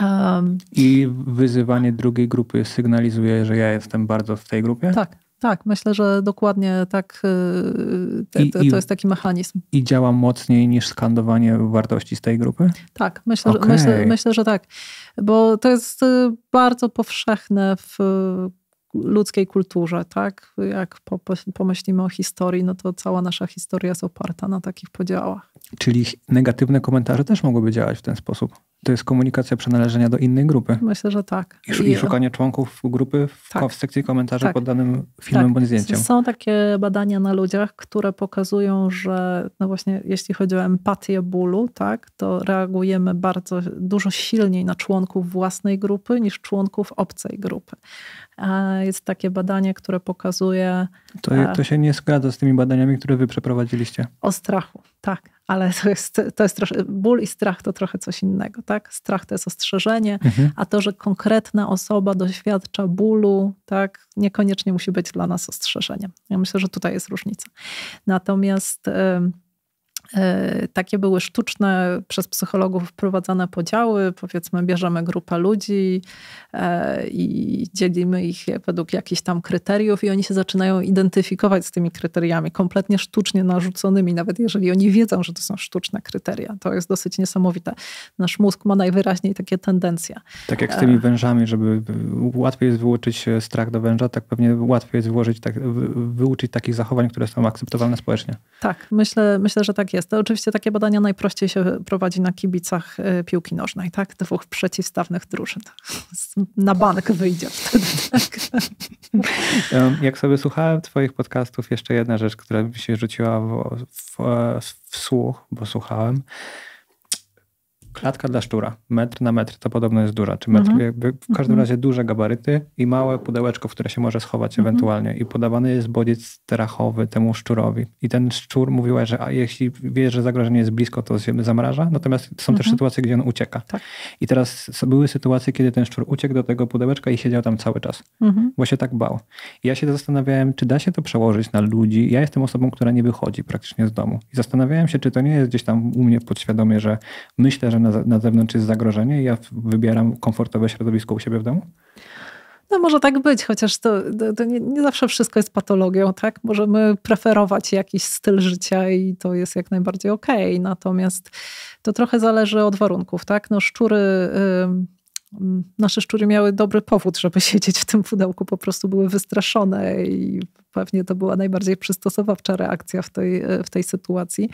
Speaker 2: Um,
Speaker 1: I wyzywanie drugiej grupy sygnalizuje, że ja jestem bardzo w tej grupie?
Speaker 2: Tak, tak, myślę, że dokładnie tak. Y, te, te, I, to jest taki mechanizm.
Speaker 1: I działa mocniej niż skandowanie wartości z tej grupy?
Speaker 2: Tak, myślę, okay. że, myślę, myślę, że tak. Bo to jest y, bardzo powszechne w y, ludzkiej kulturze, tak? Jak po, pomyślimy o historii, no to cała nasza historia jest oparta na takich podziałach.
Speaker 1: Czyli negatywne komentarze też mogłyby działać w ten sposób? to jest komunikacja przynależenia do innej grupy.
Speaker 2: Myślę, że tak. I, I szukanie
Speaker 1: członków grupy w, tak. w sekcji komentarzy tak. pod danym tak. filmem tak. bądź zdjęciem. Są
Speaker 2: takie badania na ludziach, które pokazują, że no właśnie jeśli chodzi o empatię bólu, tak, to reagujemy bardzo dużo silniej na członków własnej grupy niż członków obcej grupy. Jest takie badanie, które pokazuje. To, e, to
Speaker 1: się nie zgadza z tymi badaniami, które wy przeprowadziliście.
Speaker 2: O strachu, tak ale to jest, to jest ból i strach to trochę coś innego, tak? Strach to jest ostrzeżenie, mhm. a to, że konkretna osoba doświadcza bólu, tak, niekoniecznie musi być dla nas ostrzeżeniem. Ja myślę, że tutaj jest różnica. Natomiast. E, takie były sztuczne przez psychologów wprowadzane podziały. Powiedzmy, bierzemy grupę ludzi e, i dzielimy ich według jakichś tam kryteriów, i oni się zaczynają identyfikować z tymi kryteriami, kompletnie sztucznie narzuconymi, nawet jeżeli oni wiedzą, że to są sztuczne kryteria. To jest dosyć niesamowite. Nasz mózg ma najwyraźniej takie tendencje. Tak jak z e, tymi
Speaker 1: wężami, żeby łatwiej jest wyłączyć strach do węża, tak pewnie łatwiej jest wyłożyć, tak, wyuczyć takich zachowań, które są akceptowalne społecznie.
Speaker 2: Tak, myślę, myślę że tak jest jest. To oczywiście takie badania najprościej się prowadzi na kibicach e, piłki nożnej, tak? Dwóch przeciwstawnych drużyn. Na bank wyjdzie wtedy. Tak?
Speaker 1: Jak sobie słuchałem twoich podcastów, jeszcze jedna rzecz, która mi się rzuciła w, w, w słuch, bo słuchałem, klatka dla szczura, metr na metr, to podobno jest duża, czy metr, mhm. w każdym mhm. razie duże gabaryty i małe mhm. pudełeczko, w które się może schować mhm. ewentualnie. I podawany jest bodziec strachowy temu szczurowi. I ten szczur mówił, że a jeśli wie, że zagrożenie jest blisko, to się zamraża, natomiast są też mhm. sytuacje, gdzie on ucieka. Tak. I teraz były sytuacje, kiedy ten szczur uciekł do tego pudełeczka i siedział tam cały czas, bo się tak bał. I ja się zastanawiałem, czy da się to przełożyć na ludzi. Ja jestem osobą, która nie wychodzi praktycznie z domu. I zastanawiałem się, czy to nie jest gdzieś tam u mnie podświadomie, że myślę, że na na, zewnątrz jest zagrożenie i ja wybieram komfortowe środowisko u siebie w domu?
Speaker 2: No może tak być, chociaż to, to nie, nie, zawsze wszystko jest patologią, tak? Możemy preferować jakiś styl życia i to jest jak najbardziej okej, okay. natomiast to trochę zależy od warunków, tak? No szczury... Yy nasze szczury miały dobry powód, żeby siedzieć w tym pudełku, po prostu były wystraszone i pewnie to była najbardziej przystosowawcza reakcja w tej, w tej sytuacji.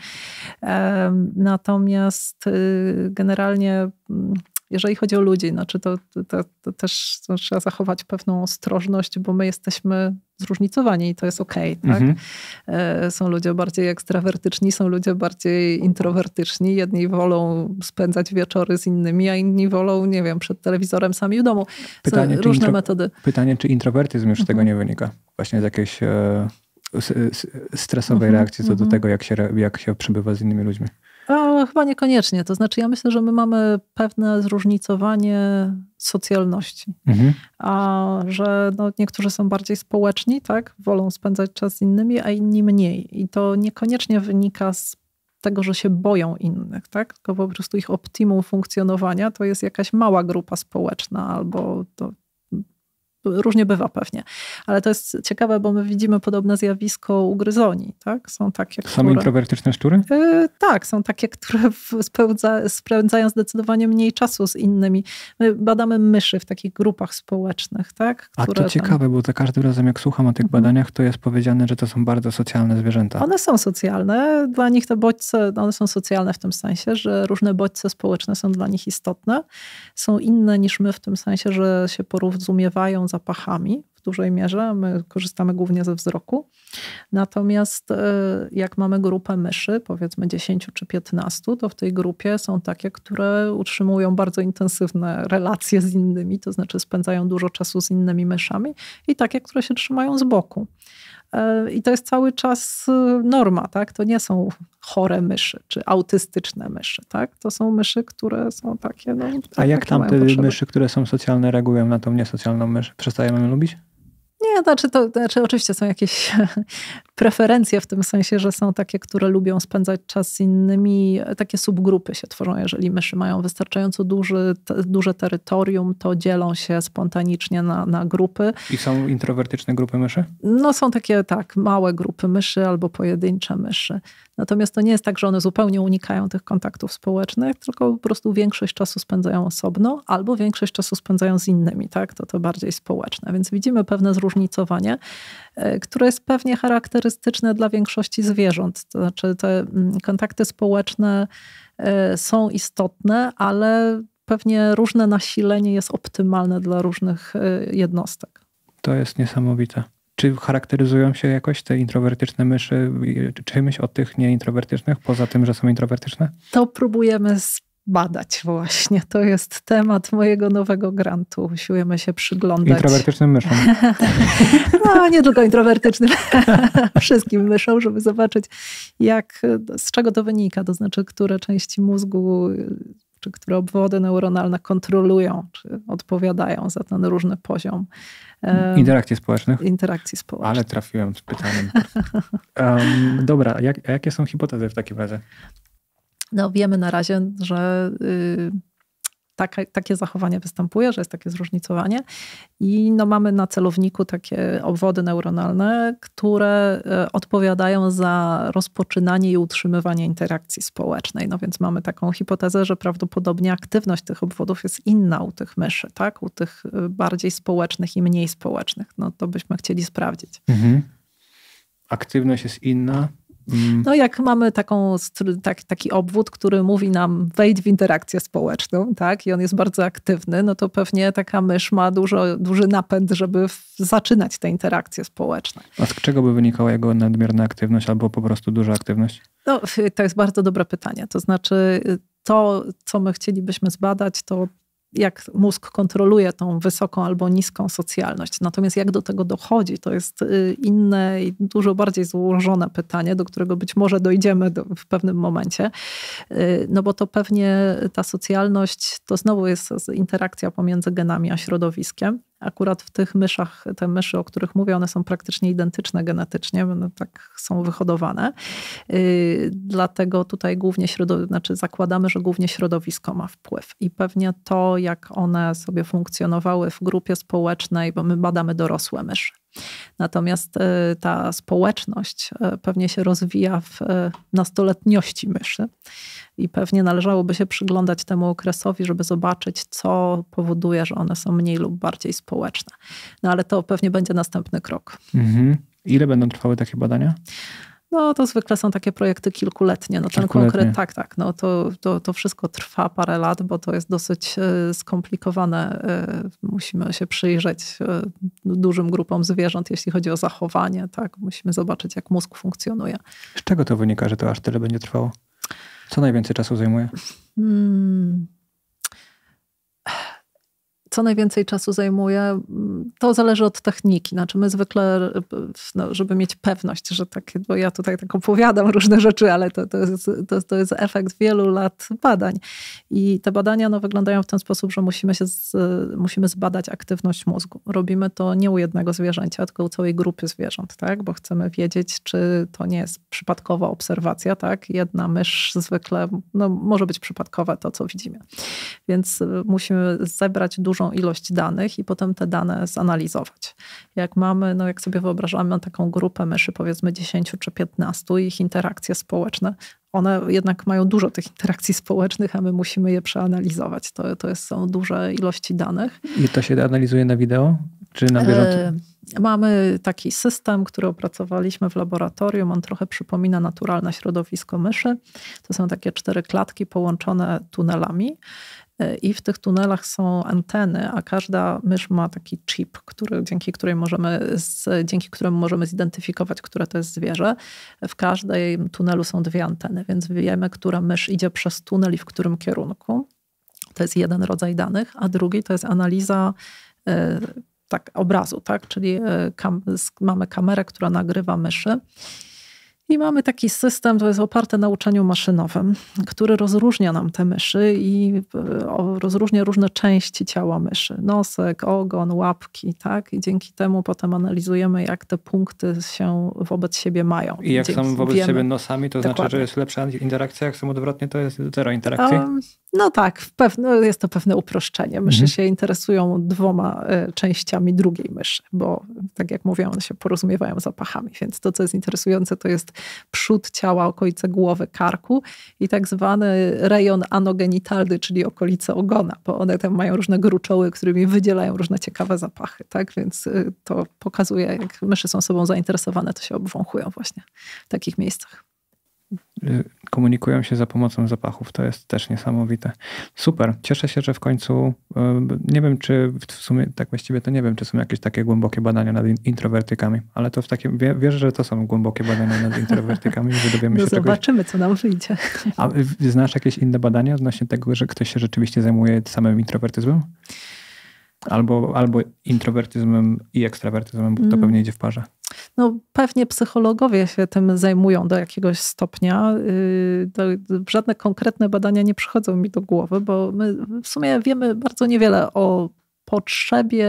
Speaker 2: Natomiast y, generalnie mm, jeżeli chodzi o ludzi, znaczy to, to, to też to trzeba zachować pewną ostrożność, bo my jesteśmy zróżnicowani i to jest okej. Okay, tak? mhm. E, są ludzie bardziej ekstrawertyczni, są ludzie bardziej introwertyczni. Jedni wolą spędzać wieczory z innymi, a inni wolą, nie wiem, przed telewizorem sami w domu. Pytanie, są różne intro... metody.
Speaker 1: Pytanie, czy introwertyzm już mhm. z tego mhm. nie wynika? Właśnie z jakiejś e, e, stresowej mhm. reakcji co do mhm. tego, jak się, jak się przebywa z innymi ludźmi.
Speaker 2: A, chyba niekoniecznie. To znaczy, ja myślę, że my mamy pewne zróżnicowanie socjalności. Mhm. A że no, niektórzy są bardziej społeczni, tak? Wolą spędzać czas z innymi, a inni mniej. I to niekoniecznie wynika z tego, że się boją innych, tak? Tylko po prostu ich optimum funkcjonowania to jest jakaś mała grupa społeczna albo to różnie bywa pewnie. Ale to jest ciekawe, bo my widzimy podobne zjawisko u gryzoni, tak? Są takie, Są które...
Speaker 1: introwertyczne szczury?
Speaker 2: Yy, tak, są takie, które spełdza, spędzają zdecydowanie mniej czasu z innymi. My badamy myszy w takich grupach społecznych, tak? Które A to tam... ciekawe,
Speaker 1: bo za każdym razem jak słucham o tych mhm. badaniach, to jest powiedziane, że to są bardzo socjalne zwierzęta.
Speaker 2: One są socjalne. Dla nich te bodźce, one są socjalne w tym sensie, że różne bodźce społeczne są dla nich istotne. Są inne niż my w tym sensie, że się porozumiewają zapachami w dużej mierze. My korzystamy głównie ze wzroku. Natomiast e, jak mamy grupę myszy, powiedzmy 10 czy 15, to w tej grupie są takie, które utrzymują bardzo intensywne relacje z innymi, to znaczy spędzają dużo czasu z innymi myszami i takie, które się trzymają z boku. E, I to jest cały czas y, norma, tak? To nie są chore myszy, czy autystyczne myszy, tak? To są myszy, które są takie, no, A jak tam te myszy,
Speaker 1: które są socjalne, reagują na tą niesocjalną mysz? Przestajemy lubić?
Speaker 2: Nie, znaczy, to, znaczy oczywiście są jakieś preferencje w tym sensie, że są takie, które lubią spędzać czas z innymi. Takie subgrupy się tworzą. Jeżeli myszy mają wystarczająco duży, duże terytorium, to dzielą się spontanicznie na, na grupy.
Speaker 1: I są introwertyczne grupy myszy?
Speaker 2: No są takie, tak, małe grupy myszy albo pojedyncze myszy. Natomiast to nie jest tak, że one zupełnie unikają tych kontaktów społecznych, tylko po prostu większość czasu spędzają osobno albo większość czasu spędzają z innymi, tak? To to bardziej społeczne. Więc widzimy pewne zróżnicowanie, e, które jest pewnie charakterystyczne dla większości zwierząt. To znaczy te mm, kontakty społeczne e, są istotne, ale pewnie różne nasilenie jest optymalne dla różnych e, jednostek.
Speaker 1: To jest niesamowite. Czy charakteryzują się jakoś te introwertyczne myszy czymś od tych nieintrowertycznych, poza tym, że są introwertyczne?
Speaker 2: To próbujemy zbadać właśnie. To jest temat mojego nowego grantu. Usiłujemy się przyglądać. Introwertycznym myszom. no, nie tylko introwertycznym. Wszystkim myszom, żeby zobaczyć, jak, z czego to wynika. To znaczy, które części mózgu czy które obwody neuronalne kontrolują, czy odpowiadają za ten różny poziom. Interakcji społecznych? Interakcji społecznych.
Speaker 1: Ale trafiłem z pytaniem. um, dobra, jak, jakie są hipotezy w takim razie?
Speaker 2: No wiemy na razie, że... Yy, takie, takie zachowanie występuje, że jest takie zróżnicowanie. I no, mamy na celowniku takie obwody neuronalne, które e, odpowiadają za rozpoczynanie i utrzymywanie interakcji społecznej. No więc mamy taką hipotezę, że prawdopodobnie aktywność tych obwodów jest inna u tych myszy, tak? u tych e, bardziej społecznych i mniej społecznych. No to byśmy chcieli sprawdzić. Mhm.
Speaker 1: Aktywność jest inna. Mm.
Speaker 2: No jak mamy taką, tak, taki obwód, który mówi nam wejdź w interakcję społeczną, tak, i on jest bardzo aktywny, no to pewnie taka mysz ma dużo, duży napęd, żeby zaczynać te interakcje społeczne.
Speaker 1: A z czego by wynikała jego nadmierna aktywność albo po prostu duża aktywność?
Speaker 2: No, y, to jest bardzo dobre pytanie. To znaczy y, to, co my chcielibyśmy zbadać, to jak mózg kontroluje tą wysoką albo niską socjalność. Natomiast jak do tego dochodzi, to jest y, inne i dużo bardziej złożone pytanie, do którego być może dojdziemy do, w pewnym momencie. Y, no bo to pewnie ta socjalność to znowu jest interakcja pomiędzy genami a środowiskiem. Akurat w tych myszach, te myszy, o których mówię, one są praktycznie identyczne genetycznie, no, tak są wyhodowane. Y, dlatego tutaj głównie środowisko, znaczy zakładamy, że głównie środowisko ma wpływ. I pewnie to, jak one sobie funkcjonowały w grupie społecznej, bo my badamy dorosłe myszy Natomiast e, ta społeczność e, pewnie się rozwija w e, nastoletniości myszy i pewnie należałoby się przyglądać temu okresowi, żeby zobaczyć, co powoduje, że one są mniej lub bardziej społeczne. No ale to pewnie będzie następny krok.
Speaker 1: Mhm. Ile będą trwały takie badania?
Speaker 2: No to zwykle są takie projekty kilkuletnie. No, ten konkret, tak, tak. No, to, to, to wszystko trwa parę lat, bo to jest dosyć e, skomplikowane. E, musimy się przyjrzeć e, dużym grupom zwierząt, jeśli chodzi o zachowanie. Tak? Musimy zobaczyć, jak mózg funkcjonuje.
Speaker 1: Z czego to wynika, że to aż tyle będzie trwało? Co najwięcej czasu zajmuje?
Speaker 2: Hmm co najwięcej czasu zajmuje, mm, to zależy od techniki. Znaczy my zwykle, no, żeby mieć pewność, że takie, bo ja tutaj tak opowiadam różne rzeczy, ale to, to, jest, to, to jest efekt wielu lat badań. I te badania no, wyglądają w ten sposób, że musimy, się z, musimy zbadać aktywność mózgu. Robimy to nie u jednego zwierzęcia, tylko u całej grupy zwierząt, tak? bo chcemy wiedzieć, czy to nie jest przypadkowa obserwacja. Tak? Jedna mysz zwykle, no, może być przypadkowa to, co widzimy. Więc y, musimy zebrać dużą ilość danych i potem te dane zanalizować. Jak mamy, no jak sobie wyobrażamy taką grupę myszy, powiedzmy 10 czy 15, ich interakcje społeczne, one jednak mają dużo tych interakcji społecznych, a my musimy je przeanalizować. To, to jest, są duże ilości danych.
Speaker 1: I to się analizuje na wideo? Czy na bieżąco? E,
Speaker 2: mamy taki system, który opracowaliśmy w laboratorium. On trochę przypomina naturalne środowisko myszy. To są takie cztery klatki połączone tunelami. E, I w tych tunelach są anteny, a każda mysz ma taki chip, który, dzięki, której możemy, dzięki któremu możemy zidentyfikować, które to jest zwierzę. W każdej tunelu są dwie anteny, więc wiemy, która mysz idzie przez tunel i w którym kierunku. To jest jeden rodzaj danych, a drugi to jest analiza e, tak, obrazu, tak? czyli e, kam mamy kamerę, która nagrywa myszy. I mamy taki system, to jest oparte na uczeniu maszynowym, który rozróżnia nam te myszy i e, rozróżnia różne części ciała myszy. Nosek, ogon, łapki, tak? I dzięki temu potem analizujemy, jak te punkty się wobec siebie mają. I jak dzięki, są wobec wiemy. siebie nosami,
Speaker 1: to Dokładnie. znaczy, że jest lepsza interakcja, jak są odwrotnie, to jest zero interakcji? Um,
Speaker 2: no tak, pewne, jest to pewne uproszczenie. Myszy mhm. się interesują dwoma e, częściami drugiej myszy, bo tak jak mówiłam, one się porozumiewają zapachami, więc to, co jest interesujące, to jest przód ciała, okolice głowy, karku i tak zwany rejon anogenitalny, czyli okolice ogona, bo one tam mają różne gruczoły, którymi wydzielają różne ciekawe zapachy, tak? Więc e, to pokazuje, jak myszy są sobą zainteresowane, to się obwąchują właśnie w takich miejscach.
Speaker 1: Y, komunikują się za pomocą zapachów. To jest też niesamowite. Super. Cieszę się, że w końcu y, nie wiem, czy w sumie tak właściwie to nie wiem, czy są jakieś takie głębokie badania nad introwertykami, ale to w takim wierzę, że to są głębokie badania nad introwertykami, że dowiemy no się Zobaczymy,
Speaker 2: czegoś. co nam wyjdzie. A
Speaker 1: znasz jakieś inne badania odnośnie tego, że ktoś się rzeczywiście zajmuje samym introwertyzmem? Albo, albo introwertyzmem i ekstrawertyzmem, bo to mm. pewnie idzie w parze.
Speaker 2: No, pewnie psychologowie się tym zajmują do jakiegoś stopnia. Y, żadne konkretne badania nie przychodzą mi do głowy, bo my w sumie wiemy bardzo niewiele o potrzebie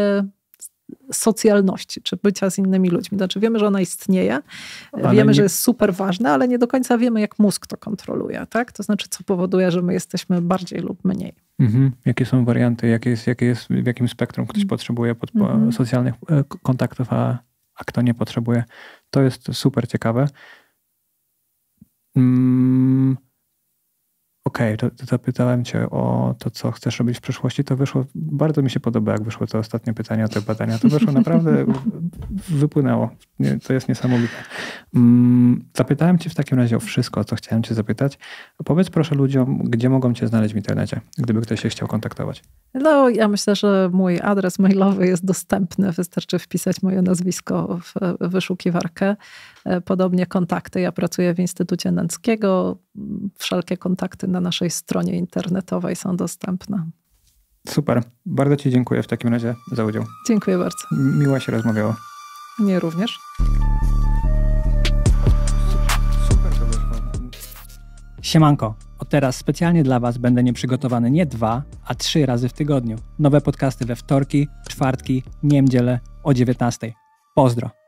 Speaker 2: socjalności, czy bycia z innymi ludźmi. Znaczy wiemy, że ona istnieje, ale wiemy, nie... że jest super ważna, ale nie do końca wiemy, jak mózg to kontroluje. Tak? To znaczy, co powoduje, że my jesteśmy bardziej lub mniej.
Speaker 1: Mhm. Jakie są warianty, jakie jest, jakie jest, w jakim spektrum ktoś mhm. potrzebuje pod, mhm. socjalnych e, kontaktów, a a kto nie potrzebuje. To jest super ciekawe. Mm, okej, okay, to, zapytałem cię o to, co chcesz robić w przyszłości, to wyszło, bardzo mi się podoba, jak wyszło to ostatnie pytanie o te badania. To wyszło naprawdę, wypłynęło. Nie, to jest niesamowite. Mm, zapytałem cię w takim razie o wszystko, o co chciałem cię zapytać. Powiedz proszę ludziom, gdzie mogą cię znaleźć w internecie, gdyby ktoś się chciał kontaktować.
Speaker 2: No, ja myślę, że mój adres mailowy jest dostępny. Wystarczy wpisać moje nazwisko w e, wyszukiwarkę. E, podobnie kontakty. Ja pracuję w Instytucie Nęckiego. Wszelkie kontakty na naszej stronie internetowej są dostępne.
Speaker 1: Super. Bardzo Ci dziękuję w takim razie za udział. Dziękuję bardzo. Miło się rozmawiało. Nie również. Siemanko, od teraz specjalnie dla Was będę nieprzygotowany nie dwa, a trzy razy w tygodniu. Nowe podcasty we wtorki, czwartki, niemdzielę o 19. Pozdro!